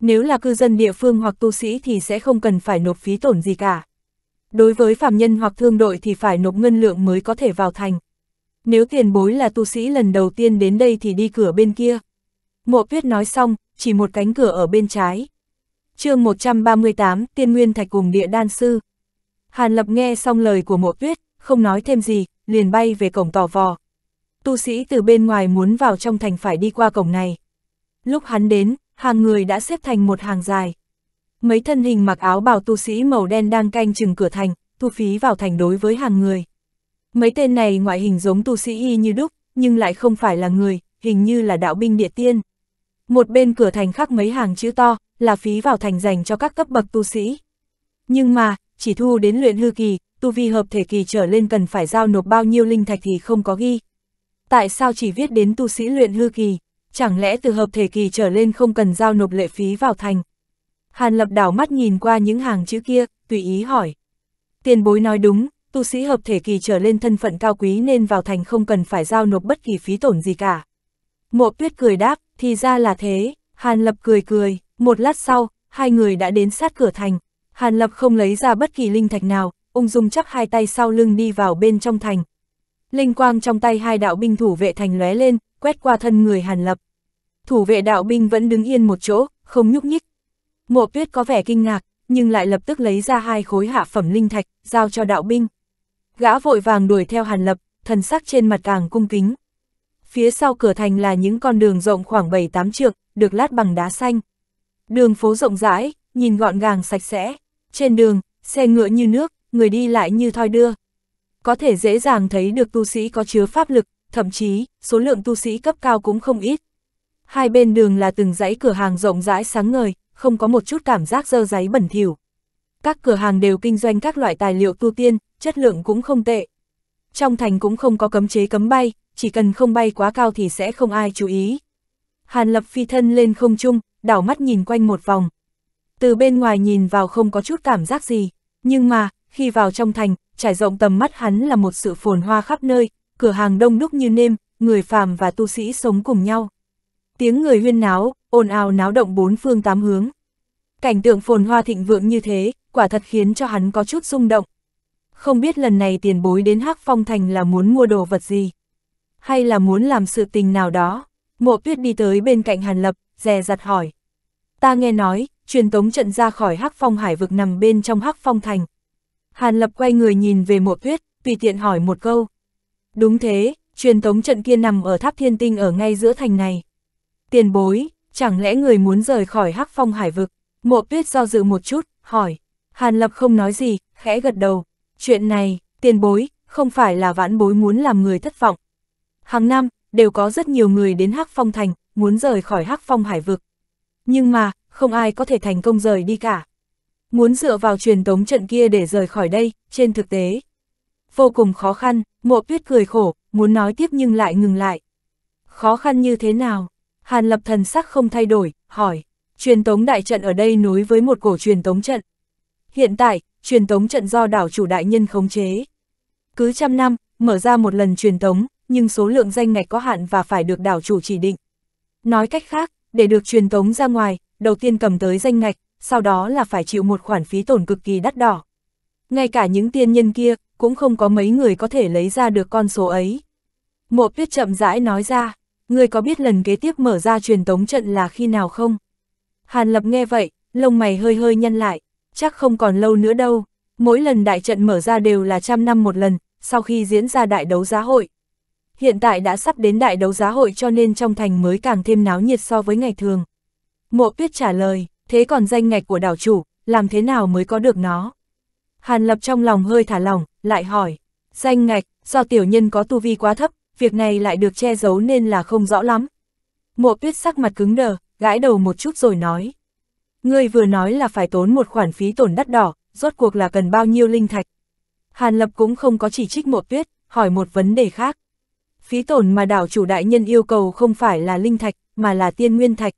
Nếu là cư dân địa phương hoặc tu sĩ thì sẽ không cần phải nộp phí tổn gì cả. Đối với phạm nhân hoặc thương đội thì phải nộp ngân lượng mới có thể vào thành. Nếu tiền bối là tu sĩ lần đầu tiên đến đây thì đi cửa bên kia. Mộ tuyết nói xong, chỉ một cánh cửa ở bên trái chương 138, Tiên Nguyên Thạch cùng Địa Đan Sư. Hàn Lập nghe xong lời của mộ tuyết, không nói thêm gì, liền bay về cổng tò vò. Tu sĩ từ bên ngoài muốn vào trong thành phải đi qua cổng này. Lúc hắn đến, hàng người đã xếp thành một hàng dài. Mấy thân hình mặc áo bào tu sĩ màu đen đang canh chừng cửa thành, thu phí vào thành đối với hàng người. Mấy tên này ngoại hình giống tu sĩ y như đúc, nhưng lại không phải là người, hình như là đạo binh địa tiên. Một bên cửa thành khắc mấy hàng chữ to, là phí vào thành dành cho các cấp bậc tu sĩ. Nhưng mà, chỉ thu đến luyện hư kỳ, tu vi hợp thể kỳ trở lên cần phải giao nộp bao nhiêu linh thạch thì không có ghi. Tại sao chỉ viết đến tu sĩ luyện hư kỳ, chẳng lẽ từ hợp thể kỳ trở lên không cần giao nộp lệ phí vào thành? Hàn lập đảo mắt nhìn qua những hàng chữ kia, tùy ý hỏi. Tiền bối nói đúng, tu sĩ hợp thể kỳ trở lên thân phận cao quý nên vào thành không cần phải giao nộp bất kỳ phí tổn gì cả. Mộ tuyết cười đáp, thì ra là thế, Hàn lập cười cười, một lát sau, hai người đã đến sát cửa thành. Hàn Lập không lấy ra bất kỳ linh thạch nào, ung dung chắp hai tay sau lưng đi vào bên trong thành. Linh quang trong tay hai đạo binh thủ vệ thành lóe lên, quét qua thân người Hàn Lập. Thủ vệ đạo binh vẫn đứng yên một chỗ, không nhúc nhích. Mộ tuyết có vẻ kinh ngạc, nhưng lại lập tức lấy ra hai khối hạ phẩm linh thạch, giao cho đạo binh. Gã vội vàng đuổi theo Hàn Lập, thần sắc trên mặt càng cung kính. Phía sau cửa thành là những con đường rộng khoảng 7-8 trượng, được lát bằng đá xanh. Đường phố rộng rãi, nhìn gọn gàng sạch sẽ. Trên đường, xe ngựa như nước, người đi lại như thoi đưa. Có thể dễ dàng thấy được tu sĩ có chứa pháp lực, thậm chí, số lượng tu sĩ cấp cao cũng không ít. Hai bên đường là từng dãy cửa hàng rộng rãi sáng ngời, không có một chút cảm giác dơ giấy bẩn thỉu. Các cửa hàng đều kinh doanh các loại tài liệu tu tiên, chất lượng cũng không tệ. Trong thành cũng không có cấm chế cấm bay, chỉ cần không bay quá cao thì sẽ không ai chú ý. Hàn Lập phi thân lên không trung, đảo mắt nhìn quanh một vòng. Từ bên ngoài nhìn vào không có chút cảm giác gì, nhưng mà, khi vào trong thành, trải rộng tầm mắt hắn là một sự phồn hoa khắp nơi, cửa hàng đông đúc như nêm, người phàm và tu sĩ sống cùng nhau. Tiếng người huyên náo, ồn ào náo động bốn phương tám hướng. Cảnh tượng phồn hoa thịnh vượng như thế, quả thật khiến cho hắn có chút rung động. Không biết lần này tiền bối đến Hắc Phong Thành là muốn mua đồ vật gì, hay là muốn làm sự tình nào đó. Mộ tuyết đi tới bên cạnh Hàn Lập, dè dặt hỏi. Ta nghe nói, truyền tống trận ra khỏi hắc phong hải vực nằm bên trong hắc phong thành. Hàn lập quay người nhìn về mộ tuyết, tùy tiện hỏi một câu. Đúng thế, truyền tống trận kia nằm ở tháp thiên tinh ở ngay giữa thành này. Tiền bối, chẳng lẽ người muốn rời khỏi hắc phong hải vực? Mộ tuyết do dự một chút, hỏi. Hàn lập không nói gì, khẽ gật đầu. Chuyện này, tiền bối, không phải là vãn bối muốn làm người thất vọng. Hàng năm, đều có rất nhiều người đến hắc phong thành, muốn rời khỏi hắc phong hải vực. Nhưng mà, không ai có thể thành công rời đi cả. Muốn dựa vào truyền tống trận kia để rời khỏi đây, trên thực tế. Vô cùng khó khăn, mộ tuyết cười khổ, muốn nói tiếp nhưng lại ngừng lại. Khó khăn như thế nào? Hàn lập thần sắc không thay đổi, hỏi. Truyền tống đại trận ở đây nối với một cổ truyền tống trận. Hiện tại, truyền tống trận do đảo chủ đại nhân khống chế. Cứ trăm năm, mở ra một lần truyền tống, nhưng số lượng danh ngạch có hạn và phải được đảo chủ chỉ định. Nói cách khác, để được truyền tống ra ngoài, đầu tiên cầm tới danh ngạch, sau đó là phải chịu một khoản phí tổn cực kỳ đắt đỏ. Ngay cả những tiên nhân kia, cũng không có mấy người có thể lấy ra được con số ấy. Mộ tuyết chậm rãi nói ra, ngươi có biết lần kế tiếp mở ra truyền tống trận là khi nào không? Hàn Lập nghe vậy, lông mày hơi hơi nhăn lại, chắc không còn lâu nữa đâu. Mỗi lần đại trận mở ra đều là trăm năm một lần, sau khi diễn ra đại đấu giá hội, hiện tại đã sắp đến đại đấu giá hội cho nên trong thành mới càng thêm náo nhiệt so với ngày thường. Mộ tuyết trả lời, thế còn danh ngạch của đảo chủ, làm thế nào mới có được nó? Hàn lập trong lòng hơi thả lỏng, lại hỏi, danh ngạch, do tiểu nhân có tu vi quá thấp, việc này lại được che giấu nên là không rõ lắm. Mộ tuyết sắc mặt cứng đờ, gãi đầu một chút rồi nói. Ngươi vừa nói là phải tốn một khoản phí tổn đắt đỏ, rốt cuộc là cần bao nhiêu linh thạch. Hàn lập cũng không có chỉ trích mộ tuyết, hỏi một vấn đề khác phí tổn mà đảo chủ đại nhân yêu cầu không phải là linh thạch, mà là tiên nguyên thạch.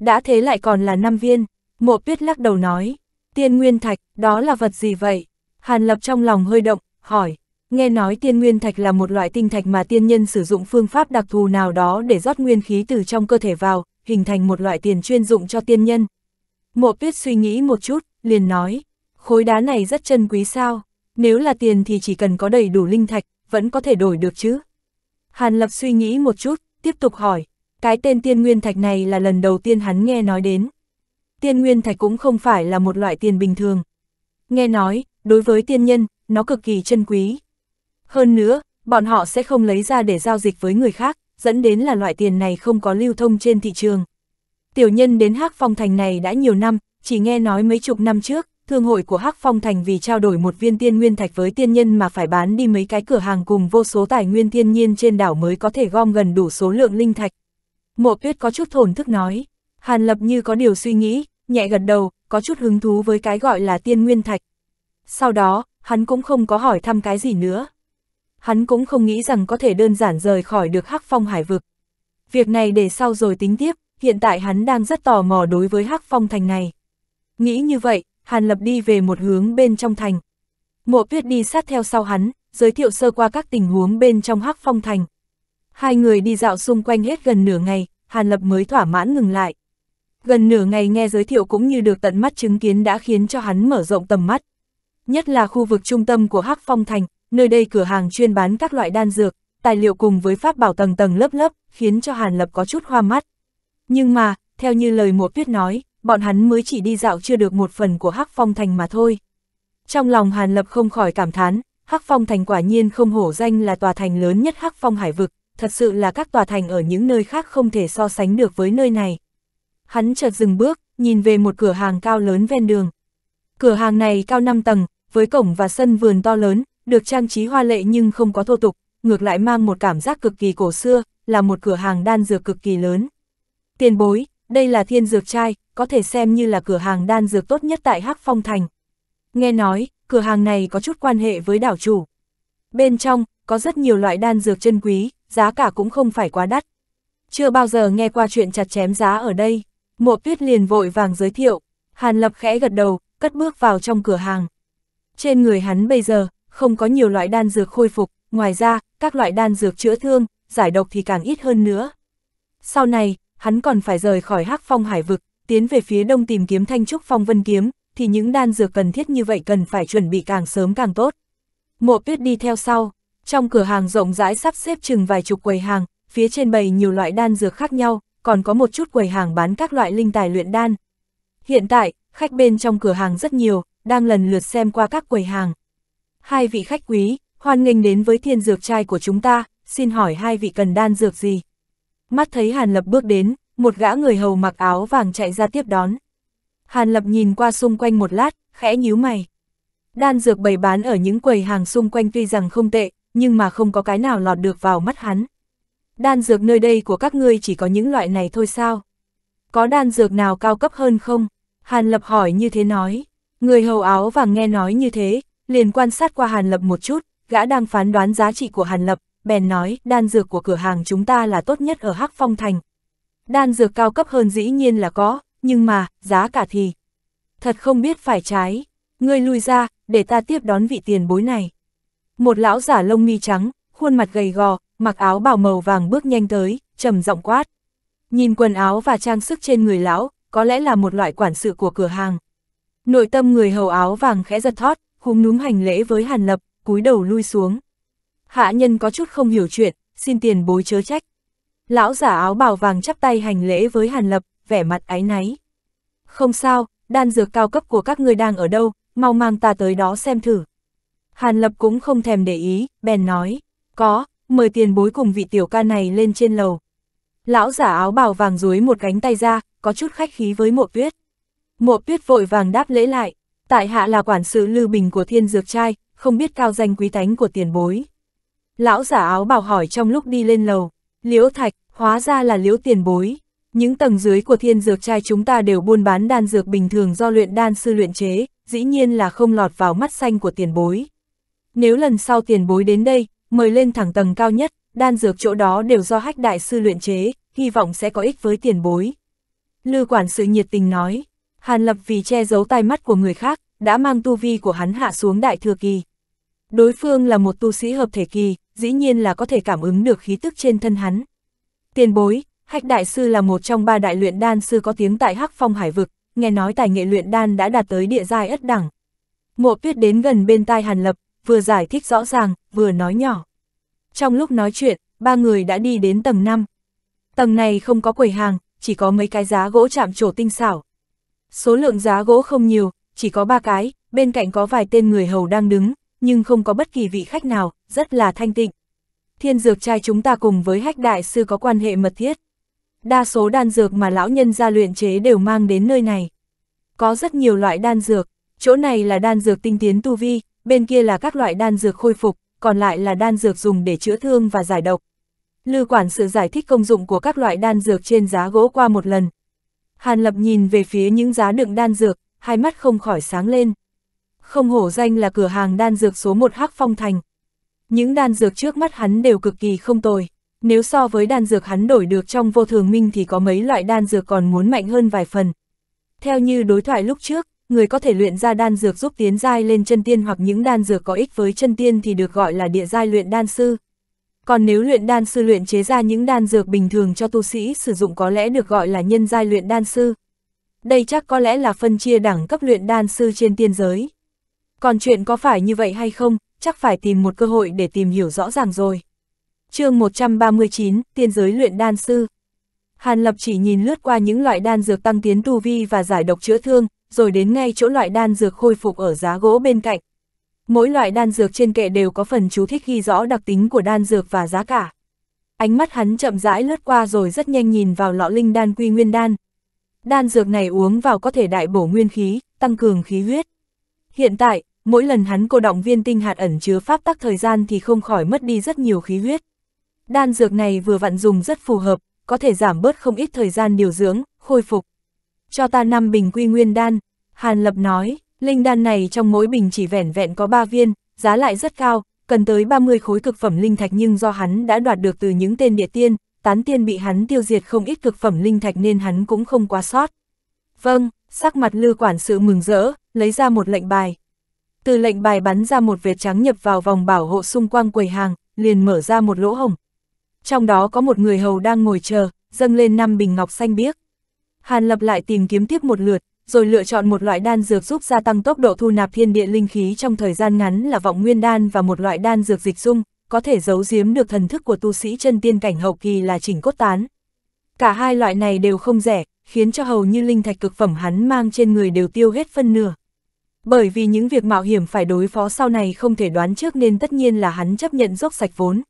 Đã thế lại còn là năm viên, mộ tuyết lắc đầu nói, tiên nguyên thạch, đó là vật gì vậy? Hàn lập trong lòng hơi động, hỏi, nghe nói tiên nguyên thạch là một loại tinh thạch mà tiên nhân sử dụng phương pháp đặc thù nào đó để rót nguyên khí từ trong cơ thể vào, hình thành một loại tiền chuyên dụng cho tiên nhân. Mộ tuyết suy nghĩ một chút, liền nói, khối đá này rất chân quý sao, nếu là tiền thì chỉ cần có đầy đủ linh thạch, vẫn có thể đổi được chứ. Hàn Lập suy nghĩ một chút, tiếp tục hỏi, cái tên tiên nguyên thạch này là lần đầu tiên hắn nghe nói đến. Tiên nguyên thạch cũng không phải là một loại tiền bình thường. Nghe nói, đối với tiên nhân, nó cực kỳ chân quý. Hơn nữa, bọn họ sẽ không lấy ra để giao dịch với người khác, dẫn đến là loại tiền này không có lưu thông trên thị trường. Tiểu nhân đến hắc phong thành này đã nhiều năm, chỉ nghe nói mấy chục năm trước, thương hội của Hắc Phong Thành vì trao đổi một viên tiên nguyên thạch với tiên nhân mà phải bán đi mấy cái cửa hàng cùng vô số tài nguyên thiên nhiên trên đảo mới có thể gom gần đủ số lượng linh thạch. Mộ tuyết có chút thổn thức nói, Hàn Lập như có điều suy nghĩ, nhẹ gật đầu, có chút hứng thú với cái gọi là tiên nguyên thạch. Sau đó, hắn cũng không có hỏi thăm cái gì nữa. Hắn cũng không nghĩ rằng có thể đơn giản rời khỏi được Hắc Phong hải vực. Việc này để sau rồi tính tiếp, hiện tại hắn đang rất tò mò đối với Hắc Phong thành này. Nghĩ như vậy, Hàn Lập đi về một hướng bên trong thành. Mộ tuyết đi sát theo sau hắn, giới thiệu sơ qua các tình huống bên trong hắc phong thành. Hai người đi dạo xung quanh hết gần nửa ngày, Hàn Lập mới thỏa mãn ngừng lại. Gần nửa ngày nghe giới thiệu cũng như được tận mắt chứng kiến đã khiến cho hắn mở rộng tầm mắt. Nhất là khu vực trung tâm của hắc phong thành, nơi đây cửa hàng chuyên bán các loại đan dược, tài liệu cùng với pháp bảo tầng tầng lớp lớp, khiến cho Hàn Lập có chút hoa mắt. Nhưng mà, theo như lời mộ tuyết nói, bọn hắn mới chỉ đi dạo chưa được một phần của Hắc Phong Thành mà thôi. Trong lòng Hàn Lập không khỏi cảm thán, Hắc Phong Thành quả nhiên không hổ danh là tòa thành lớn nhất Hắc Phong Hải Vực, thật sự là các tòa thành ở những nơi khác không thể so sánh được với nơi này. Hắn chợt dừng bước, nhìn về một cửa hàng cao lớn ven đường. Cửa hàng này cao 5 tầng, với cổng và sân vườn to lớn, được trang trí hoa lệ nhưng không có thô tục, ngược lại mang một cảm giác cực kỳ cổ xưa, là một cửa hàng đan dược cực kỳ lớn. Tiền bối, đây là thiên dược trai, có thể xem như là cửa hàng đan dược tốt nhất tại Hắc Phong Thành. Nghe nói, cửa hàng này có chút quan hệ với đảo chủ. Bên trong, có rất nhiều loại đan dược chân quý, giá cả cũng không phải quá đắt. Chưa bao giờ nghe qua chuyện chặt chém giá ở đây. Mộ tuyết liền vội vàng giới thiệu. Hàn lập khẽ gật đầu, cất bước vào trong cửa hàng. Trên người hắn bây giờ, không có nhiều loại đan dược khôi phục, ngoài ra, các loại đan dược chữa thương, giải độc thì càng ít hơn nữa. Sau này, hắn còn phải rời khỏi hắc phong hải vực, tiến về phía đông tìm kiếm thanh trúc phong vân kiếm, thì những đan dược cần thiết như vậy cần phải chuẩn bị càng sớm càng tốt. Mộ tuyết đi theo sau, trong cửa hàng rộng rãi sắp xếp chừng vài chục quầy hàng, phía trên bày nhiều loại đan dược khác nhau, còn có một chút quầy hàng bán các loại linh tài luyện đan. Hiện tại, khách bên trong cửa hàng rất nhiều, đang lần lượt xem qua các quầy hàng. Hai vị khách quý, hoan nghênh đến với thiên dược trai của chúng ta, xin hỏi hai vị cần đan dược gì? mắt thấy Hàn Lập bước đến, một gã người hầu mặc áo vàng chạy ra tiếp đón. Hàn Lập nhìn qua xung quanh một lát, khẽ nhíu mày. Đan dược bày bán ở những quầy hàng xung quanh tuy rằng không tệ, nhưng mà không có cái nào lọt được vào mắt hắn. Đan dược nơi đây của các ngươi chỉ có những loại này thôi sao? Có đan dược nào cao cấp hơn không? Hàn Lập hỏi như thế nói. Người hầu áo vàng nghe nói như thế, liền quan sát qua Hàn Lập một chút, gã đang phán đoán giá trị của Hàn Lập, bèn nói, đan dược của cửa hàng chúng ta là tốt nhất ở Hắc Phong Thành. Đan dược cao cấp hơn dĩ nhiên là có, nhưng mà, giá cả thì... Thật không biết phải trái, ngươi lui ra, để ta tiếp đón vị tiền bối này. Một lão giả lông mi trắng, khuôn mặt gầy gò, mặc áo bào màu vàng bước nhanh tới, trầm giọng quát. Nhìn quần áo và trang sức trên người lão, có lẽ là một loại quản sự của cửa hàng. Nội tâm người hầu áo vàng khẽ giật thót, húng núm hành lễ với Hàn Lập, cúi đầu lui xuống hạ nhân có chút không hiểu chuyện, xin tiền bối chớ trách. Lão giả áo bào vàng chắp tay hành lễ với Hàn Lập, vẻ mặt áy náy. Không sao, đan dược cao cấp của các ngươi đang ở đâu, mau mang ta tới đó xem thử. Hàn Lập cũng không thèm để ý, bèn nói, có, mời tiền bối cùng vị tiểu ca này lên trên lầu. Lão giả áo bào vàng dúi một cánh tay ra, có chút khách khí với mộ tuyết. Mộ tuyết vội vàng đáp lễ lại, tại hạ là quản sự lưu bình của thiên dược trai, không biết cao danh quý tánh của tiền bối. Lão giả áo bảo hỏi trong lúc đi lên lầu, liễu thạch, hóa ra là liễu tiền bối. Những tầng dưới của thiên dược trai chúng ta đều buôn bán đan dược bình thường do luyện đan sư luyện chế, dĩ nhiên là không lọt vào mắt xanh của tiền bối. Nếu lần sau tiền bối đến đây, mời lên thẳng tầng cao nhất, đan dược chỗ đó đều do hách đại sư luyện chế, hy vọng sẽ có ích với tiền bối. Lư quản sự nhiệt tình nói, Hàn Lập vì che giấu tai mắt của người khác, đã mang tu vi của hắn hạ xuống đại thừa kỳ. Đối phương là một tu sĩ hợp thể kỳ, dĩ nhiên là có thể cảm ứng được khí tức trên thân hắn. Tiền bối, Hách Đại Sư là một trong ba đại luyện đan sư có tiếng tại Hắc Phong Hải Vực, nghe nói tài nghệ luyện đan đã đạt tới địa giai ất đẳng. Mộ tuyết đến gần bên tai Hàn Lập, vừa giải thích rõ ràng, vừa nói nhỏ. Trong lúc nói chuyện, ba người đã đi đến tầng 5. Tầng này không có quầy hàng, chỉ có mấy cái giá gỗ chạm trổ tinh xảo. Số lượng giá gỗ không nhiều, chỉ có ba cái, bên cạnh có vài tên người hầu đang đứng, nhưng không có bất kỳ vị khách nào, rất là thanh tịnh. Thiên dược trai chúng ta cùng với hách đại sư có quan hệ mật thiết. Đa số đan dược mà lão nhân gia luyện chế đều mang đến nơi này. Có rất nhiều loại đan dược, chỗ này là đan dược tinh tiến tu vi, bên kia là các loại đan dược khôi phục, còn lại là đan dược dùng để chữa thương và giải độc. lưu quản sự giải thích công dụng của các loại đan dược trên giá gỗ qua một lần. Hàn Lập nhìn về phía những giá đựng đan dược, hai mắt không khỏi sáng lên không hổ danh là cửa hàng đan dược số 1 Hắc Phong Thành. Những đan dược trước mắt hắn đều cực kỳ không tồi, nếu so với đan dược hắn đổi được trong vô thường minh thì có mấy loại đan dược còn muốn mạnh hơn vài phần. Theo như đối thoại lúc trước, người có thể luyện ra đan dược giúp tiến giai lên chân tiên hoặc những đan dược có ích với chân tiên thì được gọi là địa giai luyện đan sư. Còn nếu luyện đan sư luyện chế ra những đan dược bình thường cho tu sĩ sử dụng có lẽ được gọi là nhân giai luyện đan sư. Đây chắc có lẽ là phân chia đẳng cấp luyện đan sư trên tiên giới. Còn chuyện có phải như vậy hay không, chắc phải tìm một cơ hội để tìm hiểu rõ ràng rồi. chương 139, Tiên giới luyện đan sư. Hàn Lập chỉ nhìn lướt qua những loại đan dược tăng tiến tu vi và giải độc chữa thương, rồi đến ngay chỗ loại đan dược khôi phục ở giá gỗ bên cạnh. Mỗi loại đan dược trên kệ đều có phần chú thích ghi rõ đặc tính của đan dược và giá cả. Ánh mắt hắn chậm rãi lướt qua rồi rất nhanh nhìn vào lọ linh đan quy nguyên đan. Đan dược này uống vào có thể đại bổ nguyên khí, tăng cường khí huyết. Hiện tại, mỗi lần hắn cô động viên tinh hạt ẩn chứa pháp tắc thời gian thì không khỏi mất đi rất nhiều khí huyết. Đan dược này vừa vặn dùng rất phù hợp, có thể giảm bớt không ít thời gian điều dưỡng, khôi phục. Cho ta năm bình quy nguyên đan, Hàn Lập nói, linh đan này trong mỗi bình chỉ vẻn vẹn có 3 viên, giá lại rất cao, cần tới 30 khối cực phẩm linh thạch nhưng do hắn đã đoạt được từ những tên địa tiên, tán tiên bị hắn tiêu diệt không ít cực phẩm linh thạch nên hắn cũng không quá sót. Vâng, sắc mặt lư quản sự mừng rỡ, lấy ra một lệnh bài. Từ lệnh bài bắn ra một vệt trắng nhập vào vòng bảo hộ xung quanh quầy hàng, liền mở ra một lỗ hồng. Trong đó có một người hầu đang ngồi chờ, dâng lên năm bình ngọc xanh biếc. Hàn lập lại tìm kiếm tiếp một lượt, rồi lựa chọn một loại đan dược giúp gia tăng tốc độ thu nạp thiên địa linh khí trong thời gian ngắn là vọng nguyên đan và một loại đan dược dịch dung, có thể giấu giếm được thần thức của tu sĩ chân tiên cảnh hậu kỳ là chỉnh cốt tán. Cả hai loại này đều không rẻ, khiến cho hầu như linh thạch cực phẩm hắn mang trên người đều tiêu hết phân nửa. Bởi vì những việc mạo hiểm phải đối phó sau này không thể đoán trước nên tất nhiên là hắn chấp nhận dốc sạch vốn.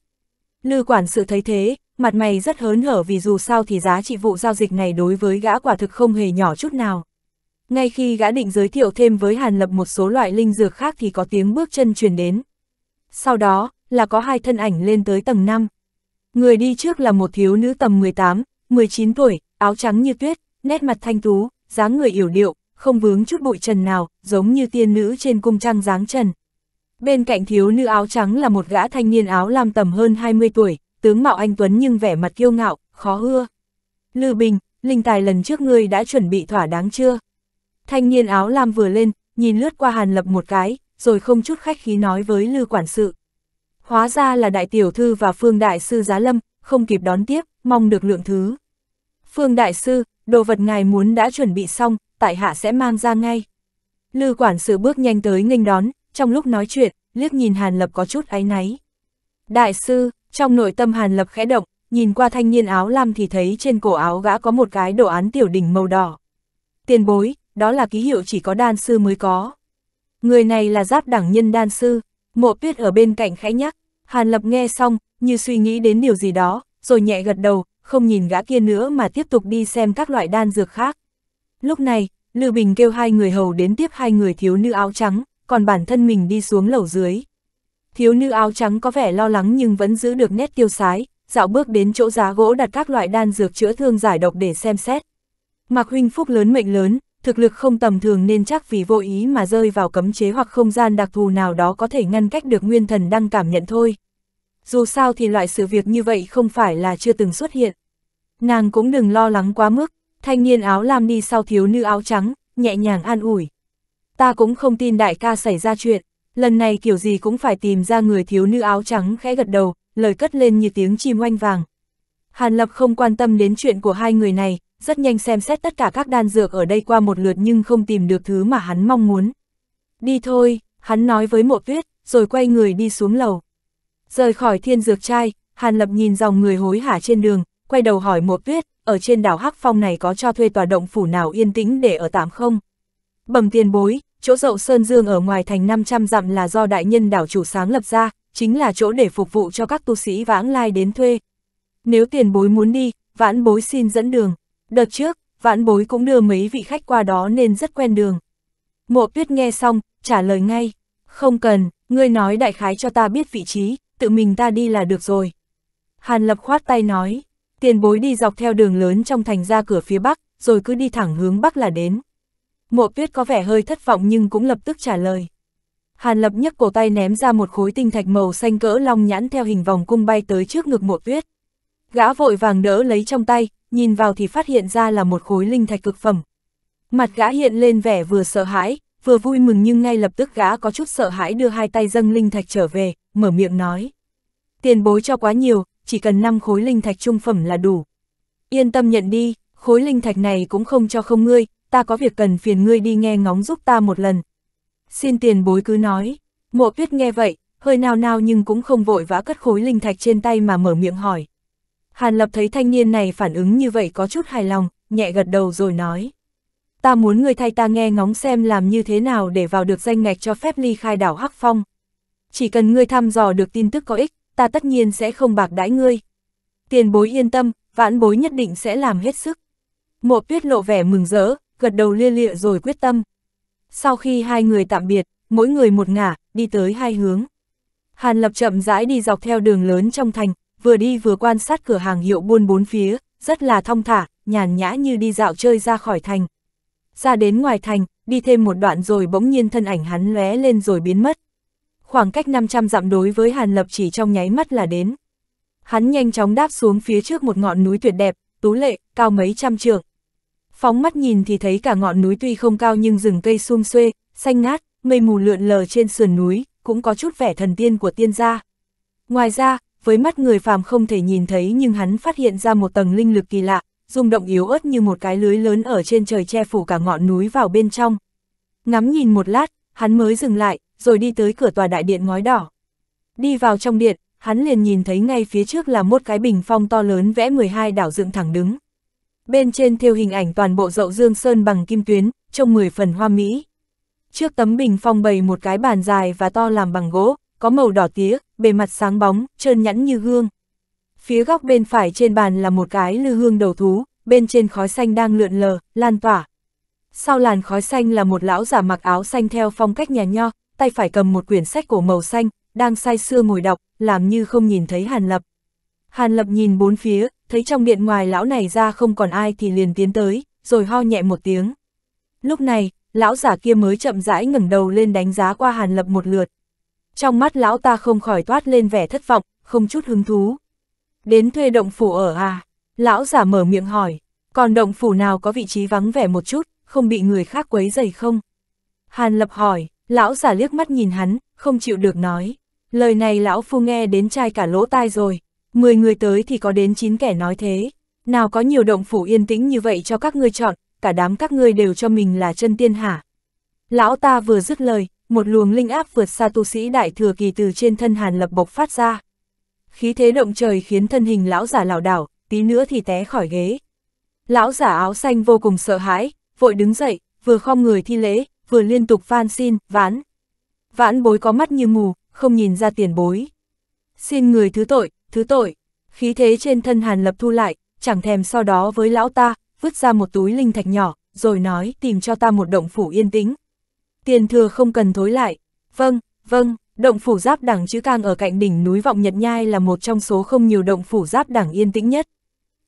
Lư quản sự thấy thế, mặt mày rất hớn hở vì dù sao thì giá trị vụ giao dịch này đối với gã quả thực không hề nhỏ chút nào. Ngay khi gã định giới thiệu thêm với Hàn Lập một số loại linh dược khác thì có tiếng bước chân truyền đến. Sau đó, là có hai thân ảnh lên tới tầng 5. Người đi trước là một thiếu nữ tầm 18, 19 tuổi, áo trắng như tuyết, nét mặt thanh tú, dáng người yểu điệu, không vướng chút bụi trần nào, giống như tiên nữ trên cung trăng dáng trần. Bên cạnh thiếu nữ áo trắng là một gã thanh niên áo lam tầm hơn 20 tuổi, tướng mạo anh Tuấn nhưng vẻ mặt kiêu ngạo, khó ưa. Lư Bình, linh tài lần trước ngươi đã chuẩn bị thỏa đáng chưa? Thanh niên áo lam vừa lên, nhìn lướt qua Hàn Lập một cái, rồi không chút khách khí nói với Lư Quản sự. Hóa ra là đại tiểu thư và phương đại sư Giá Lâm, không kịp đón tiếp, mong được lượng thứ. Phương đại sư, đồ vật ngài muốn đã chuẩn bị xong, tại hạ sẽ mang ra ngay. Lư quản sự bước nhanh tới nghênh đón, trong lúc nói chuyện, liếc nhìn Hàn Lập có chút áy náy. Đại sư, trong nội tâm Hàn Lập khẽ động, nhìn qua thanh niên áo lam thì thấy trên cổ áo gã có một cái đồ án tiểu đỉnh màu đỏ. Tiền bối, đó là ký hiệu chỉ có đan sư mới có. Người này là giáp đẳng nhân đan sư, mộ tuyết ở bên cạnh khẽ nhắc, Hàn Lập nghe xong, như suy nghĩ đến điều gì đó, rồi nhẹ gật đầu, không nhìn gã kia nữa mà tiếp tục đi xem các loại đan dược khác. Lúc này, Lư Bình kêu hai người hầu đến tiếp hai người thiếu nữ áo trắng, còn bản thân mình đi xuống lầu dưới. Thiếu nữ áo trắng có vẻ lo lắng nhưng vẫn giữ được nét tiêu sái, dạo bước đến chỗ giá gỗ đặt các loại đan dược chữa thương giải độc để xem xét. Mạc huynh phúc lớn mệnh lớn, thực lực không tầm thường nên chắc vì vô ý mà rơi vào cấm chế hoặc không gian đặc thù nào đó có thể ngăn cách được nguyên thần đang cảm nhận thôi dù sao thì loại sự việc như vậy không phải là chưa từng xuất hiện. Nàng cũng đừng lo lắng quá mức, thanh niên áo lam đi sau thiếu nữ áo trắng, nhẹ nhàng an ủi. Ta cũng không tin đại ca xảy ra chuyện, lần này kiểu gì cũng phải tìm ra người thiếu nữ áo trắng khẽ gật đầu, lời cất lên như tiếng chim oanh vàng. Hàn Lập không quan tâm đến chuyện của hai người này, rất nhanh xem xét tất cả các đan dược ở đây qua một lượt nhưng không tìm được thứ mà hắn mong muốn. Đi thôi, hắn nói với mộ tuyết, rồi quay người đi xuống lầu. Rời khỏi thiên dược trai, Hàn Lập nhìn dòng người hối hả trên đường, quay đầu hỏi Mộ Tuyết, ở trên đảo Hắc Phong này có cho thuê tòa động phủ nào yên tĩnh để ở tạm không? Bẩm tiền bối, chỗ dậu Sơn Dương ở ngoài thành 500 dặm là do đại nhân đảo chủ sáng lập ra, chính là chỗ để phục vụ cho các tu sĩ vãng lai đến thuê. Nếu tiền bối muốn đi, vãn bối xin dẫn đường. Đợt trước, vãn bối cũng đưa mấy vị khách qua đó nên rất quen đường. Mộ Tuyết nghe xong, trả lời ngay, không cần, ngươi nói đại khái cho ta biết vị trí, tự mình ta đi là được rồi. Hàn Lập khoát tay nói, tiền bối đi dọc theo đường lớn trong thành ra cửa phía bắc, rồi cứ đi thẳng hướng bắc là đến. Mộ tuyết có vẻ hơi thất vọng nhưng cũng lập tức trả lời. Hàn Lập nhấc cổ tay ném ra một khối tinh thạch màu xanh cỡ long nhãn theo hình vòng cung bay tới trước ngực mộ tuyết. Gã vội vàng đỡ lấy trong tay, nhìn vào thì phát hiện ra là một khối linh thạch cực phẩm. Mặt gã hiện lên vẻ vừa sợ hãi, vừa vui mừng nhưng ngay lập tức gã có chút sợ hãi đưa hai tay dâng linh thạch trở về, mở miệng nói. Tiền bối cho quá nhiều, chỉ cần 5 khối linh thạch trung phẩm là đủ. Yên tâm nhận đi, khối linh thạch này cũng không cho không ngươi, ta có việc cần phiền ngươi đi nghe ngóng giúp ta một lần. Xin tiền bối cứ nói, mộ tuyết nghe vậy, hơi nao nao nhưng cũng không vội vã cất khối linh thạch trên tay mà mở miệng hỏi. Hàn Lập thấy thanh niên này phản ứng như vậy có chút hài lòng, nhẹ gật đầu rồi nói. Ta muốn người thay ta nghe ngóng xem làm như thế nào để vào được danh ngạch cho phép ly khai đảo Hắc Phong chỉ cần ngươi thăm dò được tin tức có ích, ta tất nhiên sẽ không bạc đãi ngươi. Tiền bối yên tâm, vãn bối nhất định sẽ làm hết sức. Mộ tuyết lộ vẻ mừng rỡ, gật đầu lia lịa rồi quyết tâm. Sau khi hai người tạm biệt, mỗi người một ngả, đi tới hai hướng. Hàn Lập chậm rãi đi dọc theo đường lớn trong thành, vừa đi vừa quan sát cửa hàng hiệu buôn bốn phía, rất là thong thả, nhàn nhã như đi dạo chơi ra khỏi thành. Ra đến ngoài thành, đi thêm một đoạn rồi bỗng nhiên thân ảnh hắn lóe lên rồi biến mất khoảng cách 500 dặm đối với Hàn Lập chỉ trong nháy mắt là đến. Hắn nhanh chóng đáp xuống phía trước một ngọn núi tuyệt đẹp, tú lệ, cao mấy trăm trượng. Phóng mắt nhìn thì thấy cả ngọn núi tuy không cao nhưng rừng cây sum xuê, xanh ngát, mây mù lượn lờ trên sườn núi, cũng có chút vẻ thần tiên của tiên gia. Ngoài ra, với mắt người phàm không thể nhìn thấy nhưng hắn phát hiện ra một tầng linh lực kỳ lạ, rung động yếu ớt như một cái lưới lớn ở trên trời che phủ cả ngọn núi vào bên trong. Ngắm nhìn một lát, hắn mới dừng lại, rồi đi tới cửa tòa đại điện ngói đỏ. Đi vào trong điện, hắn liền nhìn thấy ngay phía trước là một cái bình phong to lớn vẽ 12 đảo dựng thẳng đứng. Bên trên theo hình ảnh toàn bộ dậu dương sơn bằng kim tuyến, trông 10 phần hoa mỹ. Trước tấm bình phong bày một cái bàn dài và to làm bằng gỗ, có màu đỏ tía, bề mặt sáng bóng, trơn nhẵn như gương. Phía góc bên phải trên bàn là một cái lư hương đầu thú, bên trên khói xanh đang lượn lờ, lan tỏa. Sau làn khói xanh là một lão giả mặc áo xanh theo phong cách nhà nho, tay phải cầm một quyển sách cổ màu xanh, đang say sưa ngồi đọc, làm như không nhìn thấy Hàn Lập. Hàn Lập nhìn bốn phía, thấy trong điện ngoài lão này ra không còn ai thì liền tiến tới, rồi ho nhẹ một tiếng. Lúc này, lão giả kia mới chậm rãi ngẩng đầu lên đánh giá qua Hàn Lập một lượt. Trong mắt lão ta không khỏi toát lên vẻ thất vọng, không chút hứng thú. Đến thuê động phủ ở à? Lão giả mở miệng hỏi, còn động phủ nào có vị trí vắng vẻ một chút, không bị người khác quấy rầy không? Hàn Lập hỏi, Lão giả liếc mắt nhìn hắn, không chịu được nói. Lời này lão phu nghe đến trai cả lỗ tai rồi, mười người tới thì có đến chín kẻ nói thế. Nào có nhiều động phủ yên tĩnh như vậy cho các ngươi chọn, cả đám các ngươi đều cho mình là chân tiên hả. Lão ta vừa dứt lời, một luồng linh áp vượt xa tu sĩ đại thừa kỳ từ trên thân hàn lập bộc phát ra. Khí thế động trời khiến thân hình lão giả lảo đảo, tí nữa thì té khỏi ghế. Lão giả áo xanh vô cùng sợ hãi, vội đứng dậy, vừa khom người thi lễ, vừa liên tục van xin, vãn. Vãn bối có mắt như mù, không nhìn ra tiền bối. Xin người thứ tội, thứ tội. Khí thế trên thân Hàn Lập thu lại, chẳng thèm so đó với lão ta, vứt ra một túi linh thạch nhỏ, rồi nói tìm cho ta một động phủ yên tĩnh. Tiền thừa không cần thối lại. Vâng, vâng, động phủ giáp đẳng chữ càng ở cạnh đỉnh núi Vọng Nhật Nhai là một trong số không nhiều động phủ giáp đẳng yên tĩnh nhất.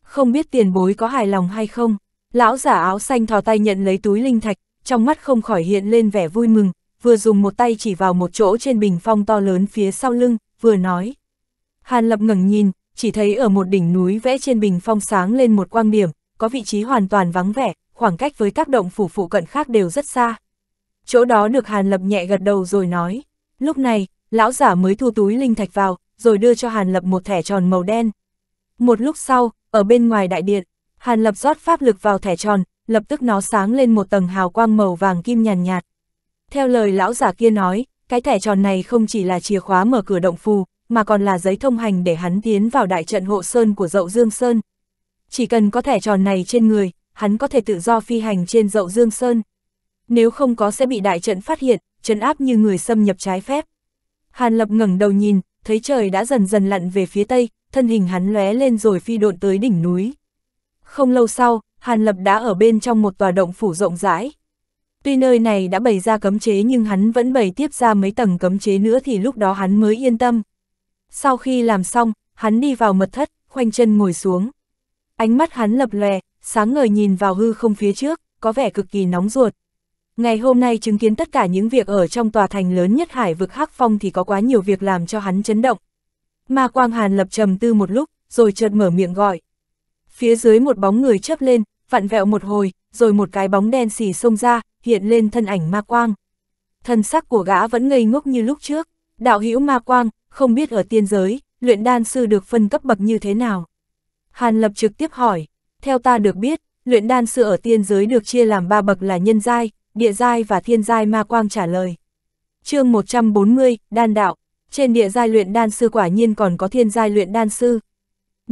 Không biết tiền bối có hài lòng hay không? Lão giả áo xanh thò tay nhận lấy túi linh thạch, trong mắt không khỏi hiện lên vẻ vui mừng, vừa dùng một tay chỉ vào một chỗ trên bình phong to lớn phía sau lưng, vừa nói. Hàn Lập ngẩng nhìn, chỉ thấy ở một đỉnh núi vẽ trên bình phong sáng lên một quang điểm, có vị trí hoàn toàn vắng vẻ, khoảng cách với các động phủ phụ cận khác đều rất xa. Chỗ đó được Hàn Lập nhẹ gật đầu rồi nói. Lúc này, lão giả mới thu túi linh thạch vào, rồi đưa cho Hàn Lập một thẻ tròn màu đen. Một lúc sau, ở bên ngoài đại điện, Hàn Lập rót pháp lực vào thẻ tròn, lập tức nó sáng lên một tầng hào quang màu vàng kim nhàn nhạt, nhạt. Theo lời lão giả kia nói, cái thẻ tròn này không chỉ là chìa khóa mở cửa động phù, mà còn là giấy thông hành để hắn tiến vào đại trận hộ sơn của dậu Dương Sơn. Chỉ cần có thẻ tròn này trên người, hắn có thể tự do phi hành trên dậu Dương Sơn. Nếu không có sẽ bị đại trận phát hiện, trấn áp như người xâm nhập trái phép. Hàn Lập ngẩng đầu nhìn, thấy trời đã dần dần lặn về phía tây, thân hình hắn lóe lên rồi phi độn tới đỉnh núi. Không lâu sau, Hàn Lập đã ở bên trong một tòa động phủ rộng rãi. Tuy nơi này đã bày ra cấm chế nhưng hắn vẫn bày tiếp ra mấy tầng cấm chế nữa thì lúc đó hắn mới yên tâm. Sau khi làm xong, hắn đi vào mật thất, khoanh chân ngồi xuống. Ánh mắt hắn lập lòe, sáng ngời nhìn vào hư không phía trước, có vẻ cực kỳ nóng ruột. Ngày hôm nay chứng kiến tất cả những việc ở trong tòa thành lớn nhất hải vực Hắc Phong thì có quá nhiều việc làm cho hắn chấn động. Ma Quang Hàn lập trầm tư một lúc, rồi chợt mở miệng gọi phía dưới một bóng người chớp lên, vặn vẹo một hồi, rồi một cái bóng đen xì xông ra, hiện lên thân ảnh ma quang. Thân sắc của gã vẫn ngây ngốc như lúc trước, đạo hữu ma quang, không biết ở tiên giới, luyện đan sư được phân cấp bậc như thế nào. Hàn Lập trực tiếp hỏi, theo ta được biết, luyện đan sư ở tiên giới được chia làm ba bậc là nhân giai, địa giai và thiên giai ma quang trả lời. chương 140, đan đạo, trên địa giai luyện đan sư quả nhiên còn có thiên giai luyện đan sư,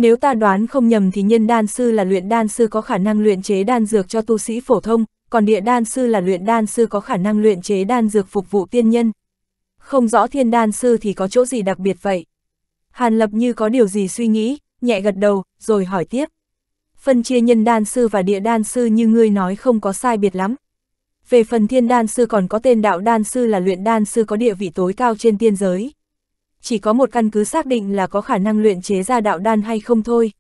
nếu ta đoán không nhầm thì nhân đan sư là luyện đan sư có khả năng luyện chế đan dược cho tu sĩ phổ thông, còn địa đan sư là luyện đan sư có khả năng luyện chế đan dược phục vụ tiên nhân. Không rõ thiên đan sư thì có chỗ gì đặc biệt vậy? Hàn Lập như có điều gì suy nghĩ, nhẹ gật đầu, rồi hỏi tiếp. Phân chia nhân đan sư và địa đan sư như ngươi nói không có sai biệt lắm. Về phần thiên đan sư còn có tên đạo đan sư là luyện đan sư có địa vị tối cao trên tiên giới chỉ có một căn cứ xác định là có khả năng luyện chế ra đạo đan hay không thôi.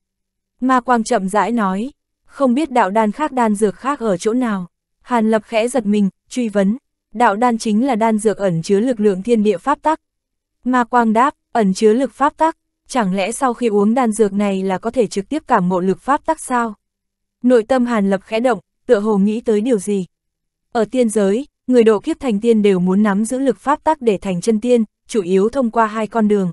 Ma Quang chậm rãi nói, không biết đạo đan khác đan dược khác ở chỗ nào. Hàn Lập khẽ giật mình, truy vấn, đạo đan chính là đan dược ẩn chứa lực lượng thiên địa pháp tắc. Ma Quang đáp, ẩn chứa lực pháp tắc, chẳng lẽ sau khi uống đan dược này là có thể trực tiếp cảm ngộ lực pháp tắc sao? Nội tâm Hàn Lập khẽ động, tựa hồ nghĩ tới điều gì? Ở tiên giới, người độ kiếp thành tiên đều muốn nắm giữ lực pháp tắc để thành chân tiên, chủ yếu thông qua hai con đường.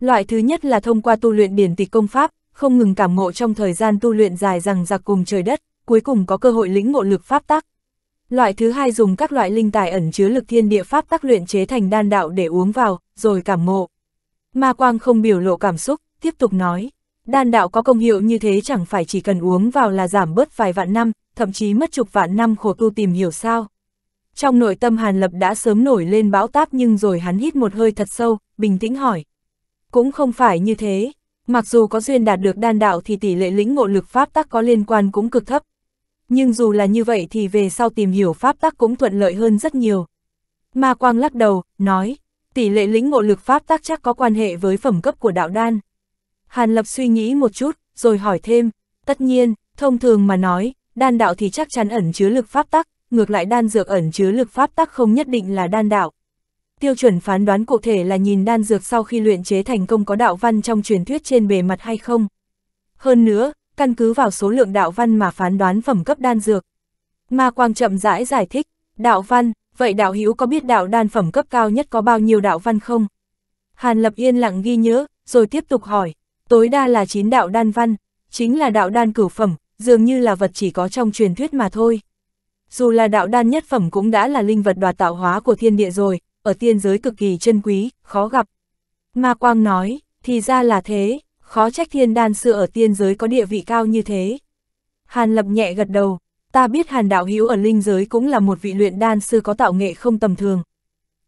Loại thứ nhất là thông qua tu luyện điển tịch công pháp, không ngừng cảm ngộ trong thời gian tu luyện dài rằng giặc cùng trời đất, cuối cùng có cơ hội lĩnh ngộ lực pháp tắc. Loại thứ hai dùng các loại linh tài ẩn chứa lực thiên địa pháp tắc luyện chế thành đan đạo để uống vào, rồi cảm ngộ. Ma Quang không biểu lộ cảm xúc, tiếp tục nói, đan đạo có công hiệu như thế chẳng phải chỉ cần uống vào là giảm bớt vài vạn năm, thậm chí mất chục vạn năm khổ tu tìm hiểu sao. Trong nội tâm Hàn Lập đã sớm nổi lên bão táp nhưng rồi hắn hít một hơi thật sâu, bình tĩnh hỏi. Cũng không phải như thế, mặc dù có duyên đạt được đan đạo thì tỷ lệ lĩnh ngộ lực pháp tắc có liên quan cũng cực thấp. Nhưng dù là như vậy thì về sau tìm hiểu pháp tắc cũng thuận lợi hơn rất nhiều. Ma Quang lắc đầu, nói, tỷ lệ lĩnh ngộ lực pháp tắc chắc có quan hệ với phẩm cấp của đạo đan. Hàn Lập suy nghĩ một chút, rồi hỏi thêm, tất nhiên, thông thường mà nói, đan đạo thì chắc chắn ẩn chứa lực pháp tắc, ngược lại đan dược ẩn chứa lực pháp tắc không nhất định là đan đạo. Tiêu chuẩn phán đoán cụ thể là nhìn đan dược sau khi luyện chế thành công có đạo văn trong truyền thuyết trên bề mặt hay không. Hơn nữa, căn cứ vào số lượng đạo văn mà phán đoán phẩm cấp đan dược. Ma Quang chậm rãi giải, giải thích, đạo văn, vậy đạo hữu có biết đạo đan phẩm cấp cao nhất có bao nhiêu đạo văn không? Hàn Lập yên lặng ghi nhớ, rồi tiếp tục hỏi, tối đa là 9 đạo đan văn, chính là đạo đan cửu phẩm, dường như là vật chỉ có trong truyền thuyết mà thôi. Dù là đạo đan nhất phẩm cũng đã là linh vật đoạt tạo hóa của thiên địa rồi, ở tiên giới cực kỳ chân quý, khó gặp. Ma Quang nói, thì ra là thế, khó trách thiên đan sư ở tiên giới có địa vị cao như thế. Hàn Lập nhẹ gật đầu, ta biết Hàn Đạo Hữu ở linh giới cũng là một vị luyện đan sư có tạo nghệ không tầm thường.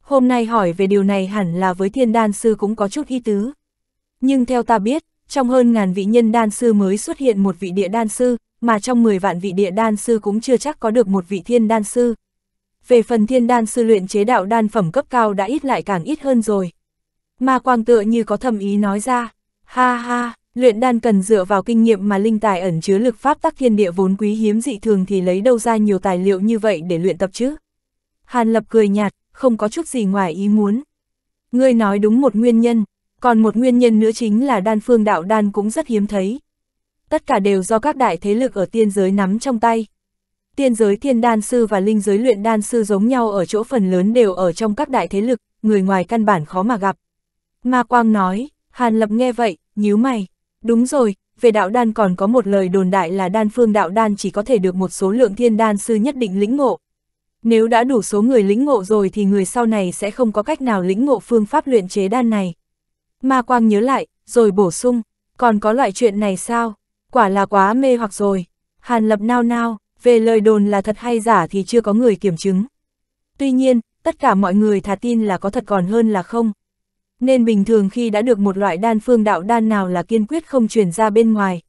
Hôm nay hỏi về điều này hẳn là với thiên đan sư cũng có chút ý tứ. Nhưng theo ta biết, trong hơn ngàn vị nhân đan sư mới xuất hiện một vị địa đan sư, mà trong 10 vạn vị địa đan sư cũng chưa chắc có được một vị thiên đan sư. Về phần thiên đan sư luyện chế đạo đan phẩm cấp cao đã ít lại càng ít hơn rồi. Ma quang tựa như có thầm ý nói ra, ha ha, luyện đan cần dựa vào kinh nghiệm mà linh tài ẩn chứa lực pháp tắc thiên địa vốn quý hiếm dị thường thì lấy đâu ra nhiều tài liệu như vậy để luyện tập chứ. Hàn lập cười nhạt, không có chút gì ngoài ý muốn. Ngươi nói đúng một nguyên nhân, còn một nguyên nhân nữa chính là đan phương đạo đan cũng rất hiếm thấy tất cả đều do các đại thế lực ở tiên giới nắm trong tay. Tiên giới thiên đan sư và linh giới luyện đan sư giống nhau ở chỗ phần lớn đều ở trong các đại thế lực, người ngoài căn bản khó mà gặp. Ma Quang nói, Hàn Lập nghe vậy, nhíu mày. Đúng rồi, về đạo đan còn có một lời đồn đại là đan phương đạo đan chỉ có thể được một số lượng thiên đan sư nhất định lĩnh ngộ. Nếu đã đủ số người lĩnh ngộ rồi thì người sau này sẽ không có cách nào lĩnh ngộ phương pháp luyện chế đan này. Ma Quang nhớ lại, rồi bổ sung, còn có loại chuyện này sao? quả là quá mê hoặc rồi. Hàn Lập nao nao, về lời đồn là thật hay giả thì chưa có người kiểm chứng. Tuy nhiên, tất cả mọi người thà tin là có thật còn hơn là không. Nên bình thường khi đã được một loại đan phương đạo đan nào là kiên quyết không truyền ra bên ngoài.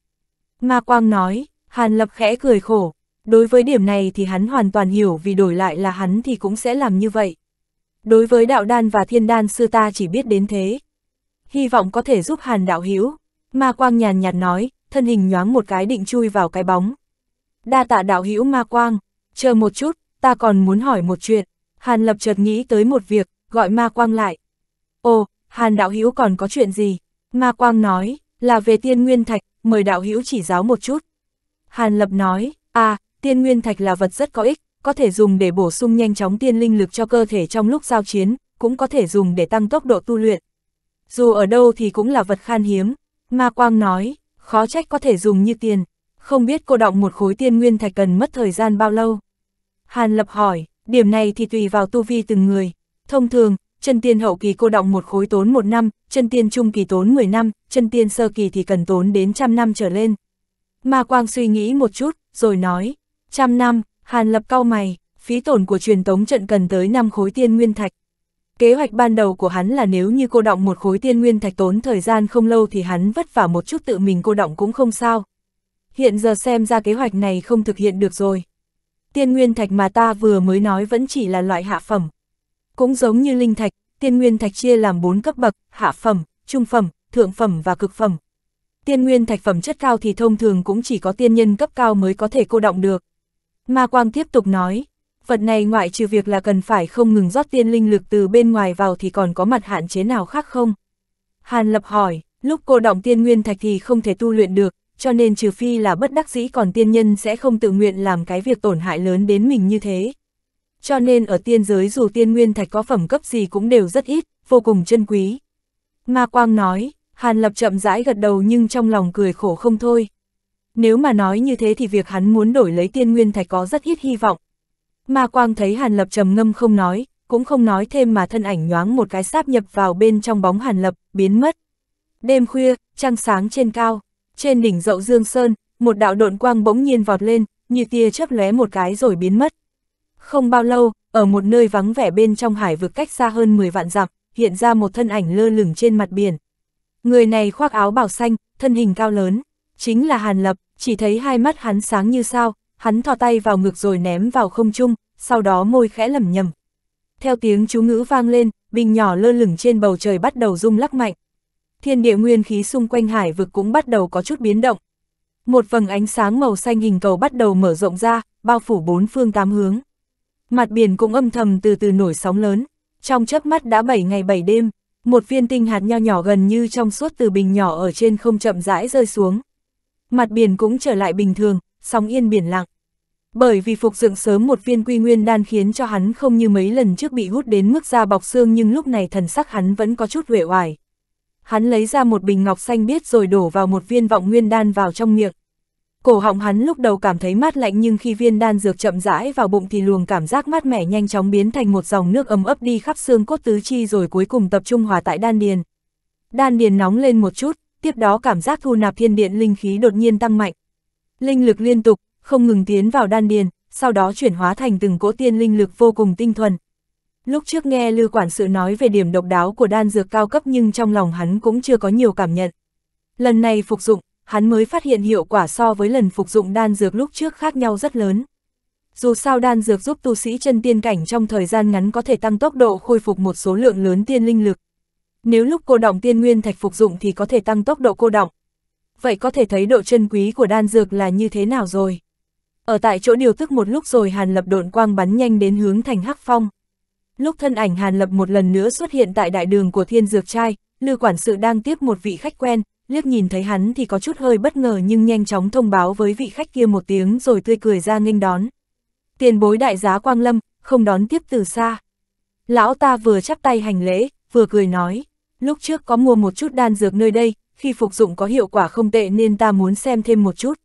Ma Quang nói, Hàn Lập khẽ cười khổ, đối với điểm này thì hắn hoàn toàn hiểu vì đổi lại là hắn thì cũng sẽ làm như vậy. Đối với đạo đan và thiên đan xưa ta chỉ biết đến thế. Hy vọng có thể giúp Hàn đạo hữu Ma Quang nhàn nhạt nói, thân hình nhoáng một cái định chui vào cái bóng. Đa tạ đạo hữu ma quang, chờ một chút, ta còn muốn hỏi một chuyện. Hàn lập chợt nghĩ tới một việc, gọi ma quang lại. Ồ, Hàn đạo hữu còn có chuyện gì? Ma quang nói, là về tiên nguyên thạch, mời đạo hữu chỉ giáo một chút. Hàn lập nói, à, tiên nguyên thạch là vật rất có ích, có thể dùng để bổ sung nhanh chóng tiên linh lực cho cơ thể trong lúc giao chiến, cũng có thể dùng để tăng tốc độ tu luyện. Dù ở đâu thì cũng là vật khan hiếm. Ma Quang nói, khó trách có thể dùng như tiền, không biết cô động một khối tiên nguyên thạch cần mất thời gian bao lâu. Hàn Lập hỏi, điểm này thì tùy vào tu vi từng người. Thông thường, chân tiên hậu kỳ cô động một khối tốn một năm, chân tiên trung kỳ tốn 10 năm, chân tiên sơ kỳ thì cần tốn đến trăm năm trở lên. Ma Quang suy nghĩ một chút, rồi nói, trăm năm, Hàn Lập cau mày, phí tổn của truyền tống trận cần tới năm khối tiên nguyên thạch. Kế hoạch ban đầu của hắn là nếu như cô động một khối tiên nguyên thạch tốn thời gian không lâu thì hắn vất vả một chút tự mình cô động cũng không sao. Hiện giờ xem ra kế hoạch này không thực hiện được rồi. Tiên nguyên thạch mà ta vừa mới nói vẫn chỉ là loại hạ phẩm. Cũng giống như linh thạch, tiên nguyên thạch chia làm 4 cấp bậc, hạ phẩm, trung phẩm, thượng phẩm và cực phẩm. Tiên nguyên thạch phẩm chất cao thì thông thường cũng chỉ có tiên nhân cấp cao mới có thể cô động được. Ma Quang tiếp tục nói, vật này ngoại trừ việc là cần phải không ngừng rót tiên linh lực từ bên ngoài vào thì còn có mặt hạn chế nào khác không? Hàn Lập hỏi, lúc cô động tiên nguyên thạch thì không thể tu luyện được, cho nên trừ phi là bất đắc dĩ còn tiên nhân sẽ không tự nguyện làm cái việc tổn hại lớn đến mình như thế. Cho nên ở tiên giới dù tiên nguyên thạch có phẩm cấp gì cũng đều rất ít, vô cùng chân quý. Ma Quang nói, Hàn Lập chậm rãi gật đầu nhưng trong lòng cười khổ không thôi. Nếu mà nói như thế thì việc hắn muốn đổi lấy tiên nguyên thạch có rất ít hy vọng, Ma Quang thấy Hàn Lập trầm ngâm không nói, cũng không nói thêm mà thân ảnh nhoáng một cái sáp nhập vào bên trong bóng Hàn Lập, biến mất. Đêm khuya, trăng sáng trên cao, trên đỉnh dậu Dương Sơn, một đạo độn quang bỗng nhiên vọt lên, như tia chớp lóe một cái rồi biến mất. Không bao lâu, ở một nơi vắng vẻ bên trong hải vực cách xa hơn 10 vạn dặm, hiện ra một thân ảnh lơ lửng trên mặt biển. Người này khoác áo bào xanh, thân hình cao lớn, chính là Hàn Lập, chỉ thấy hai mắt hắn sáng như sao, hắn thò tay vào ngực rồi ném vào không trung, sau đó môi khẽ lẩm nhẩm Theo tiếng chú ngữ vang lên, bình nhỏ lơ lửng trên bầu trời bắt đầu rung lắc mạnh. Thiên địa nguyên khí xung quanh hải vực cũng bắt đầu có chút biến động. Một vầng ánh sáng màu xanh hình cầu bắt đầu mở rộng ra, bao phủ bốn phương tám hướng. Mặt biển cũng âm thầm từ từ nổi sóng lớn, trong chớp mắt đã 7 ngày 7 đêm, một viên tinh hạt nho nhỏ gần như trong suốt từ bình nhỏ ở trên không chậm rãi rơi xuống. Mặt biển cũng trở lại bình thường, sóng yên biển lặng. Bởi vì phục dựng sớm một viên quy nguyên đan khiến cho hắn không như mấy lần trước bị hút đến mức da bọc xương nhưng lúc này thần sắc hắn vẫn có chút huệ hoài Hắn lấy ra một bình ngọc xanh biết rồi đổ vào một viên vọng nguyên đan vào trong miệng. Cổ họng hắn lúc đầu cảm thấy mát lạnh nhưng khi viên đan dược chậm rãi vào bụng thì luồng cảm giác mát mẻ nhanh chóng biến thành một dòng nước ấm ấp đi khắp xương cốt tứ chi rồi cuối cùng tập trung hòa tại đan điền. Đan điền nóng lên một chút, tiếp đó cảm giác thu nạp thiên điện linh khí đột nhiên tăng mạnh. Linh lực liên tục, không ngừng tiến vào đan điền, sau đó chuyển hóa thành từng cỗ tiên linh lực vô cùng tinh thuần. Lúc trước nghe Lư Quản sự nói về điểm độc đáo của đan dược cao cấp nhưng trong lòng hắn cũng chưa có nhiều cảm nhận. Lần này phục dụng, hắn mới phát hiện hiệu quả so với lần phục dụng đan dược lúc trước khác nhau rất lớn. Dù sao đan dược giúp tu sĩ chân tiên cảnh trong thời gian ngắn có thể tăng tốc độ khôi phục một số lượng lớn tiên linh lực. Nếu lúc cô động tiên nguyên thạch phục dụng thì có thể tăng tốc độ cô động. Vậy có thể thấy độ chân quý của đan dược là như thế nào rồi? Ở tại chỗ điều tức một lúc rồi Hàn Lập độn quang bắn nhanh đến hướng thành Hắc Phong. Lúc thân ảnh Hàn Lập một lần nữa xuất hiện tại đại đường của Thiên Dược Trai, Lưu Quản sự đang tiếp một vị khách quen, liếc nhìn thấy hắn thì có chút hơi bất ngờ nhưng nhanh chóng thông báo với vị khách kia một tiếng rồi tươi cười ra nghênh đón. Tiền bối đại giá Quang Lâm, không đón tiếp từ xa. Lão ta vừa chắp tay hành lễ, vừa cười nói, lúc trước có mua một chút đan dược nơi đây, khi phục dụng có hiệu quả không tệ nên ta muốn xem thêm một chút.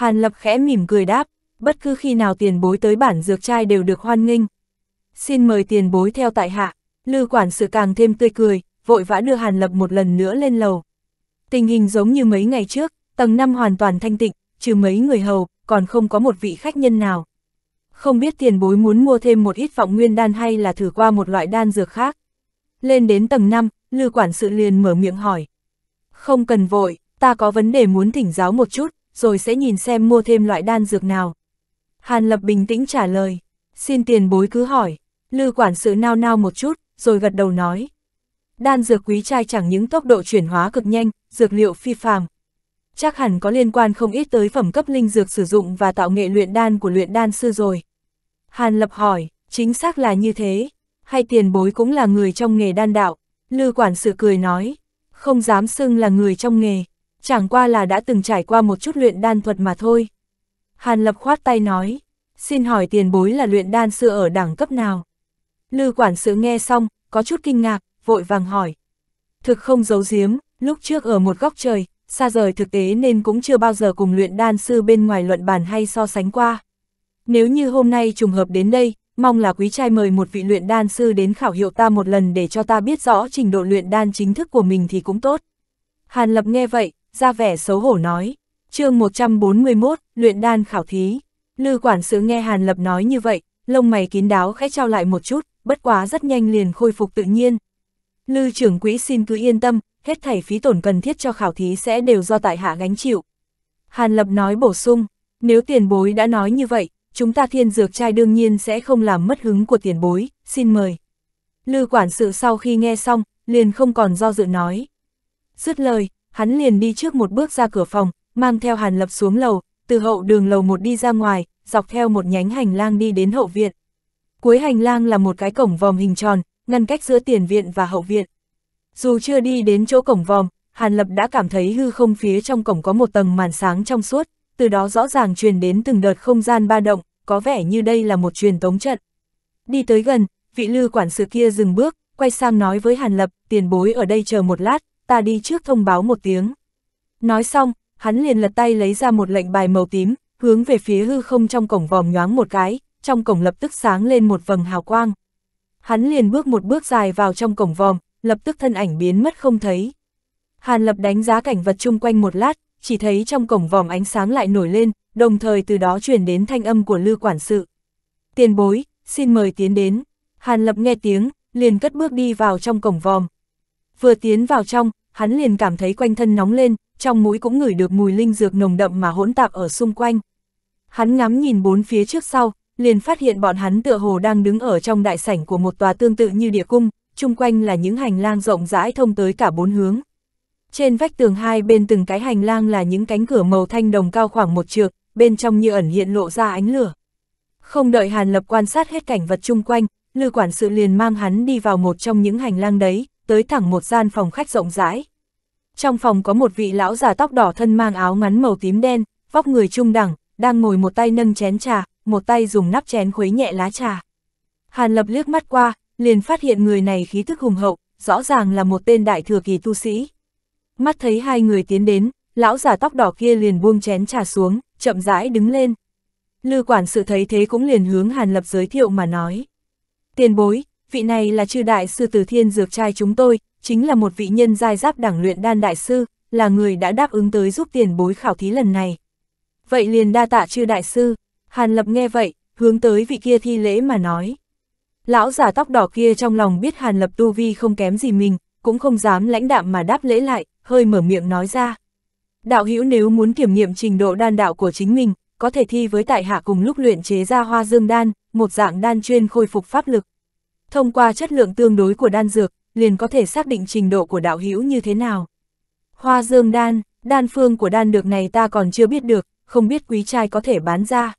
Hàn Lập khẽ mỉm cười đáp, bất cứ khi nào tiền bối tới bản dược trai đều được hoan nghênh. Xin mời tiền bối theo tại hạ, Lư quản sự càng thêm tươi cười, vội vã đưa Hàn Lập một lần nữa lên lầu. Tình hình giống như mấy ngày trước, tầng 5 hoàn toàn thanh tịnh, trừ mấy người hầu, còn không có một vị khách nhân nào. Không biết tiền bối muốn mua thêm một ít vọng nguyên đan hay là thử qua một loại đan dược khác. Lên đến tầng 5, Lư quản sự liền mở miệng hỏi. Không cần vội, ta có vấn đề muốn thỉnh giáo một chút, rồi sẽ nhìn xem mua thêm loại đan dược nào. Hàn Lập bình tĩnh trả lời, xin tiền bối cứ hỏi, Lư quản sự nao nao một chút, rồi gật đầu nói. Đan dược quý trai chẳng những tốc độ chuyển hóa cực nhanh, dược liệu phi phàm. Chắc hẳn có liên quan không ít tới phẩm cấp linh dược sử dụng và tạo nghệ luyện đan của luyện đan sư rồi. Hàn Lập hỏi, chính xác là như thế, hay tiền bối cũng là người trong nghề đan đạo? Lư quản sự cười nói, không dám xưng là người trong nghề, chẳng qua là đã từng trải qua một chút luyện đan thuật mà thôi. Hàn Lập khoát tay nói, xin hỏi tiền bối là luyện đan sư ở đẳng cấp nào? Lư quản sự nghe xong, có chút kinh ngạc, vội vàng hỏi. Thực không giấu giếm, lúc trước ở một góc trời, xa rời thực tế nên cũng chưa bao giờ cùng luyện đan sư bên ngoài luận bàn hay so sánh qua. Nếu như hôm nay trùng hợp đến đây, mong là quý trai mời một vị luyện đan sư đến khảo hiệu ta một lần để cho ta biết rõ trình độ luyện đan chính thức của mình thì cũng tốt. Hàn Lập nghe vậy, ra vẻ xấu hổ nói. chương 141, luyện đan khảo thí. Lư quản sự nghe Hàn Lập nói như vậy, lông mày kín đáo khẽ trao lại một chút, bất quá rất nhanh liền khôi phục tự nhiên. Lư trưởng quỹ xin cứ yên tâm, hết thảy phí tổn cần thiết cho khảo thí sẽ đều do tại hạ gánh chịu. Hàn Lập nói bổ sung, nếu tiền bối đã nói như vậy, chúng ta thiên dược trai đương nhiên sẽ không làm mất hứng của tiền bối, xin mời. Lư quản sự sau khi nghe xong, liền không còn do dự nói. Dứt lời, hắn liền đi trước một bước ra cửa phòng, mang theo Hàn Lập xuống lầu, từ hậu đường lầu một đi ra ngoài, dọc theo một nhánh hành lang đi đến hậu viện. Cuối hành lang là một cái cổng vòm hình tròn, ngăn cách giữa tiền viện và hậu viện. Dù chưa đi đến chỗ cổng vòm, Hàn Lập đã cảm thấy hư không phía trong cổng có một tầng màn sáng trong suốt, từ đó rõ ràng truyền đến từng đợt không gian ba động, có vẻ như đây là một truyền tống trận. Đi tới gần, vị lư quản sự kia dừng bước, quay sang nói với Hàn Lập, tiền bối ở đây chờ một lát, ta đi trước thông báo một tiếng. Nói xong, hắn liền lật tay lấy ra một lệnh bài màu tím, hướng về phía hư không trong cổng vòm nhoáng một cái, trong cổng lập tức sáng lên một vầng hào quang. Hắn liền bước một bước dài vào trong cổng vòm, lập tức thân ảnh biến mất không thấy. Hàn Lập đánh giá cảnh vật chung quanh một lát, chỉ thấy trong cổng vòm ánh sáng lại nổi lên, đồng thời từ đó truyền đến thanh âm của Lư Quản sự. Tiền bối, xin mời tiến đến. Hàn Lập nghe tiếng, liền cất bước đi vào trong cổng vòm. Vừa tiến vào trong, hắn liền cảm thấy quanh thân nóng lên, trong mũi cũng ngửi được mùi linh dược nồng đậm mà hỗn tạp ở xung quanh. Hắn ngắm nhìn bốn phía trước sau, liền phát hiện bọn hắn tựa hồ đang đứng ở trong đại sảnh của một tòa tương tự như địa cung, chung quanh là những hành lang rộng rãi thông tới cả bốn hướng. Trên vách tường hai bên từng cái hành lang là những cánh cửa màu thanh đồng cao khoảng một trượng, bên trong như ẩn hiện lộ ra ánh lửa. Không đợi Hàn Lập quan sát hết cảnh vật chung quanh, Lư quản sự liền mang hắn đi vào một trong những hành lang đấy, tới thẳng một gian phòng khách rộng rãi. Trong phòng có một vị lão già tóc đỏ thân mang áo ngắn màu tím đen, vóc người trung đẳng, đang ngồi một tay nâng chén trà, một tay dùng nắp chén khuấy nhẹ lá trà. Hàn Lập liếc mắt qua, liền phát hiện người này khí thức hùng hậu, rõ ràng là một tên đại thừa kỳ tu sĩ. Mắt thấy hai người tiến đến, lão già tóc đỏ kia liền buông chén trà xuống, chậm rãi đứng lên. Lư quản sự thấy thế cũng liền hướng Hàn Lập giới thiệu mà nói. Tiền bối, vị này là chư đại sư từ thiên dược trai chúng tôi, chính là một vị nhân giai giáp đảng luyện đan đại sư, là người đã đáp ứng tới giúp tiền bối khảo thí lần này. Vậy liền đa tạ chư đại sư, Hàn Lập nghe vậy, hướng tới vị kia thi lễ mà nói. Lão giả tóc đỏ kia trong lòng biết Hàn Lập tu vi không kém gì mình, cũng không dám lãnh đạm mà đáp lễ lại, hơi mở miệng nói ra. Đạo hữu nếu muốn kiểm nghiệm trình độ đan đạo của chính mình, có thể thi với tại hạ cùng lúc luyện chế ra hoa dương đan, một dạng đan chuyên khôi phục pháp lực. Thông qua chất lượng tương đối của đan dược, liền có thể xác định trình độ của đạo hữu như thế nào. Hoa dương đan, đan phương của đan được này ta còn chưa biết được, không biết quý trai có thể bán ra.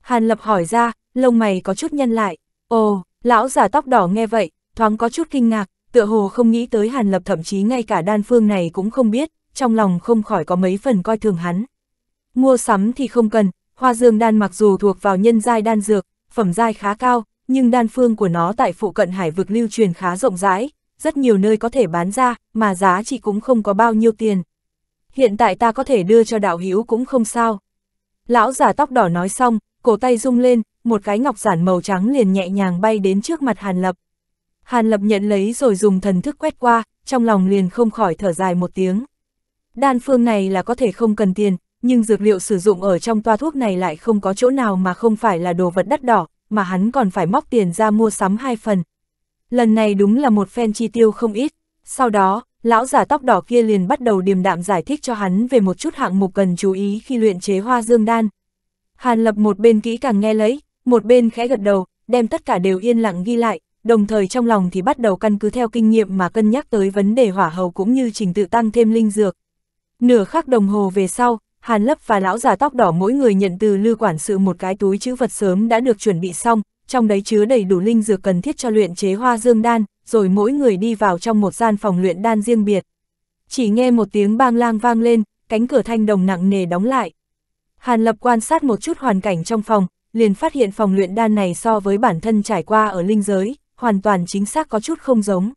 Hàn Lập hỏi ra, lông mày có chút nhân lại, ồ, lão giả tóc đỏ nghe vậy, thoáng có chút kinh ngạc, tựa hồ không nghĩ tới Hàn Lập thậm chí ngay cả đan phương này cũng không biết, trong lòng không khỏi có mấy phần coi thường hắn. Mua sắm thì không cần, hoa dương đan mặc dù thuộc vào nhân giai đan dược, phẩm giai khá cao, nhưng đan phương của nó tại phụ cận hải vực lưu truyền khá rộng rãi, rất nhiều nơi có thể bán ra, mà giá trị cũng không có bao nhiêu tiền. Hiện tại ta có thể đưa cho đạo hữu cũng không sao. Lão giả tóc đỏ nói xong, cổ tay rung lên, một cái ngọc giản màu trắng liền nhẹ nhàng bay đến trước mặt Hàn Lập. Hàn Lập nhận lấy rồi dùng thần thức quét qua, trong lòng liền không khỏi thở dài một tiếng. Đan phương này là có thể không cần tiền, nhưng dược liệu sử dụng ở trong toa thuốc này lại không có chỗ nào mà không phải là đồ vật đắt đỏ, mà hắn còn phải móc tiền ra mua sắm hai phần, Lần này đúng là một phen chi tiêu không ít. Sau đó, lão giả tóc đỏ kia liền bắt đầu điềm đạm giải thích cho hắn về một chút hạng mục cần chú ý khi luyện chế hoa dương đan. Hàn lập một bên kỹ càng nghe lấy, một bên khẽ gật đầu, đem tất cả đều yên lặng ghi lại, đồng thời trong lòng thì bắt đầu căn cứ theo kinh nghiệm mà cân nhắc tới vấn đề hỏa hầu cũng như trình tự tăng thêm linh dược. Nửa khắc đồng hồ về sau, Hàn Lấp và lão già tóc đỏ mỗi người nhận từ lưu quản sự một cái túi chữ vật sớm đã được chuẩn bị xong, trong đấy chứa đầy đủ linh dược cần thiết cho luyện chế hoa dương đan, rồi mỗi người đi vào trong một gian phòng luyện đan riêng biệt. Chỉ nghe một tiếng bang lang vang lên, cánh cửa thanh đồng nặng nề đóng lại. Hàn Lập quan sát một chút hoàn cảnh trong phòng, liền phát hiện phòng luyện đan này so với bản thân trải qua ở linh giới, hoàn toàn chính xác có chút không giống.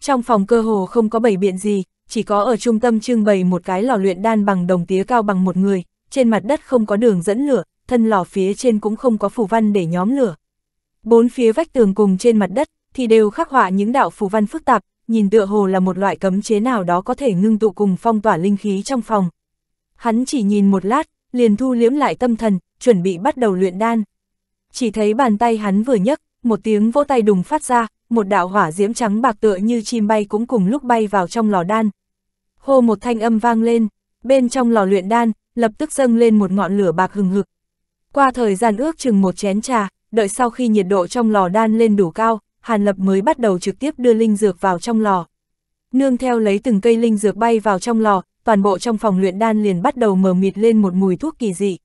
Trong phòng cơ hồ không có bầy biện gì, chỉ có ở trung tâm trưng bày một cái lò luyện đan bằng đồng tía cao bằng một người, trên mặt đất không có đường dẫn lửa, thân lò phía trên cũng không có phủ văn để nhóm lửa, Bốn phía vách tường cùng trên mặt đất thì đều khắc họa những đạo phù văn phức tạp, nhìn tựa hồ là một loại cấm chế nào đó có thể ngưng tụ cùng phong tỏa linh khí trong phòng. Hắn chỉ nhìn một lát, liền thu liếm lại tâm thần, chuẩn bị bắt đầu luyện đan. Chỉ thấy bàn tay hắn vừa nhấc, một tiếng vỗ tay đùng phát ra, một đạo hỏa diễm trắng bạc tựa như chim bay cũng cùng lúc bay vào trong lò đan. Hô một thanh âm vang lên, bên trong lò luyện đan, lập tức dâng lên một ngọn lửa bạc hừng hực. Qua thời gian ước chừng một chén trà, đợi sau khi nhiệt độ trong lò đan lên đủ cao, Hàn Lập mới bắt đầu trực tiếp đưa linh dược vào trong lò. Nương theo lấy từng cây linh dược bay vào trong lò, toàn bộ trong phòng luyện đan liền bắt đầu mờ mịt lên một mùi thuốc kỳ dị.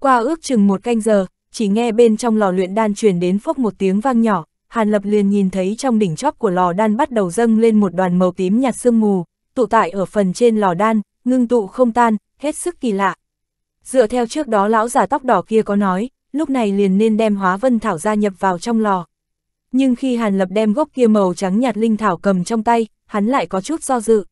Qua ước chừng một canh giờ, chỉ nghe bên trong lò luyện đan truyền đến phốc một tiếng vang nhỏ, Hàn Lập liền nhìn thấy trong đỉnh chóp của lò đan bắt đầu dâng lên một đoàn màu tím nhạt sương mù, tụ tại ở phần trên lò đan, ngưng tụ không tan, hết sức kỳ lạ. Dựa theo trước đó lão già tóc đỏ kia có nói, lúc này liền nên đem hóa vân thảo gia nhập vào trong lò. Nhưng khi Hàn Lập đem gốc kia màu trắng nhạt linh thảo cầm trong tay, hắn lại có chút do dự.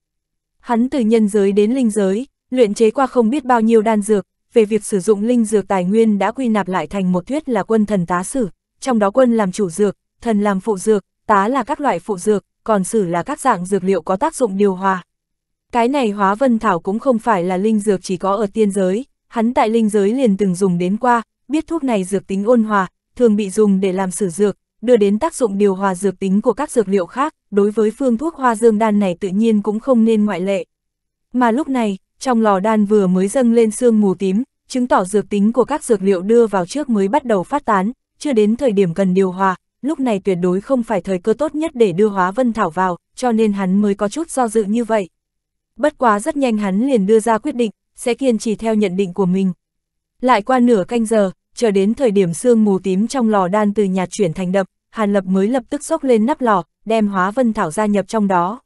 Hắn từ nhân giới đến linh giới, luyện chế qua không biết bao nhiêu đan dược, về việc sử dụng linh dược tài nguyên đã quy nạp lại thành một thuyết là quân thần tá sử, trong đó quân làm chủ dược, thần làm phụ dược, tá là các loại phụ dược, còn sử là các dạng dược liệu có tác dụng điều hòa. Cái này hóa vân thảo cũng không phải là linh dược chỉ có ở tiên giới, hắn tại linh giới liền từng dùng đến qua, biết thuốc này dược tính ôn hòa, thường bị dùng để làm sử dược, đưa đến tác dụng điều hòa dược tính của các dược liệu khác, đối với phương thuốc hoa dương đan này tự nhiên cũng không nên ngoại lệ. Mà lúc này, trong lò đan vừa mới dâng lên sương mù tím, chứng tỏ dược tính của các dược liệu đưa vào trước mới bắt đầu phát tán, chưa đến thời điểm cần điều hòa, lúc này tuyệt đối không phải thời cơ tốt nhất để đưa hóa vân thảo vào, cho nên hắn mới có chút do dự như vậy. Bất quá rất nhanh hắn liền đưa ra quyết định, sẽ kiên trì theo nhận định của mình. Lại qua nửa canh giờ, chờ đến thời điểm sương mù tím trong lò đan từ nhạt chuyển thành đậm, Hàn Lập mới lập tức xốc lên nắp lò, đem hóa vân thảo gia nhập trong đó.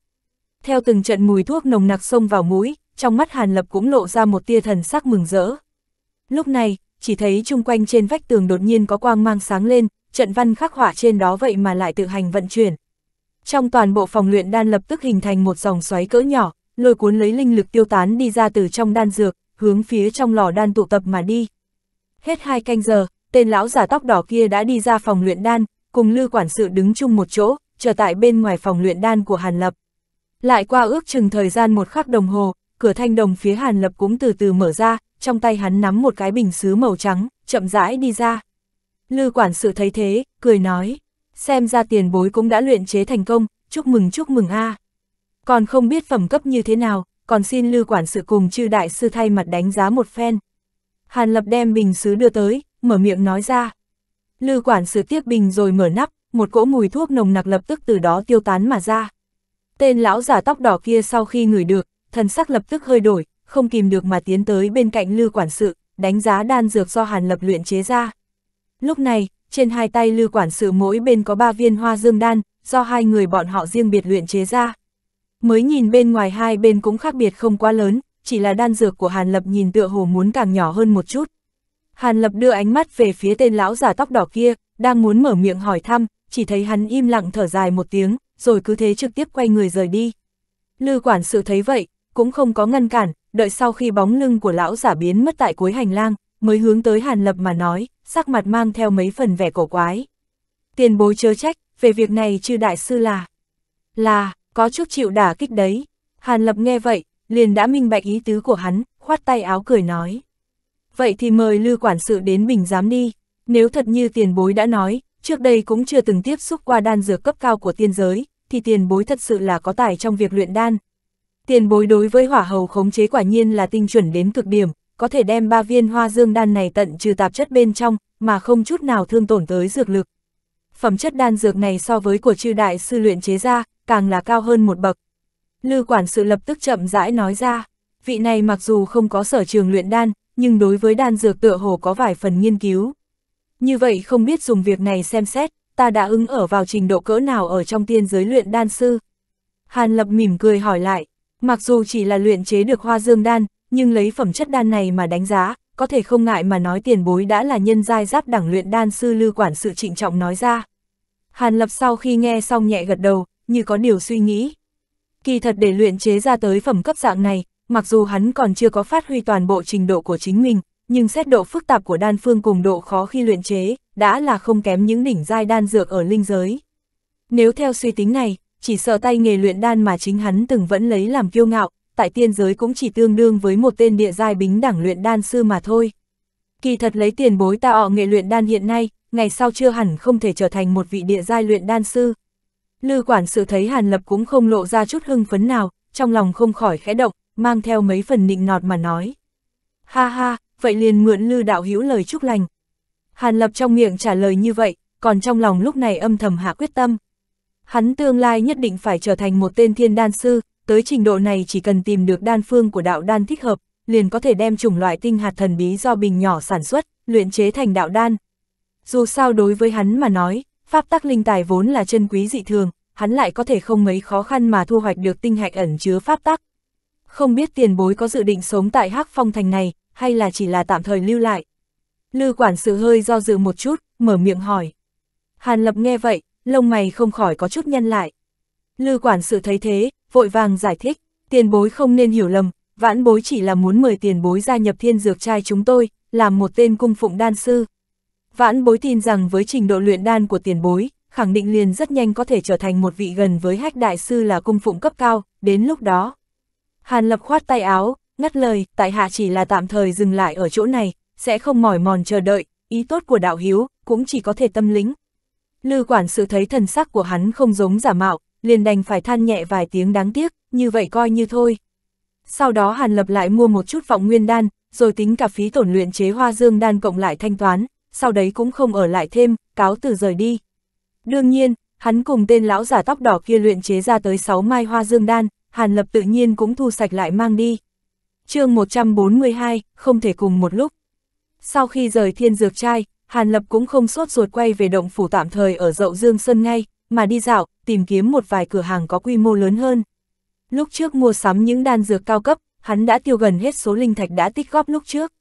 Theo từng trận mùi thuốc nồng nặc xông vào mũi, trong mắt Hàn Lập cũng lộ ra một tia thần sắc mừng rỡ. Lúc này, chỉ thấy chung quanh trên vách tường đột nhiên có quang mang sáng lên, trận văn khắc họa trên đó vậy mà lại tự hành vận chuyển. Trong toàn bộ phòng luyện đan lập tức hình thành một dòng xoáy cỡ nhỏ, lôi cuốn lấy linh lực tiêu tán đi ra từ trong đan dược, hướng phía trong lò đan tụ tập mà đi. Hết hai canh giờ, tên lão giả tóc đỏ kia đã đi ra phòng luyện đan, cùng Lư Quản sự đứng chung một chỗ, chờ tại bên ngoài phòng luyện đan của Hàn Lập. Lại qua ước chừng thời gian một khắc đồng hồ, cửa thanh đồng phía Hàn Lập cũng từ từ mở ra, trong tay hắn nắm một cái bình xứ màu trắng, chậm rãi đi ra. Lư Quản sự thấy thế, cười nói, xem ra tiền bối cũng đã luyện chế thành công, chúc mừng chúc mừng a. À. Còn không biết phẩm cấp như thế nào, còn xin Lư Quản sự cùng chư đại sư thay mặt đánh giá một phen. Hàn Lập đem bình xứ đưa tới, mở miệng nói ra. Lư quản sự tiếp bình rồi mở nắp, một cỗ mùi thuốc nồng nặc lập tức từ đó tiêu tán mà ra. Tên lão giả tóc đỏ kia sau khi ngửi được, thần sắc lập tức hơi đổi, không kìm được mà tiến tới bên cạnh Lư quản sự, đánh giá đan dược do Hàn Lập luyện chế ra. Lúc này, trên hai tay Lư quản sự mỗi bên có ba viên hoa dương đan, do hai người bọn họ riêng biệt luyện chế ra. Mới nhìn bên ngoài hai bên cũng khác biệt không quá lớn, chỉ là đan dược của Hàn Lập nhìn tựa hồ muốn càng nhỏ hơn một chút. Hàn Lập đưa ánh mắt về phía tên lão giả tóc đỏ kia, đang muốn mở miệng hỏi thăm, chỉ thấy hắn im lặng thở dài một tiếng, rồi cứ thế trực tiếp quay người rời đi. Lư quản sự thấy vậy, cũng không có ngăn cản, đợi sau khi bóng lưng của lão giả biến mất tại cuối hành lang, mới hướng tới Hàn Lập mà nói, sắc mặt mang theo mấy phần vẻ cổ quái. Tiền bối chớ trách, về việc này chư đại sư là... Là, có chút chịu đả kích đấy. Hàn Lập nghe vậy, liền đã minh bạch ý tứ của hắn, khoát tay áo cười nói. Vậy thì mời Lư Quản sự đến Bình Giám đi, nếu thật như tiền bối đã nói, trước đây cũng chưa từng tiếp xúc qua đan dược cấp cao của tiên giới, thì tiền bối thật sự là có tài trong việc luyện đan. Tiền bối đối với hỏa hầu khống chế quả nhiên là tinh chuẩn đến cực điểm, có thể đem ba viên hoa dương đan này tận trừ tạp chất bên trong, mà không chút nào thương tổn tới dược lực. Phẩm chất đan dược này so với của chư đại sư luyện chế ra, càng là cao hơn một bậc, Lư quản sự lập tức chậm rãi nói ra, vị này mặc dù không có sở trường luyện đan, nhưng đối với đan dược tựa hồ có vài phần nghiên cứu. Như vậy không biết dùng việc này xem xét, ta đã ứng ở vào trình độ cỡ nào ở trong tiên giới luyện đan sư. Hàn Lập mỉm cười hỏi lại, mặc dù chỉ là luyện chế được hoa dương đan, nhưng lấy phẩm chất đan này mà đánh giá, có thể không ngại mà nói tiền bối đã là nhân giai giáp đẳng luyện đan sư lư quản sự trịnh trọng nói ra. Hàn Lập sau khi nghe xong nhẹ gật đầu, như có điều suy nghĩ. Kỳ thật để luyện chế ra tới phẩm cấp dạng này, mặc dù hắn còn chưa có phát huy toàn bộ trình độ của chính mình, nhưng xét độ phức tạp của đan phương cùng độ khó khi luyện chế, đã là không kém những đỉnh giai đan dược ở linh giới. Nếu theo suy tính này, chỉ sợ tay nghề luyện đan mà chính hắn từng vẫn lấy làm kiêu ngạo, tại tiên giới cũng chỉ tương đương với một tên địa giai bính đẳng luyện đan sư mà thôi. Kỳ thật lấy tiền bối ta ọ nghệ luyện đan hiện nay, ngày sau chưa hẳn không thể trở thành một vị địa giai luyện đan sư. Lư quản sự thấy Hàn Lập cũng không lộ ra chút hưng phấn nào, trong lòng không khỏi khẽ động, mang theo mấy phần nịnh nọt mà nói. Ha ha, vậy liền mượn Lư đạo hữu lời chúc lành. Hàn Lập trong miệng trả lời như vậy, còn trong lòng lúc này âm thầm hạ quyết tâm. Hắn tương lai nhất định phải trở thành một tên thiên đan sư, tới trình độ này chỉ cần tìm được đan phương của đạo đan thích hợp, liền có thể đem chủng loại tinh hạt thần bí do bình nhỏ sản xuất, luyện chế thành đạo đan. Dù sao đối với hắn mà nói, Pháp tắc linh tài vốn là chân quý dị thường, hắn lại có thể không mấy khó khăn mà thu hoạch được tinh hạch ẩn chứa pháp tắc. Không biết tiền bối có dự định sống tại Hắc Phong Thành này, hay là chỉ là tạm thời lưu lại. Lư quản sự hơi do dự một chút, mở miệng hỏi. Hàn Lập nghe vậy, lông mày không khỏi có chút nhăn lại. Lư quản sự thấy thế, vội vàng giải thích, tiền bối không nên hiểu lầm, vãn bối chỉ là muốn mời tiền bối gia nhập thiên dược trai chúng tôi, làm một tên cung phụng đan sư. Vãn bối tin rằng với trình độ luyện đan của tiền bối, khẳng định liền rất nhanh có thể trở thành một vị gần với hách đại sư là cung phụng cấp cao, đến lúc đó. Hàn lập khoát tay áo, ngắt lời, tại hạ chỉ là tạm thời dừng lại ở chỗ này, sẽ không mỏi mòn chờ đợi, ý tốt của đạo hiếu, cũng chỉ có thể tâm lĩnh. Lư quản sự thấy thần sắc của hắn không giống giả mạo, liền đành phải than nhẹ vài tiếng đáng tiếc, như vậy coi như thôi. Sau đó Hàn Lập lại mua một chút vọng nguyên đan, rồi tính cả phí tổn luyện chế hoa dương đan cộng lại thanh toán, sau đấy cũng không ở lại thêm, cáo từ rời đi. Đương nhiên, hắn cùng tên lão giả tóc đỏ kia luyện chế ra tới 6 mai hoa dương đan, Hàn Lập tự nhiên cũng thu sạch lại mang đi. chương 142, không thể cùng một lúc. Sau khi rời thiên dược trai, Hàn Lập cũng không sốt ruột quay về động phủ tạm thời ở dậu Dương Sơn ngay, mà đi dạo, tìm kiếm một vài cửa hàng có quy mô lớn hơn. Lúc trước mua sắm những đan dược cao cấp, hắn đã tiêu gần hết số linh thạch đã tích góp lúc trước.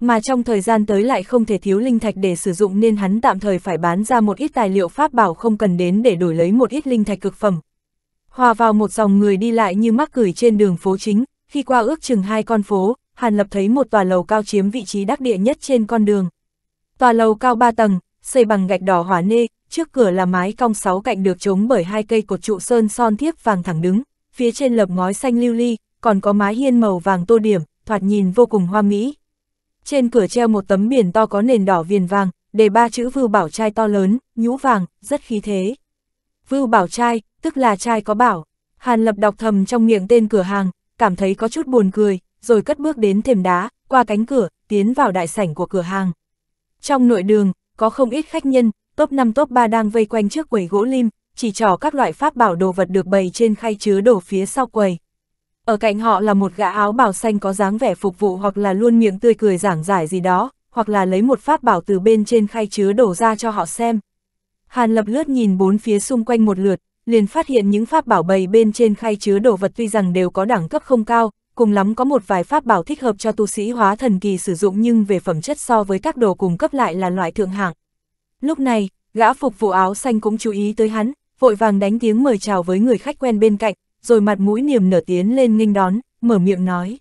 Mà trong thời gian tới lại không thể thiếu linh thạch để sử dụng nên hắn tạm thời phải bán ra một ít tài liệu pháp bảo không cần đến để đổi lấy một ít linh thạch cực phẩm. Hòa vào một dòng người đi lại như mắc cười trên đường phố chính, khi qua ước chừng hai con phố, Hàn Lập thấy một tòa lầu cao chiếm vị trí đắc địa nhất trên con đường. Tòa lầu cao ba tầng, xây bằng gạch đỏ hỏa nê, trước cửa là mái cong sáu cạnh được chống bởi hai cây cột trụ sơn son thiếp vàng thẳng đứng, phía trên lập ngói xanh lưu ly, còn có mái hiên màu vàng tô điểm, thoạt nhìn vô cùng hoa mỹ trên cửa treo một tấm biển to có nền đỏ viền vàng, để ba chữ vưu bảo trai to lớn, nhũ vàng, rất khí thế. Vưu bảo trai, tức là trai có bảo. Hàn Lập đọc thầm trong miệng tên cửa hàng, cảm thấy có chút buồn cười, rồi cất bước đến thềm đá, qua cánh cửa, tiến vào đại sảnh của cửa hàng. Trong nội đường, có không ít khách nhân, top 5 top 3 đang vây quanh trước quầy gỗ lim, chỉ trò các loại pháp bảo đồ vật được bày trên khay chứa đổ phía sau quầy. Ở cạnh họ là một gã áo bào xanh có dáng vẻ phục vụ hoặc là luôn miệng tươi cười giảng giải gì đó, hoặc là lấy một pháp bảo từ bên trên khay chứa đổ ra cho họ xem. Hàn lập lướt nhìn bốn phía xung quanh một lượt, liền phát hiện những pháp bảo bày bên trên khay chứa đồ vật tuy rằng đều có đẳng cấp không cao, cùng lắm có một vài pháp bảo thích hợp cho tu sĩ hóa thần kỳ sử dụng nhưng về phẩm chất so với các đồ cùng cấp lại là loại thượng hạng. Lúc này, gã phục vụ áo xanh cũng chú ý tới hắn, vội vàng đánh tiếng mời chào với người khách quen bên cạnh, rồi mặt mũi niềm nở tiến lên nghênh đón, mở miệng nói.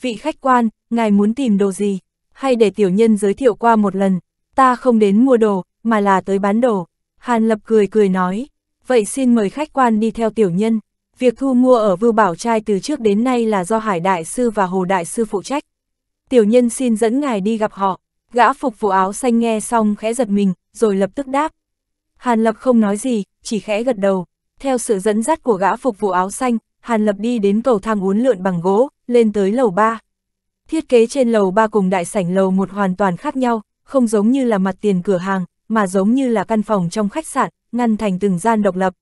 Vị khách quan, ngài muốn tìm đồ gì? Hay để tiểu nhân giới thiệu qua một lần, ta không đến mua đồ, mà là tới bán đồ. Hàn Lập cười cười nói, vậy xin mời khách quan đi theo tiểu nhân. Việc thu mua ở Vưu Bảo Trai từ trước đến nay là do Hải Đại Sư và Hồ Đại Sư phụ trách. Tiểu nhân xin dẫn ngài đi gặp họ. Gã phục vụ áo xanh nghe xong khẽ giật mình, rồi lập tức đáp. Hàn Lập không nói gì, chỉ khẽ gật đầu. Theo sự dẫn dắt của gã phục vụ áo xanh, Hàn Lập đi đến cầu thang uốn lượn bằng gỗ, lên tới lầu 3. Thiết kế trên lầu 3 cùng đại sảnh lầu 1 hoàn toàn khác nhau, không giống như là mặt tiền cửa hàng, mà giống như là căn phòng trong khách sạn, ngăn thành từng gian độc lập.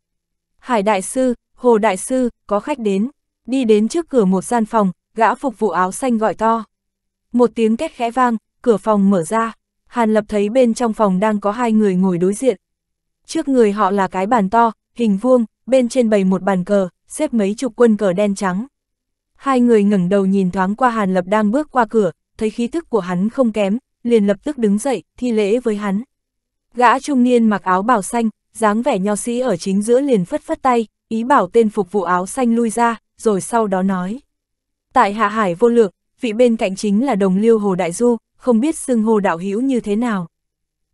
Hải đại sư, Hồ đại sư, có khách đến. Đi đến trước cửa một gian phòng, gã phục vụ áo xanh gọi to. Một tiếng két khẽ vang, cửa phòng mở ra. Hàn Lập thấy bên trong phòng đang có hai người ngồi đối diện. Trước người họ là cái bàn to, hình vuông, bên trên bày một bàn cờ, xếp mấy chục quân cờ đen trắng. Hai người ngẩng đầu nhìn thoáng qua Hàn Lập đang bước qua cửa, thấy khí thức của hắn không kém, liền lập tức đứng dậy, thi lễ với hắn. Gã trung niên mặc áo bào xanh, dáng vẻ nho sĩ ở chính giữa liền phất phất tay, ý bảo tên phục vụ áo xanh lui ra, rồi sau đó nói. Tại Hạ Hải vô lược, vị bên cạnh chính là đồng liêu Hồ Đại Du, không biết xưng hô đạo hữu như thế nào.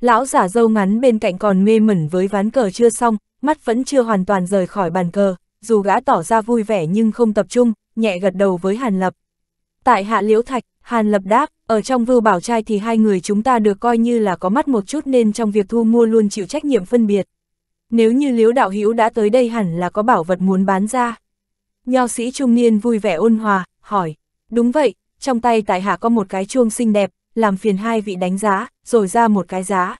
Lão giả dâu ngắn bên cạnh còn mê mẩn với ván cờ chưa xong, mắt vẫn chưa hoàn toàn rời khỏi bàn cờ, dù gã tỏ ra vui vẻ nhưng không tập trung, nhẹ gật đầu với Hàn Lập. Tại Hạ Liễu Thạch, Hàn Lập đáp, ở trong vưu bảo trai thì hai người chúng ta được coi như là có mắt một chút nên trong việc thu mua luôn chịu trách nhiệm phân biệt. Nếu như Liễu Đạo Hữu đã tới đây hẳn là có bảo vật muốn bán ra. Nho sĩ trung niên vui vẻ ôn hòa, hỏi, đúng vậy, trong tay tại Hạ có một cái chuông xinh đẹp, làm phiền hai vị đánh giá, rồi ra một cái giá.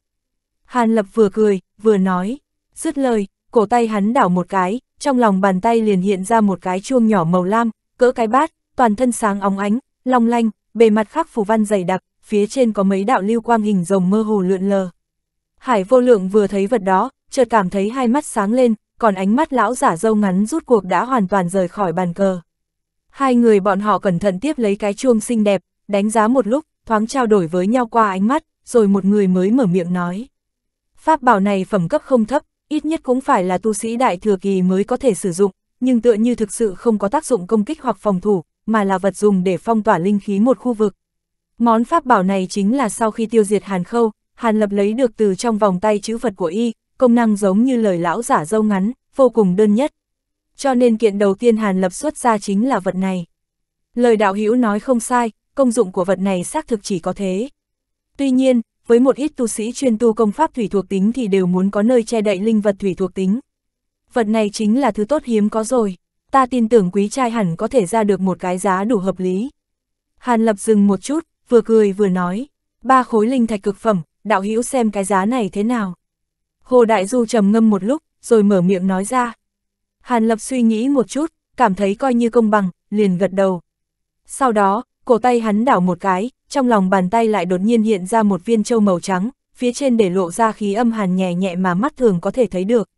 Hàn Lập vừa cười, vừa nói, Dứt lời, cổ tay hắn đảo một cái, trong lòng bàn tay liền hiện ra một cái chuông nhỏ màu lam, cỡ cái bát, toàn thân sáng óng ánh, long lanh, bề mặt khắc phù văn dày đặc, phía trên có mấy đạo lưu quang hình rồng mơ hồ lượn lờ. Hải vô lượng vừa thấy vật đó, chợt cảm thấy hai mắt sáng lên, còn ánh mắt lão giả dâu ngắn rút cuộc đã hoàn toàn rời khỏi bàn cờ. Hai người bọn họ cẩn thận tiếp lấy cái chuông xinh đẹp, đánh giá một lúc, thoáng trao đổi với nhau qua ánh mắt, rồi một người mới mở miệng nói. Pháp bảo này phẩm cấp không thấp, ít nhất cũng phải là tu sĩ đại thừa kỳ mới có thể sử dụng, nhưng tựa như thực sự không có tác dụng công kích hoặc phòng thủ, mà là vật dùng để phong tỏa linh khí một khu vực. Món pháp bảo này chính là sau khi tiêu diệt Hàn Khâu, Hàn Lập lấy được từ trong vòng tay chữ vật của y, công năng giống như lời lão giả dâu ngắn, vô cùng đơn nhất. Cho nên kiện đầu tiên Hàn Lập xuất ra chính là vật này. Lời đạo hữu nói không sai, công dụng của vật này xác thực chỉ có thế. Tuy nhiên, với một ít tu sĩ chuyên tu công pháp thủy thuộc tính thì đều muốn có nơi che đậy linh vật thủy thuộc tính. Vật này chính là thứ tốt hiếm có rồi, ta tin tưởng quý trai hẳn có thể ra được một cái giá đủ hợp lý. Hàn Lập dừng một chút, vừa cười vừa nói, ba khối linh thạch cực phẩm, đạo hữu xem cái giá này thế nào. Hồ Đại Du trầm ngâm một lúc, rồi mở miệng nói ra. Hàn Lập suy nghĩ một chút, cảm thấy coi như công bằng, liền gật đầu. Sau đó, cổ tay hắn đảo một cái, trong lòng bàn tay lại đột nhiên hiện ra một viên châu màu trắng, phía trên để lộ ra khí âm hàn nhẹ nhẹ mà mắt thường có thể thấy được.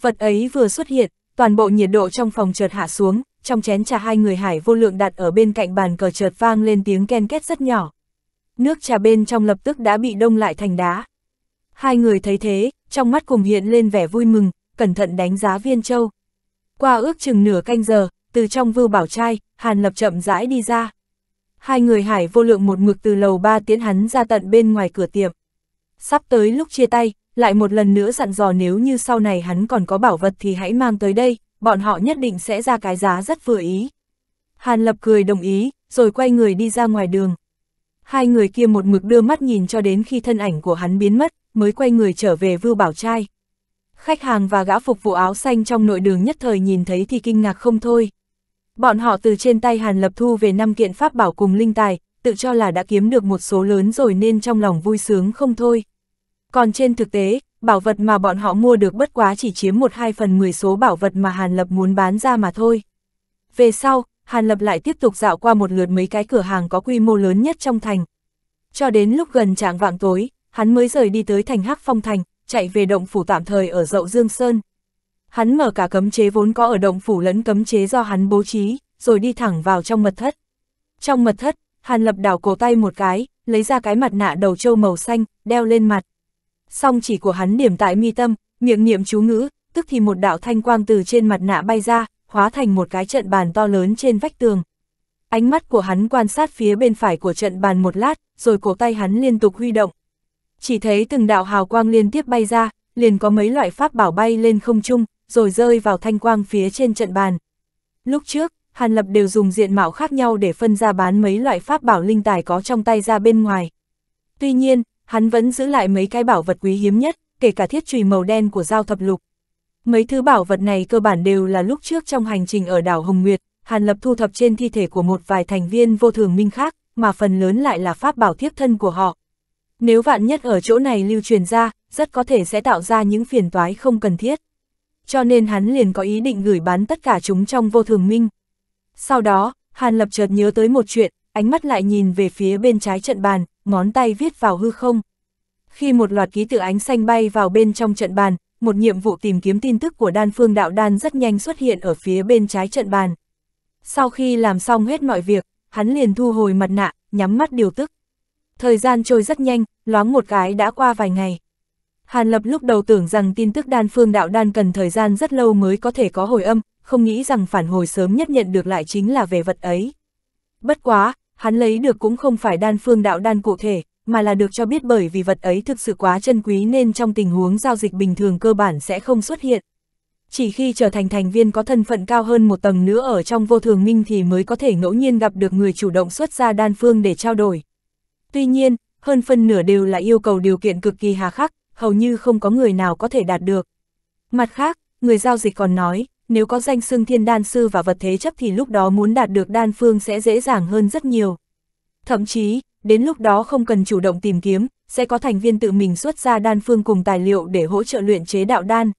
Vật ấy vừa xuất hiện, toàn bộ nhiệt độ trong phòng chợt hạ xuống, trong chén trà hai người hải vô lượng đặt ở bên cạnh bàn cờ chợt vang lên tiếng ken két rất nhỏ. Nước trà bên trong lập tức đã bị đông lại thành đá. Hai người thấy thế, trong mắt cùng hiện lên vẻ vui mừng, cẩn thận đánh giá viên châu. Qua ước chừng nửa canh giờ, từ trong vưu bảo trai, Hàn Lập chậm rãi đi ra hai người hải vô lượng một mực từ lầu ba tiến hắn ra tận bên ngoài cửa tiệm. Sắp tới lúc chia tay, lại một lần nữa dặn dò nếu như sau này hắn còn có bảo vật thì hãy mang tới đây, bọn họ nhất định sẽ ra cái giá rất vừa ý. Hàn Lập cười đồng ý, rồi quay người đi ra ngoài đường. Hai người kia một mực đưa mắt nhìn cho đến khi thân ảnh của hắn biến mất, mới quay người trở về vưu bảo trai. Khách hàng và gã phục vụ áo xanh trong nội đường nhất thời nhìn thấy thì kinh ngạc không thôi. Bọn họ từ trên tay Hàn Lập thu về năm kiện pháp bảo cùng linh tài, tự cho là đã kiếm được một số lớn rồi nên trong lòng vui sướng không thôi. Còn trên thực tế, bảo vật mà bọn họ mua được bất quá chỉ chiếm một hai phần 10 số bảo vật mà Hàn Lập muốn bán ra mà thôi. Về sau, Hàn Lập lại tiếp tục dạo qua một lượt mấy cái cửa hàng có quy mô lớn nhất trong thành. Cho đến lúc gần trạng vạng tối, hắn mới rời đi tới thành Hắc Phong Thành, chạy về động phủ tạm thời ở Dậu Dương Sơn. Hắn mở cả cấm chế vốn có ở động phủ lẫn cấm chế do hắn bố trí, rồi đi thẳng vào trong mật thất. Trong mật thất, Hàn Lập đảo cổ tay một cái, lấy ra cái mặt nạ đầu trâu màu xanh, đeo lên mặt. Song chỉ của hắn điểm tại mi tâm, miệng niệm chú ngữ, tức thì một đạo thanh quang từ trên mặt nạ bay ra, hóa thành một cái trận bàn to lớn trên vách tường. Ánh mắt của hắn quan sát phía bên phải của trận bàn một lát, rồi cổ tay hắn liên tục huy động. Chỉ thấy từng đạo hào quang liên tiếp bay ra, liền có mấy loại pháp bảo bay lên không trung, rồi rơi vào thanh quang phía trên trận bàn. Lúc trước, Hàn Lập đều dùng diện mạo khác nhau để phân ra bán mấy loại pháp bảo linh tài có trong tay ra bên ngoài. Tuy nhiên, hắn vẫn giữ lại mấy cái bảo vật quý hiếm nhất, kể cả thiết chùy màu đen của giao thập lục. Mấy thứ bảo vật này cơ bản đều là lúc trước trong hành trình ở đảo Hồng Nguyệt, Hàn Lập thu thập trên thi thể của một vài thành viên vô thường minh khác, mà phần lớn lại là pháp bảo thiếp thân của họ. Nếu vạn nhất ở chỗ này lưu truyền ra, rất có thể sẽ tạo ra những phiền toái không cần thiết cho nên hắn liền có ý định gửi bán tất cả chúng trong vô thường minh. Sau đó, Hàn Lập chợt nhớ tới một chuyện, ánh mắt lại nhìn về phía bên trái trận bàn, ngón tay viết vào hư không. Khi một loạt ký tự ánh xanh bay vào bên trong trận bàn, một nhiệm vụ tìm kiếm tin tức của đan phương đạo đan rất nhanh xuất hiện ở phía bên trái trận bàn. Sau khi làm xong hết mọi việc, hắn liền thu hồi mặt nạ, nhắm mắt điều tức. Thời gian trôi rất nhanh, loáng một cái đã qua vài ngày. Hàn Lập lúc đầu tưởng rằng tin tức đan phương đạo đan cần thời gian rất lâu mới có thể có hồi âm, không nghĩ rằng phản hồi sớm nhất nhận được lại chính là về vật ấy. Bất quá, hắn lấy được cũng không phải đan phương đạo đan cụ thể, mà là được cho biết bởi vì vật ấy thực sự quá chân quý nên trong tình huống giao dịch bình thường cơ bản sẽ không xuất hiện. Chỉ khi trở thành thành viên có thân phận cao hơn một tầng nữa ở trong vô thường minh thì mới có thể ngẫu nhiên gặp được người chủ động xuất ra đan phương để trao đổi. Tuy nhiên, hơn phân nửa đều là yêu cầu điều kiện cực kỳ hà khắc, hầu như không có người nào có thể đạt được. Mặt khác, người giao dịch còn nói, nếu có danh xưng thiên đan sư và vật thế chấp thì lúc đó muốn đạt được đan phương sẽ dễ dàng hơn rất nhiều. Thậm chí, đến lúc đó không cần chủ động tìm kiếm, sẽ có thành viên tự mình xuất ra đan phương cùng tài liệu để hỗ trợ luyện chế đạo đan.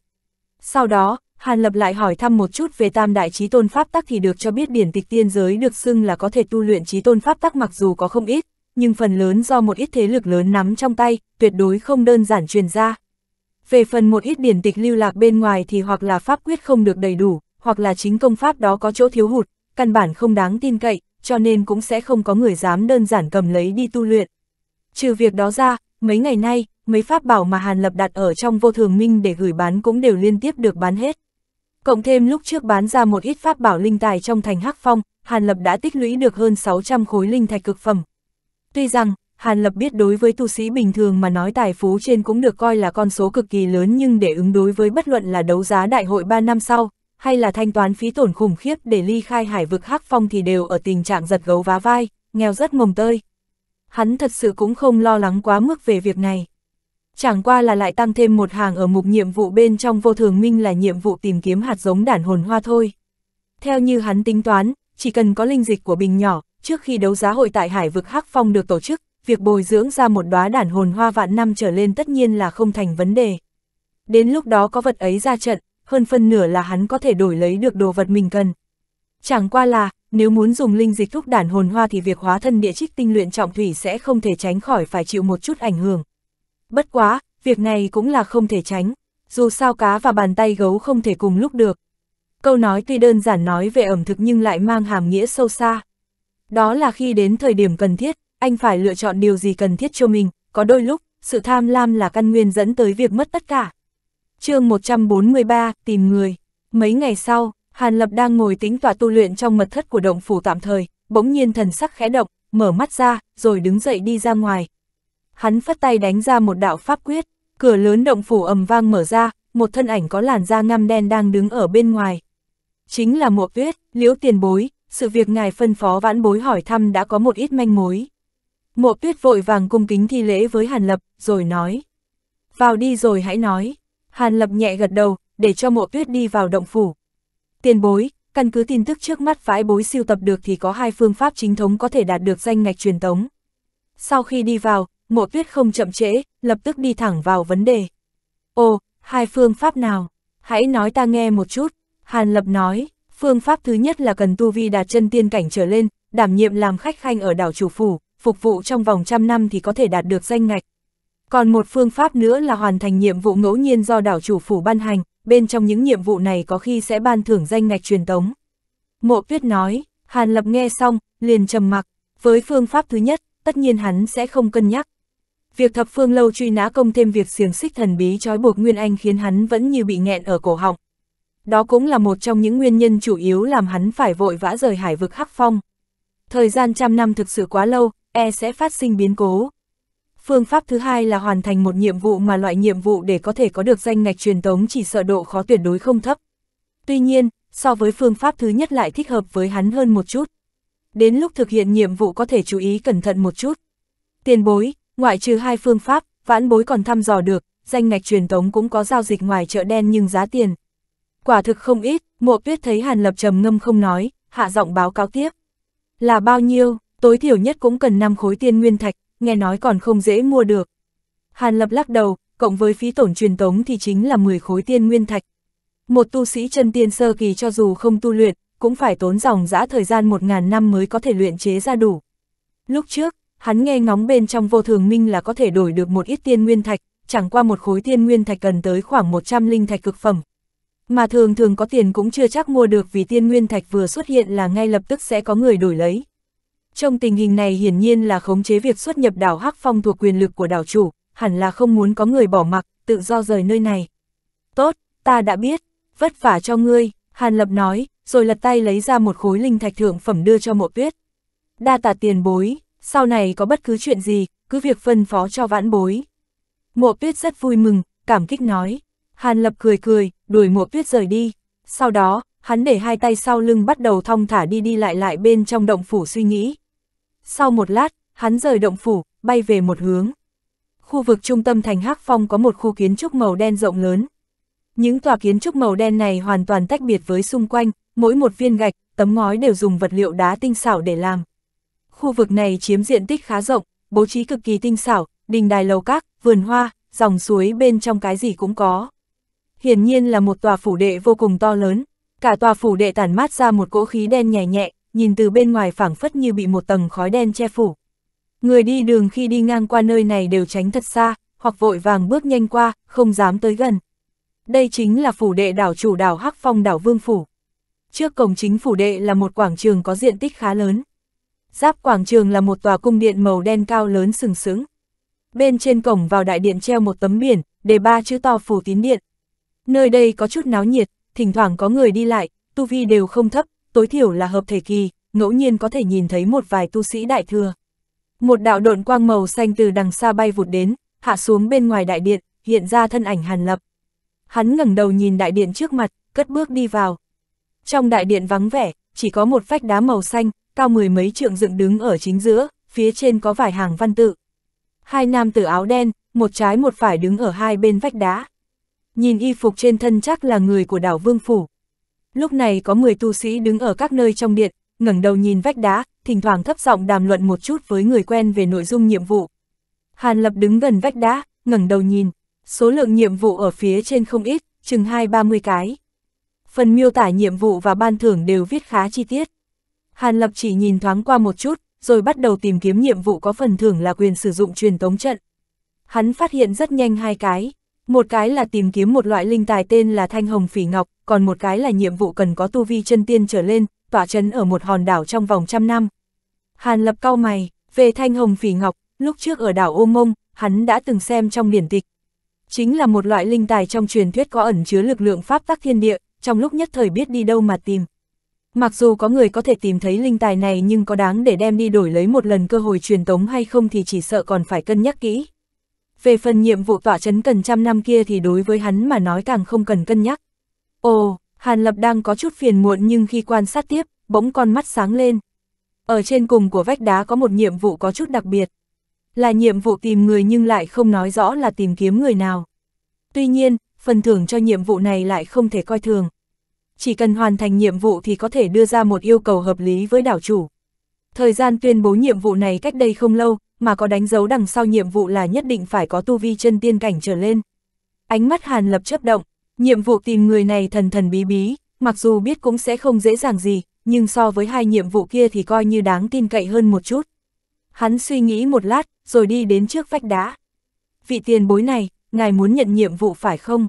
Sau đó, Hàn Lập lại hỏi thăm một chút về tam đại trí tôn pháp tắc thì được cho biết điển tịch tiên giới được xưng là có thể tu luyện trí tôn pháp tắc mặc dù có không ít, nhưng phần lớn do một ít thế lực lớn nắm trong tay, tuyệt đối không đơn giản truyền ra. Về phần một ít điển tịch lưu lạc bên ngoài thì hoặc là pháp quyết không được đầy đủ, hoặc là chính công pháp đó có chỗ thiếu hụt, căn bản không đáng tin cậy, cho nên cũng sẽ không có người dám đơn giản cầm lấy đi tu luyện. Trừ việc đó ra, mấy ngày nay, mấy pháp bảo mà Hàn Lập đặt ở trong vô thường minh để gửi bán cũng đều liên tiếp được bán hết. Cộng thêm lúc trước bán ra một ít pháp bảo linh tài trong thành Hắc Phong, Hàn Lập đã tích lũy được hơn 600 khối linh thạch cực phẩm, Tuy rằng, Hàn Lập biết đối với tu sĩ bình thường mà nói tài phú trên cũng được coi là con số cực kỳ lớn nhưng để ứng đối với bất luận là đấu giá đại hội 3 năm sau, hay là thanh toán phí tổn khủng khiếp để ly khai hải vực hắc phong thì đều ở tình trạng giật gấu vá vai, nghèo rất mồng tơi. Hắn thật sự cũng không lo lắng quá mức về việc này. Chẳng qua là lại tăng thêm một hàng ở mục nhiệm vụ bên trong vô thường minh là nhiệm vụ tìm kiếm hạt giống đản hồn hoa thôi. Theo như hắn tính toán, chỉ cần có linh dịch của bình nhỏ, trước khi đấu giá hội tại Hải vực Hắc Phong được tổ chức, việc bồi dưỡng ra một đóa đản hồn hoa vạn năm trở lên tất nhiên là không thành vấn đề. Đến lúc đó có vật ấy ra trận, hơn phân nửa là hắn có thể đổi lấy được đồ vật mình cần. Chẳng qua là, nếu muốn dùng linh dịch thúc đản hồn hoa thì việc hóa thân địa trích tinh luyện trọng thủy sẽ không thể tránh khỏi phải chịu một chút ảnh hưởng. Bất quá, việc này cũng là không thể tránh, dù sao cá và bàn tay gấu không thể cùng lúc được. Câu nói tuy đơn giản nói về ẩm thực nhưng lại mang hàm nghĩa sâu xa. Đó là khi đến thời điểm cần thiết, anh phải lựa chọn điều gì cần thiết cho mình, có đôi lúc, sự tham lam là căn nguyên dẫn tới việc mất tất cả. chương 143, tìm người. Mấy ngày sau, Hàn Lập đang ngồi tính tọa tu luyện trong mật thất của động phủ tạm thời, bỗng nhiên thần sắc khẽ động, mở mắt ra, rồi đứng dậy đi ra ngoài. Hắn phất tay đánh ra một đạo pháp quyết, cửa lớn động phủ ầm vang mở ra, một thân ảnh có làn da ngăm đen đang đứng ở bên ngoài. Chính là mộ tuyết, liễu tiền bối, sự việc ngài phân phó vãn bối hỏi thăm đã có một ít manh mối. Mộ tuyết vội vàng cung kính thi lễ với Hàn Lập, rồi nói. Vào đi rồi hãy nói. Hàn Lập nhẹ gật đầu, để cho mộ tuyết đi vào động phủ. Tiền bối, căn cứ tin tức trước mắt vãi bối siêu tập được thì có hai phương pháp chính thống có thể đạt được danh ngạch truyền tống. Sau khi đi vào, mộ tuyết không chậm trễ, lập tức đi thẳng vào vấn đề. Ồ, hai phương pháp nào? Hãy nói ta nghe một chút. Hàn Lập nói, Phương pháp thứ nhất là cần tu vi đạt chân tiên cảnh trở lên, đảm nhiệm làm khách khanh ở đảo chủ phủ, phục vụ trong vòng trăm năm thì có thể đạt được danh ngạch. Còn một phương pháp nữa là hoàn thành nhiệm vụ ngẫu nhiên do đảo chủ phủ ban hành, bên trong những nhiệm vụ này có khi sẽ ban thưởng danh ngạch truyền tống. Mộ tuyết nói, Hàn Lập nghe xong, liền trầm mặc. Với phương pháp thứ nhất, tất nhiên hắn sẽ không cân nhắc. Việc thập phương lâu truy nã công thêm việc xiềng xích thần bí trói buộc Nguyên Anh khiến hắn vẫn như bị nghẹn ở cổ họng, đó cũng là một trong những nguyên nhân chủ yếu làm hắn phải vội vã rời hải vực Hắc Phong. Thời gian trăm năm thực sự quá lâu, e sẽ phát sinh biến cố. Phương pháp thứ hai là hoàn thành một nhiệm vụ mà loại nhiệm vụ để có thể có được danh ngạch truyền tống chỉ sợ độ khó tuyệt đối không thấp. Tuy nhiên, so với phương pháp thứ nhất lại thích hợp với hắn hơn một chút. Đến lúc thực hiện nhiệm vụ có thể chú ý cẩn thận một chút. Tiền bối, ngoại trừ hai phương pháp, vãn bối còn thăm dò được, danh ngạch truyền tống cũng có giao dịch ngoài chợ đen nhưng giá tiền, Quả thực không ít, mộ tuyết thấy Hàn Lập trầm ngâm không nói, hạ giọng báo cáo tiếp. Là bao nhiêu, tối thiểu nhất cũng cần 5 khối tiên nguyên thạch, nghe nói còn không dễ mua được. Hàn Lập lắc đầu, cộng với phí tổn truyền tống thì chính là 10 khối tiên nguyên thạch. Một tu sĩ chân tiên sơ kỳ cho dù không tu luyện, cũng phải tốn dòng dã thời gian 1.000 năm mới có thể luyện chế ra đủ. Lúc trước, hắn nghe ngóng bên trong vô thường minh là có thể đổi được một ít tiên nguyên thạch, chẳng qua một khối tiên nguyên thạch cần tới khoảng 100 linh thạch cực phẩm, mà thường thường có tiền cũng chưa chắc mua được vì tiên nguyên thạch vừa xuất hiện là ngay lập tức sẽ có người đổi lấy. Trong tình hình này hiển nhiên là khống chế việc xuất nhập đảo Hắc Phong thuộc quyền lực của đảo chủ, hẳn là không muốn có người bỏ mặc, tự do rời nơi này. Tốt, ta đã biết, vất vả cho ngươi, Hàn Lập nói, rồi lật tay lấy ra một khối linh thạch thượng phẩm đưa cho mộ tuyết. Đa tạ tiền bối, sau này có bất cứ chuyện gì, cứ việc phân phó cho vãn bối. Mộ tuyết rất vui mừng, cảm kích nói. Hàn Lập cười cười, đuổi mùa tuyết rời đi. Sau đó, hắn để hai tay sau lưng bắt đầu thong thả đi đi lại lại bên trong động phủ suy nghĩ. Sau một lát, hắn rời động phủ, bay về một hướng. Khu vực trung tâm thành Hắc Phong có một khu kiến trúc màu đen rộng lớn. Những tòa kiến trúc màu đen này hoàn toàn tách biệt với xung quanh, mỗi một viên gạch, tấm ngói đều dùng vật liệu đá tinh xảo để làm. Khu vực này chiếm diện tích khá rộng, bố trí cực kỳ tinh xảo, đình đài lầu các, vườn hoa, dòng suối bên trong cái gì cũng có hiển nhiên là một tòa phủ đệ vô cùng to lớn, cả tòa phủ đệ tản mát ra một cỗ khí đen nhẹ nhẹ, nhìn từ bên ngoài phảng phất như bị một tầng khói đen che phủ. Người đi đường khi đi ngang qua nơi này đều tránh thật xa, hoặc vội vàng bước nhanh qua, không dám tới gần. Đây chính là phủ đệ đảo chủ đảo Hắc Phong đảo Vương Phủ. Trước cổng chính phủ đệ là một quảng trường có diện tích khá lớn. Giáp quảng trường là một tòa cung điện màu đen cao lớn sừng sững. Bên trên cổng vào đại điện treo một tấm biển, đề ba chữ to phủ tín điện. Nơi đây có chút náo nhiệt, thỉnh thoảng có người đi lại, tu vi đều không thấp, tối thiểu là hợp thể kỳ, ngẫu nhiên có thể nhìn thấy một vài tu sĩ đại thừa. Một đạo độn quang màu xanh từ đằng xa bay vụt đến, hạ xuống bên ngoài đại điện, hiện ra thân ảnh Hàn Lập. Hắn ngẩng đầu nhìn đại điện trước mặt, cất bước đi vào. Trong đại điện vắng vẻ, chỉ có một vách đá màu xanh, cao mười mấy trượng dựng đứng ở chính giữa, phía trên có vài hàng văn tự. Hai nam tử áo đen, một trái một phải đứng ở hai bên vách đá nhìn y phục trên thân chắc là người của đảo Vương Phủ. Lúc này có 10 tu sĩ đứng ở các nơi trong điện, ngẩng đầu nhìn vách đá, thỉnh thoảng thấp giọng đàm luận một chút với người quen về nội dung nhiệm vụ. Hàn Lập đứng gần vách đá, ngẩng đầu nhìn, số lượng nhiệm vụ ở phía trên không ít, chừng 2-30 cái. Phần miêu tả nhiệm vụ và ban thưởng đều viết khá chi tiết. Hàn Lập chỉ nhìn thoáng qua một chút, rồi bắt đầu tìm kiếm nhiệm vụ có phần thưởng là quyền sử dụng truyền tống trận. Hắn phát hiện rất nhanh hai cái. Một cái là tìm kiếm một loại linh tài tên là thanh hồng phỉ ngọc, còn một cái là nhiệm vụ cần có tu vi chân tiên trở lên, tỏa chấn ở một hòn đảo trong vòng trăm năm. Hàn lập cau mày, về thanh hồng phỉ ngọc, lúc trước ở đảo Ô Mông, hắn đã từng xem trong biển tịch. Chính là một loại linh tài trong truyền thuyết có ẩn chứa lực lượng pháp tắc thiên địa, trong lúc nhất thời biết đi đâu mà tìm. Mặc dù có người có thể tìm thấy linh tài này nhưng có đáng để đem đi đổi lấy một lần cơ hội truyền tống hay không thì chỉ sợ còn phải cân nhắc kỹ về phần nhiệm vụ tỏa chấn cần trăm năm kia thì đối với hắn mà nói càng không cần cân nhắc. Ồ, Hàn Lập đang có chút phiền muộn nhưng khi quan sát tiếp, bỗng con mắt sáng lên. Ở trên cùng của vách đá có một nhiệm vụ có chút đặc biệt. Là nhiệm vụ tìm người nhưng lại không nói rõ là tìm kiếm người nào. Tuy nhiên, phần thưởng cho nhiệm vụ này lại không thể coi thường. Chỉ cần hoàn thành nhiệm vụ thì có thể đưa ra một yêu cầu hợp lý với đảo chủ. Thời gian tuyên bố nhiệm vụ này cách đây không lâu, mà có đánh dấu đằng sau nhiệm vụ là nhất định phải có tu vi chân tiên cảnh trở lên. Ánh mắt Hàn Lập chấp động, nhiệm vụ tìm người này thần thần bí bí, mặc dù biết cũng sẽ không dễ dàng gì, nhưng so với hai nhiệm vụ kia thì coi như đáng tin cậy hơn một chút. Hắn suy nghĩ một lát, rồi đi đến trước vách đá. Vị tiền bối này, ngài muốn nhận nhiệm vụ phải không?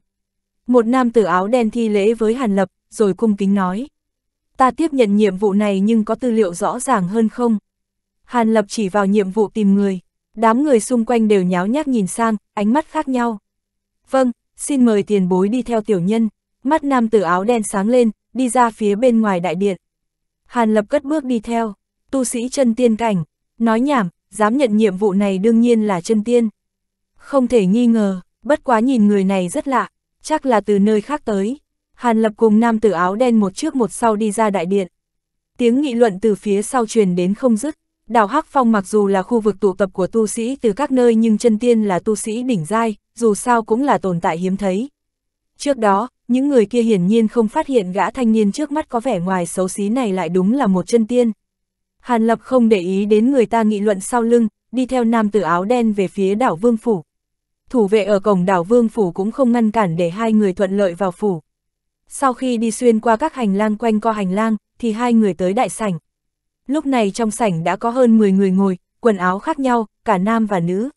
Một nam tử áo đen thi lễ với Hàn Lập, rồi cung kính nói. Ta tiếp nhận nhiệm vụ này nhưng có tư liệu rõ ràng hơn không? Hàn Lập chỉ vào nhiệm vụ tìm người. Đám người xung quanh đều nháo nhác nhìn sang, ánh mắt khác nhau. Vâng, xin mời tiền bối đi theo tiểu nhân. Mắt nam tử áo đen sáng lên, đi ra phía bên ngoài đại điện. Hàn Lập cất bước đi theo, tu sĩ chân tiên cảnh, nói nhảm, dám nhận nhiệm vụ này đương nhiên là chân tiên. Không thể nghi ngờ, bất quá nhìn người này rất lạ, chắc là từ nơi khác tới. Hàn Lập cùng nam tử áo đen một trước một sau đi ra đại điện. Tiếng nghị luận từ phía sau truyền đến không dứt. Đảo Hắc Phong mặc dù là khu vực tụ tập của tu sĩ từ các nơi nhưng chân tiên là tu sĩ đỉnh giai, dù sao cũng là tồn tại hiếm thấy. Trước đó, những người kia hiển nhiên không phát hiện gã thanh niên trước mắt có vẻ ngoài xấu xí này lại đúng là một chân tiên. Hàn Lập không để ý đến người ta nghị luận sau lưng, đi theo nam tử áo đen về phía đảo Vương Phủ. Thủ vệ ở cổng đảo Vương Phủ cũng không ngăn cản để hai người thuận lợi vào phủ. Sau khi đi xuyên qua các hành lang quanh co hành lang, thì hai người tới đại sảnh lúc này trong sảnh đã có hơn 10 người ngồi, quần áo khác nhau, cả nam và nữ.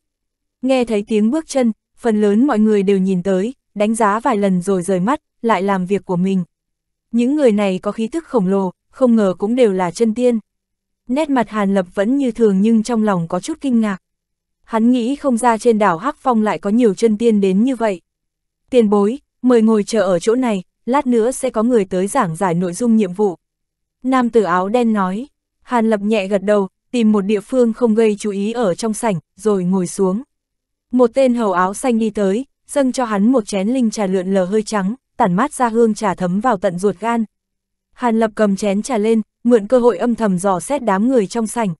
Nghe thấy tiếng bước chân, phần lớn mọi người đều nhìn tới, đánh giá vài lần rồi rời mắt, lại làm việc của mình. Những người này có khí thức khổng lồ, không ngờ cũng đều là chân tiên. Nét mặt Hàn Lập vẫn như thường nhưng trong lòng có chút kinh ngạc. Hắn nghĩ không ra trên đảo Hắc Phong lại có nhiều chân tiên đến như vậy. Tiền bối, mời ngồi chờ ở chỗ này, lát nữa sẽ có người tới giảng giải nội dung nhiệm vụ. Nam tử áo đen nói. Hàn Lập nhẹ gật đầu, tìm một địa phương không gây chú ý ở trong sảnh, rồi ngồi xuống. Một tên hầu áo xanh đi tới, dâng cho hắn một chén linh trà lượn lờ hơi trắng, tản mát ra hương trà thấm vào tận ruột gan. Hàn Lập cầm chén trà lên, mượn cơ hội âm thầm dò xét đám người trong sảnh.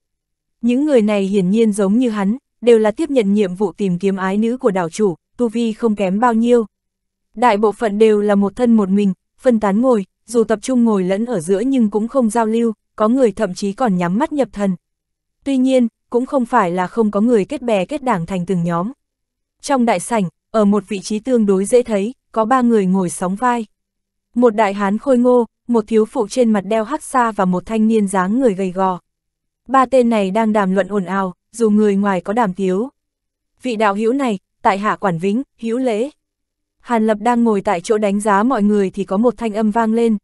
Những người này hiển nhiên giống như hắn, đều là tiếp nhận nhiệm vụ tìm kiếm ái nữ của đảo chủ, tu vi không kém bao nhiêu. Đại bộ phận đều là một thân một mình, phân tán ngồi, dù tập trung ngồi lẫn ở giữa nhưng cũng không giao lưu, có người thậm chí còn nhắm mắt nhập thần. Tuy nhiên, cũng không phải là không có người kết bè kết đảng thành từng nhóm. Trong đại sảnh, ở một vị trí tương đối dễ thấy, có ba người ngồi sóng vai. Một đại hán khôi ngô, một thiếu phụ trên mặt đeo hắc sa và một thanh niên dáng người gầy gò. Ba tên này đang đàm luận ồn ào, dù người ngoài có đàm tiếu. Vị đạo hữu này, tại hạ quản vĩnh, hữu lễ. Hàn Lập đang ngồi tại chỗ đánh giá mọi người thì có một thanh âm vang lên.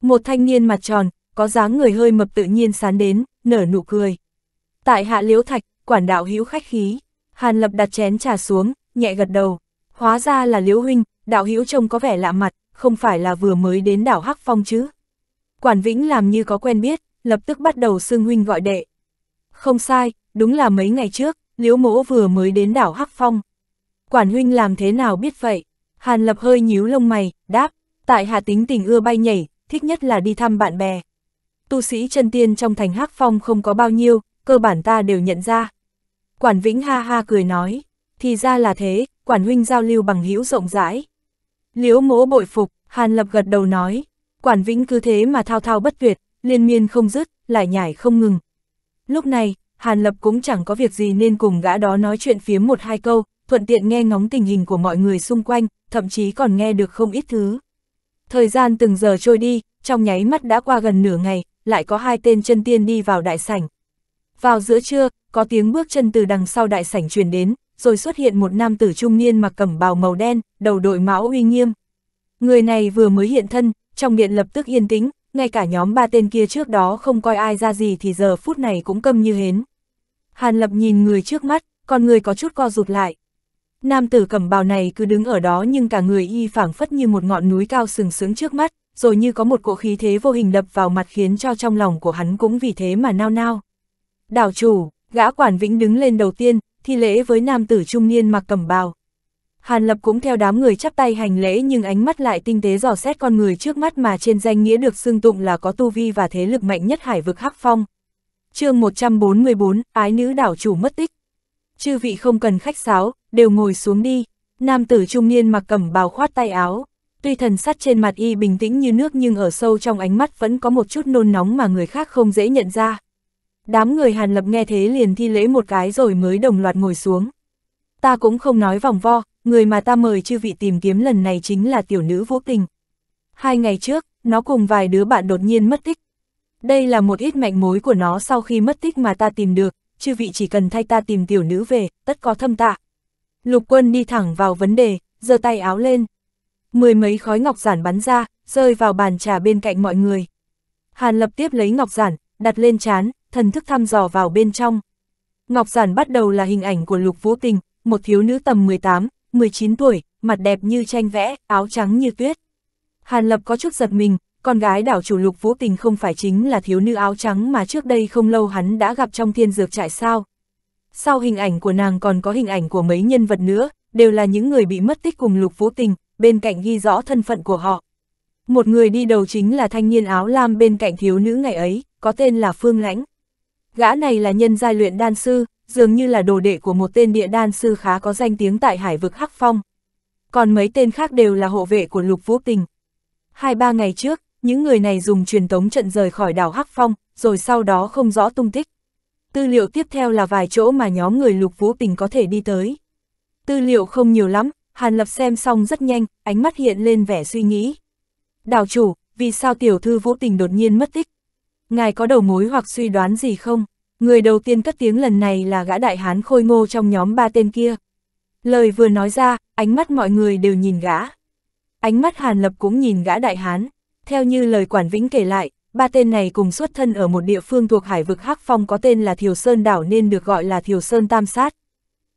Một thanh niên mặt tròn, có dáng người hơi mập tự nhiên sán đến, nở nụ cười. Tại hạ liễu thạch, quản đạo hữu khách khí, Hàn Lập đặt chén trà xuống, nhẹ gật đầu. Hóa ra là liễu huynh, đạo hữu trông có vẻ lạ mặt, không phải là vừa mới đến đảo Hắc Phong chứ. Quản Vĩnh làm như có quen biết, lập tức bắt đầu xưng huynh gọi đệ. Không sai, đúng là mấy ngày trước, liễu mỗ vừa mới đến đảo Hắc Phong. Quản huynh làm thế nào biết vậy? Hàn Lập hơi nhíu lông mày, đáp, tại hạ tính tình ưa bay nhảy, thích nhất là đi thăm bạn bè tu sĩ chân tiên trong thành hắc phong không có bao nhiêu, cơ bản ta đều nhận ra. Quản Vĩnh ha ha cười nói, thì ra là thế, quản huynh giao lưu bằng hữu rộng rãi. Liễu mỗ bội phục, Hàn Lập gật đầu nói, quản Vĩnh cứ thế mà thao thao bất tuyệt, liên miên không dứt, lại nhảy không ngừng. Lúc này, Hàn Lập cũng chẳng có việc gì nên cùng gã đó nói chuyện phía một hai câu, thuận tiện nghe ngóng tình hình của mọi người xung quanh, thậm chí còn nghe được không ít thứ. Thời gian từng giờ trôi đi, trong nháy mắt đã qua gần nửa ngày, lại có hai tên chân tiên đi vào đại sảnh. Vào giữa trưa, có tiếng bước chân từ đằng sau đại sảnh truyền đến, rồi xuất hiện một nam tử trung niên mặc cẩm bào màu đen, đầu đội mão uy nghiêm. Người này vừa mới hiện thân, trong điện lập tức yên tĩnh, ngay cả nhóm ba tên kia trước đó không coi ai ra gì thì giờ phút này cũng câm như hến. Hàn Lập nhìn người trước mắt, còn người có chút co rụt lại. Nam tử cẩm bào này cứ đứng ở đó nhưng cả người y phảng phất như một ngọn núi cao sừng sững trước mắt, rồi như có một cỗ khí thế vô hình đập vào mặt khiến cho trong lòng của hắn cũng vì thế mà nao nao. Đảo chủ, gã quản vĩnh đứng lên đầu tiên, thi lễ với nam tử trung niên mặc cầm bào. Hàn Lập cũng theo đám người chắp tay hành lễ nhưng ánh mắt lại tinh tế dò xét con người trước mắt mà trên danh nghĩa được xưng tụng là có tu vi và thế lực mạnh nhất hải vực Hắc Phong. chương 144, Ái nữ đảo chủ mất tích. Chư vị không cần khách sáo, đều ngồi xuống đi. Nam tử trung niên mặc cầm bào khoát tay áo, Tuy thần sắt trên mặt y bình tĩnh như nước nhưng ở sâu trong ánh mắt vẫn có một chút nôn nóng mà người khác không dễ nhận ra. Đám người Hàn Lập nghe thế liền thi lễ một cái rồi mới đồng loạt ngồi xuống. Ta cũng không nói vòng vo, người mà ta mời chư vị tìm kiếm lần này chính là tiểu nữ Vũ Tình. Hai ngày trước, nó cùng vài đứa bạn đột nhiên mất tích. Đây là một ít mạch mối của nó sau khi mất tích mà ta tìm được, chư vị chỉ cần thay ta tìm tiểu nữ về, tất có thâm tạ. Lục quân đi thẳng vào vấn đề, giơ tay áo lên, mười mấy khói ngọc giản bắn ra, rơi vào bàn trà bên cạnh mọi người. Hàn lập tiếp lấy ngọc giản, đặt lên chán, thần thức thăm dò vào bên trong. Ngọc giản bắt đầu là hình ảnh của Lục Vũ Tình, một thiếu nữ tầm 18, 19 tuổi, mặt đẹp như tranh vẽ, áo trắng như tuyết. Hàn Lập có chút giật mình, con gái đảo chủ Lục Vũ Tình không phải chính là thiếu nữ áo trắng mà trước đây không lâu hắn đã gặp trong thiên dược trại sao. Sau hình ảnh của nàng còn có hình ảnh của mấy nhân vật nữa, đều là những người bị mất tích cùng Lục Vũ Tình, bên cạnh ghi rõ thân phận của họ. Một người đi đầu chính là thanh niên áo lam bên cạnh thiếu nữ ngày ấy, có tên là Phương Lãnh. Gã này là nhân giai luyện đan sư, dường như là đồ đệ của một tên địa đan sư khá có danh tiếng tại hải vực Hắc Phong. Còn mấy tên khác đều là hộ vệ của Lục Vũ Tình. Hai ba ngày trước, những người này dùng truyền tống trận rời khỏi đảo Hắc Phong, rồi sau đó không rõ tung tích. Tư liệu tiếp theo là vài chỗ mà nhóm người Lục Vũ Tình có thể đi tới. Tư liệu không nhiều lắm, Hàn Lập xem xong rất nhanh, ánh mắt hiện lên vẻ suy nghĩ. Đào chủ, vì sao tiểu thư vũ tình đột nhiên mất tích? Ngài có đầu mối hoặc suy đoán gì không? Người đầu tiên cất tiếng lần này là gã đại hán khôi ngô trong nhóm ba tên kia. Lời vừa nói ra, ánh mắt mọi người đều nhìn gã. Ánh mắt Hàn Lập cũng nhìn gã đại hán. Theo như lời Quản Vĩnh kể lại, ba tên này cùng xuất thân ở một địa phương thuộc hải vực Hắc Phong có tên là Thiều Sơn Đảo nên được gọi là Thiều Sơn Tam Sát.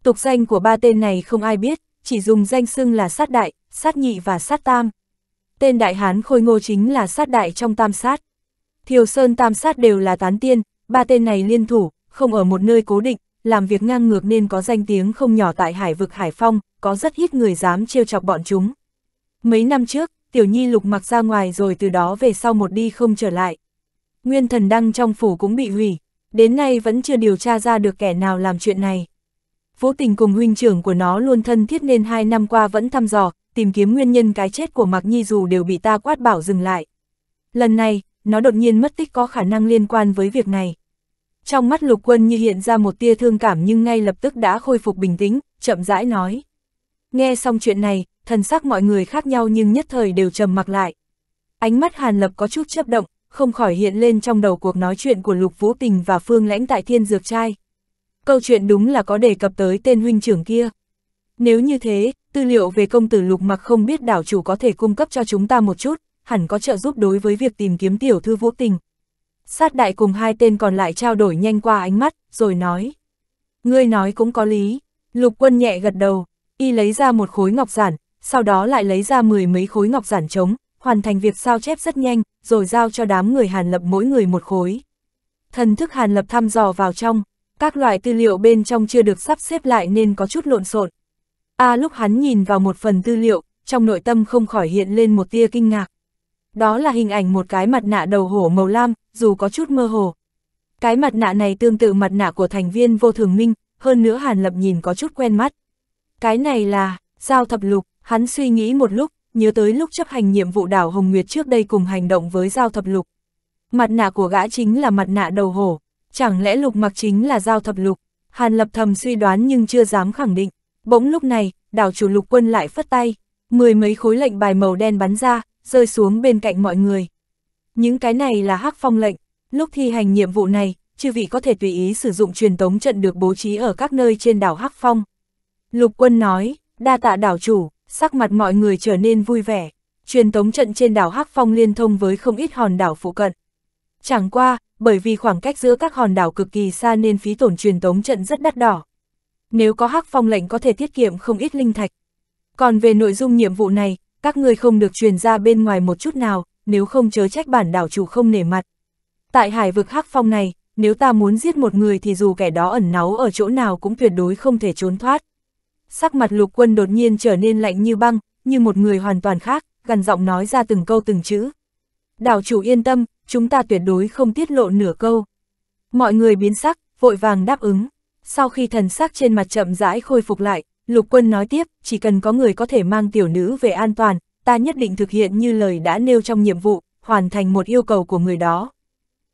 Tục danh của ba tên này không ai biết, chỉ dùng danh xưng là sát đại, sát nhị và sát tam. Tên đại hán khôi ngô chính là sát đại trong tam sát. Thiều Sơn tam sát đều là tán tiên, ba tên này liên thủ, không ở một nơi cố định, làm việc ngang ngược nên có danh tiếng không nhỏ tại hải vực Hải Phong, có rất ít người dám trêu chọc bọn chúng. Mấy năm trước, Tiểu Nhi lục mặc ra ngoài rồi từ đó về sau một đi không trở lại. Nguyên thần đăng trong phủ cũng bị hủy, đến nay vẫn chưa điều tra ra được kẻ nào làm chuyện này. Vô Tình cùng huynh trưởng của nó luôn thân thiết nên hai năm qua vẫn thăm dò, tìm kiếm nguyên nhân cái chết của Mạc Nhi dù đều bị ta quát bảo dừng lại. Lần này, nó đột nhiên mất tích có khả năng liên quan với việc này. Trong mắt lục quân như hiện ra một tia thương cảm nhưng ngay lập tức đã khôi phục bình tĩnh, chậm rãi nói. Nghe xong chuyện này, thần sắc mọi người khác nhau nhưng nhất thời đều trầm mặc lại. Ánh mắt Hàn Lập có chút chấp động, không khỏi hiện lên trong đầu cuộc nói chuyện của Lục Vũ Tình và Phương Lãnh tại Thiên Dược Trai câu chuyện đúng là có đề cập tới tên huynh trưởng kia. Nếu như thế, tư liệu về công tử lục mặc không biết đảo chủ có thể cung cấp cho chúng ta một chút, hẳn có trợ giúp đối với việc tìm kiếm tiểu thư vũ tình. Sát đại cùng hai tên còn lại trao đổi nhanh qua ánh mắt, rồi nói. Ngươi nói cũng có lý, lục quân nhẹ gật đầu, y lấy ra một khối ngọc giản, sau đó lại lấy ra mười mấy khối ngọc giản trống, hoàn thành việc sao chép rất nhanh, rồi giao cho đám người Hàn Lập mỗi người một khối. Thần thức Hàn Lập thăm dò vào trong, các loại tư liệu bên trong chưa được sắp xếp lại nên có chút lộn xộn. A à, lúc hắn nhìn vào một phần tư liệu, trong nội tâm không khỏi hiện lên một tia kinh ngạc. Đó là hình ảnh một cái mặt nạ đầu hổ màu lam, dù có chút mơ hồ. Cái mặt nạ này tương tự mặt nạ của thành viên vô thường minh, hơn nữa Hàn Lập nhìn có chút quen mắt. Cái này là, giao thập lục, hắn suy nghĩ một lúc, nhớ tới lúc chấp hành nhiệm vụ đảo Hồng Nguyệt trước đây cùng hành động với giao thập lục. Mặt nạ của gã chính là mặt nạ đầu hổ, Chẳng lẽ lục mặc chính là giao thập lục? Hàn lập thầm suy đoán nhưng chưa dám khẳng định. Bỗng lúc này, đảo chủ lục quân lại phất tay. Mười mấy khối lệnh bài màu đen bắn ra, rơi xuống bên cạnh mọi người. Những cái này là hắc phong lệnh. Lúc thi hành nhiệm vụ này, chư vị có thể tùy ý sử dụng truyền tống trận được bố trí ở các nơi trên đảo Hắc Phong. Lục quân nói, đa tạ đảo chủ, sắc mặt mọi người trở nên vui vẻ. Truyền tống trận trên đảo Hắc Phong liên thông với không ít hòn đảo phụ cận. Chẳng qua, bởi vì khoảng cách giữa các hòn đảo cực kỳ xa nên phí tổn truyền tống trận rất đắt đỏ. Nếu có hắc phong lệnh có thể tiết kiệm không ít linh thạch. Còn về nội dung nhiệm vụ này, các người không được truyền ra bên ngoài một chút nào, nếu không chớ trách bản đảo chủ không nể mặt. Tại hải vực hắc phong này, nếu ta muốn giết một người thì dù kẻ đó ẩn náu ở chỗ nào cũng tuyệt đối không thể trốn thoát. Sắc mặt lục quân đột nhiên trở nên lạnh như băng, như một người hoàn toàn khác, gần giọng nói ra từng câu từng chữ. Đảo chủ yên tâm, chúng ta tuyệt đối không tiết lộ nửa câu. Mọi người biến sắc, vội vàng đáp ứng. Sau khi thần sắc trên mặt chậm rãi khôi phục lại, lục quân nói tiếp, chỉ cần có người có thể mang tiểu nữ về an toàn, ta nhất định thực hiện như lời đã nêu trong nhiệm vụ, hoàn thành một yêu cầu của người đó.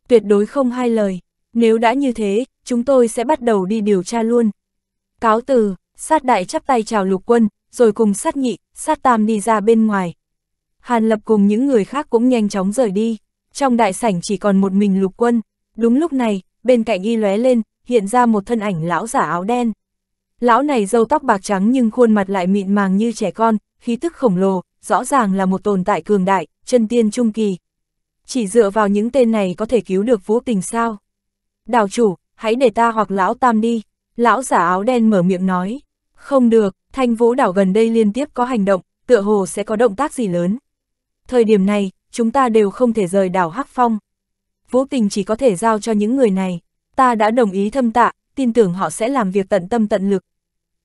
Tuyệt đối không hai lời, nếu đã như thế, chúng tôi sẽ bắt đầu đi điều tra luôn. Cáo từ, sát đại chắp tay chào lục quân, rồi cùng sát nhị, sát tam đi ra bên ngoài. Hàn lập cùng những người khác cũng nhanh chóng rời đi. Trong đại sảnh chỉ còn một mình lục quân, đúng lúc này, bên cạnh y lóe lên, hiện ra một thân ảnh lão giả áo đen. Lão này râu tóc bạc trắng nhưng khuôn mặt lại mịn màng như trẻ con, khí tức khổng lồ, rõ ràng là một tồn tại cường đại, chân tiên trung kỳ. Chỉ dựa vào những tên này có thể cứu được vũ tình sao? đào chủ, hãy để ta hoặc lão tam đi. Lão giả áo đen mở miệng nói. Không được, thanh vũ đảo gần đây liên tiếp có hành động, tựa hồ sẽ có động tác gì lớn. Thời điểm này, chúng ta đều không thể rời đảo Hắc Phong. Vũ tình chỉ có thể giao cho những người này, ta đã đồng ý thâm tạ, tin tưởng họ sẽ làm việc tận tâm tận lực.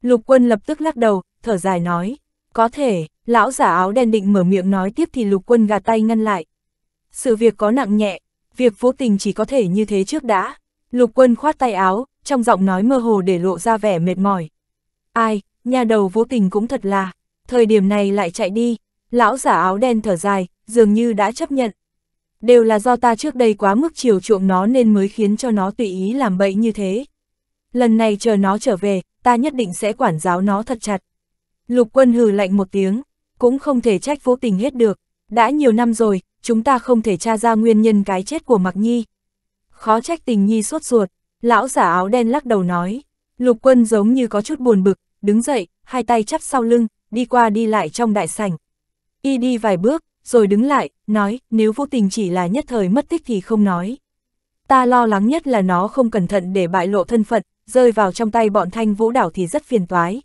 Lục quân lập tức lắc đầu, thở dài nói, có thể, lão giả áo đen định mở miệng nói tiếp thì lục quân gạt tay ngăn lại. Sự việc có nặng nhẹ, việc vô tình chỉ có thể như thế trước đã. Lục quân khoát tay áo, trong giọng nói mơ hồ để lộ ra vẻ mệt mỏi. Ai, nhà đầu vô tình cũng thật là, thời điểm này lại chạy đi, lão giả áo đen thở dài, dường như đã chấp nhận. Đều là do ta trước đây quá mức chiều chuộng nó nên mới khiến cho nó tùy ý làm bậy như thế. Lần này chờ nó trở về, ta nhất định sẽ quản giáo nó thật chặt. Lục quân hừ lạnh một tiếng, cũng không thể trách vô tình hết được. Đã nhiều năm rồi, chúng ta không thể tra ra nguyên nhân cái chết của Mạc Nhi. Khó trách tình Nhi sốt ruột, lão giả áo đen lắc đầu nói. Lục quân giống như có chút buồn bực, đứng dậy, hai tay chắp sau lưng, đi qua đi lại trong đại sảnh. Y đi vài bước, rồi đứng lại, nói, nếu vô tình chỉ là nhất thời mất tích thì không nói. Ta lo lắng nhất là nó không cẩn thận để bại lộ thân phận, rơi vào trong tay bọn thanh vũ đảo thì rất phiền toái.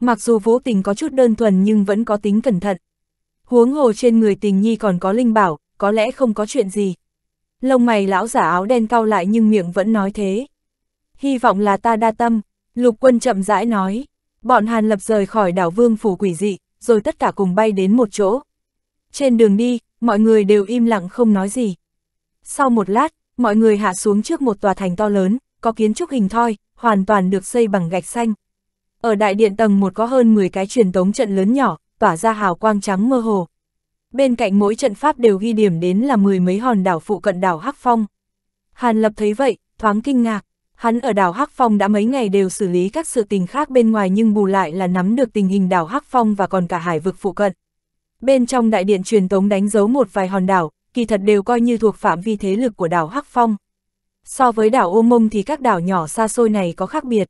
Mặc dù vô tình có chút đơn thuần nhưng vẫn có tính cẩn thận. Huống hồ trên người tình nhi còn có linh bảo, có lẽ không có chuyện gì. Lông mày lão giả áo đen cau lại nhưng miệng vẫn nói thế. Hy vọng là ta đa tâm, lục quân chậm rãi nói. Bọn Hàn lập rời khỏi đảo vương phủ quỷ dị, rồi tất cả cùng bay đến một chỗ. Trên đường đi, mọi người đều im lặng không nói gì. Sau một lát, mọi người hạ xuống trước một tòa thành to lớn, có kiến trúc hình thoi, hoàn toàn được xây bằng gạch xanh. Ở đại điện tầng một có hơn 10 cái truyền tống trận lớn nhỏ, tỏa ra hào quang trắng mơ hồ. Bên cạnh mỗi trận pháp đều ghi điểm đến là mười mấy hòn đảo phụ cận đảo Hắc Phong. Hàn Lập thấy vậy, thoáng kinh ngạc. Hắn ở đảo Hắc Phong đã mấy ngày đều xử lý các sự tình khác bên ngoài nhưng bù lại là nắm được tình hình đảo Hắc Phong và còn cả hải vực phụ cận. Bên trong đại điện truyền tống đánh dấu một vài hòn đảo, kỳ thật đều coi như thuộc phạm vi thế lực của đảo Hắc Phong. So với đảo Ô Mông thì các đảo nhỏ xa xôi này có khác biệt.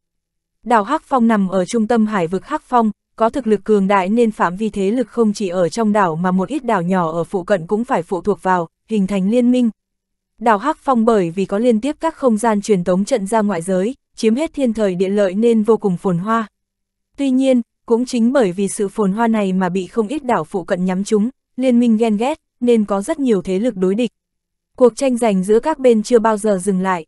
Đảo Hắc Phong nằm ở trung tâm hải vực Hắc Phong, có thực lực cường đại nên phạm vi thế lực không chỉ ở trong đảo mà một ít đảo nhỏ ở phụ cận cũng phải phụ thuộc vào, hình thành liên minh. Đảo Hắc Phong bởi vì có liên tiếp các không gian truyền tống trận ra ngoại giới, chiếm hết thiên thời địa lợi nên vô cùng phồn hoa. Tuy nhiên, cũng chính bởi vì sự phồn hoa này mà bị không ít đảo phụ cận nhắm chúng, liên minh ghen ghét, nên có rất nhiều thế lực đối địch. Cuộc tranh giành giữa các bên chưa bao giờ dừng lại.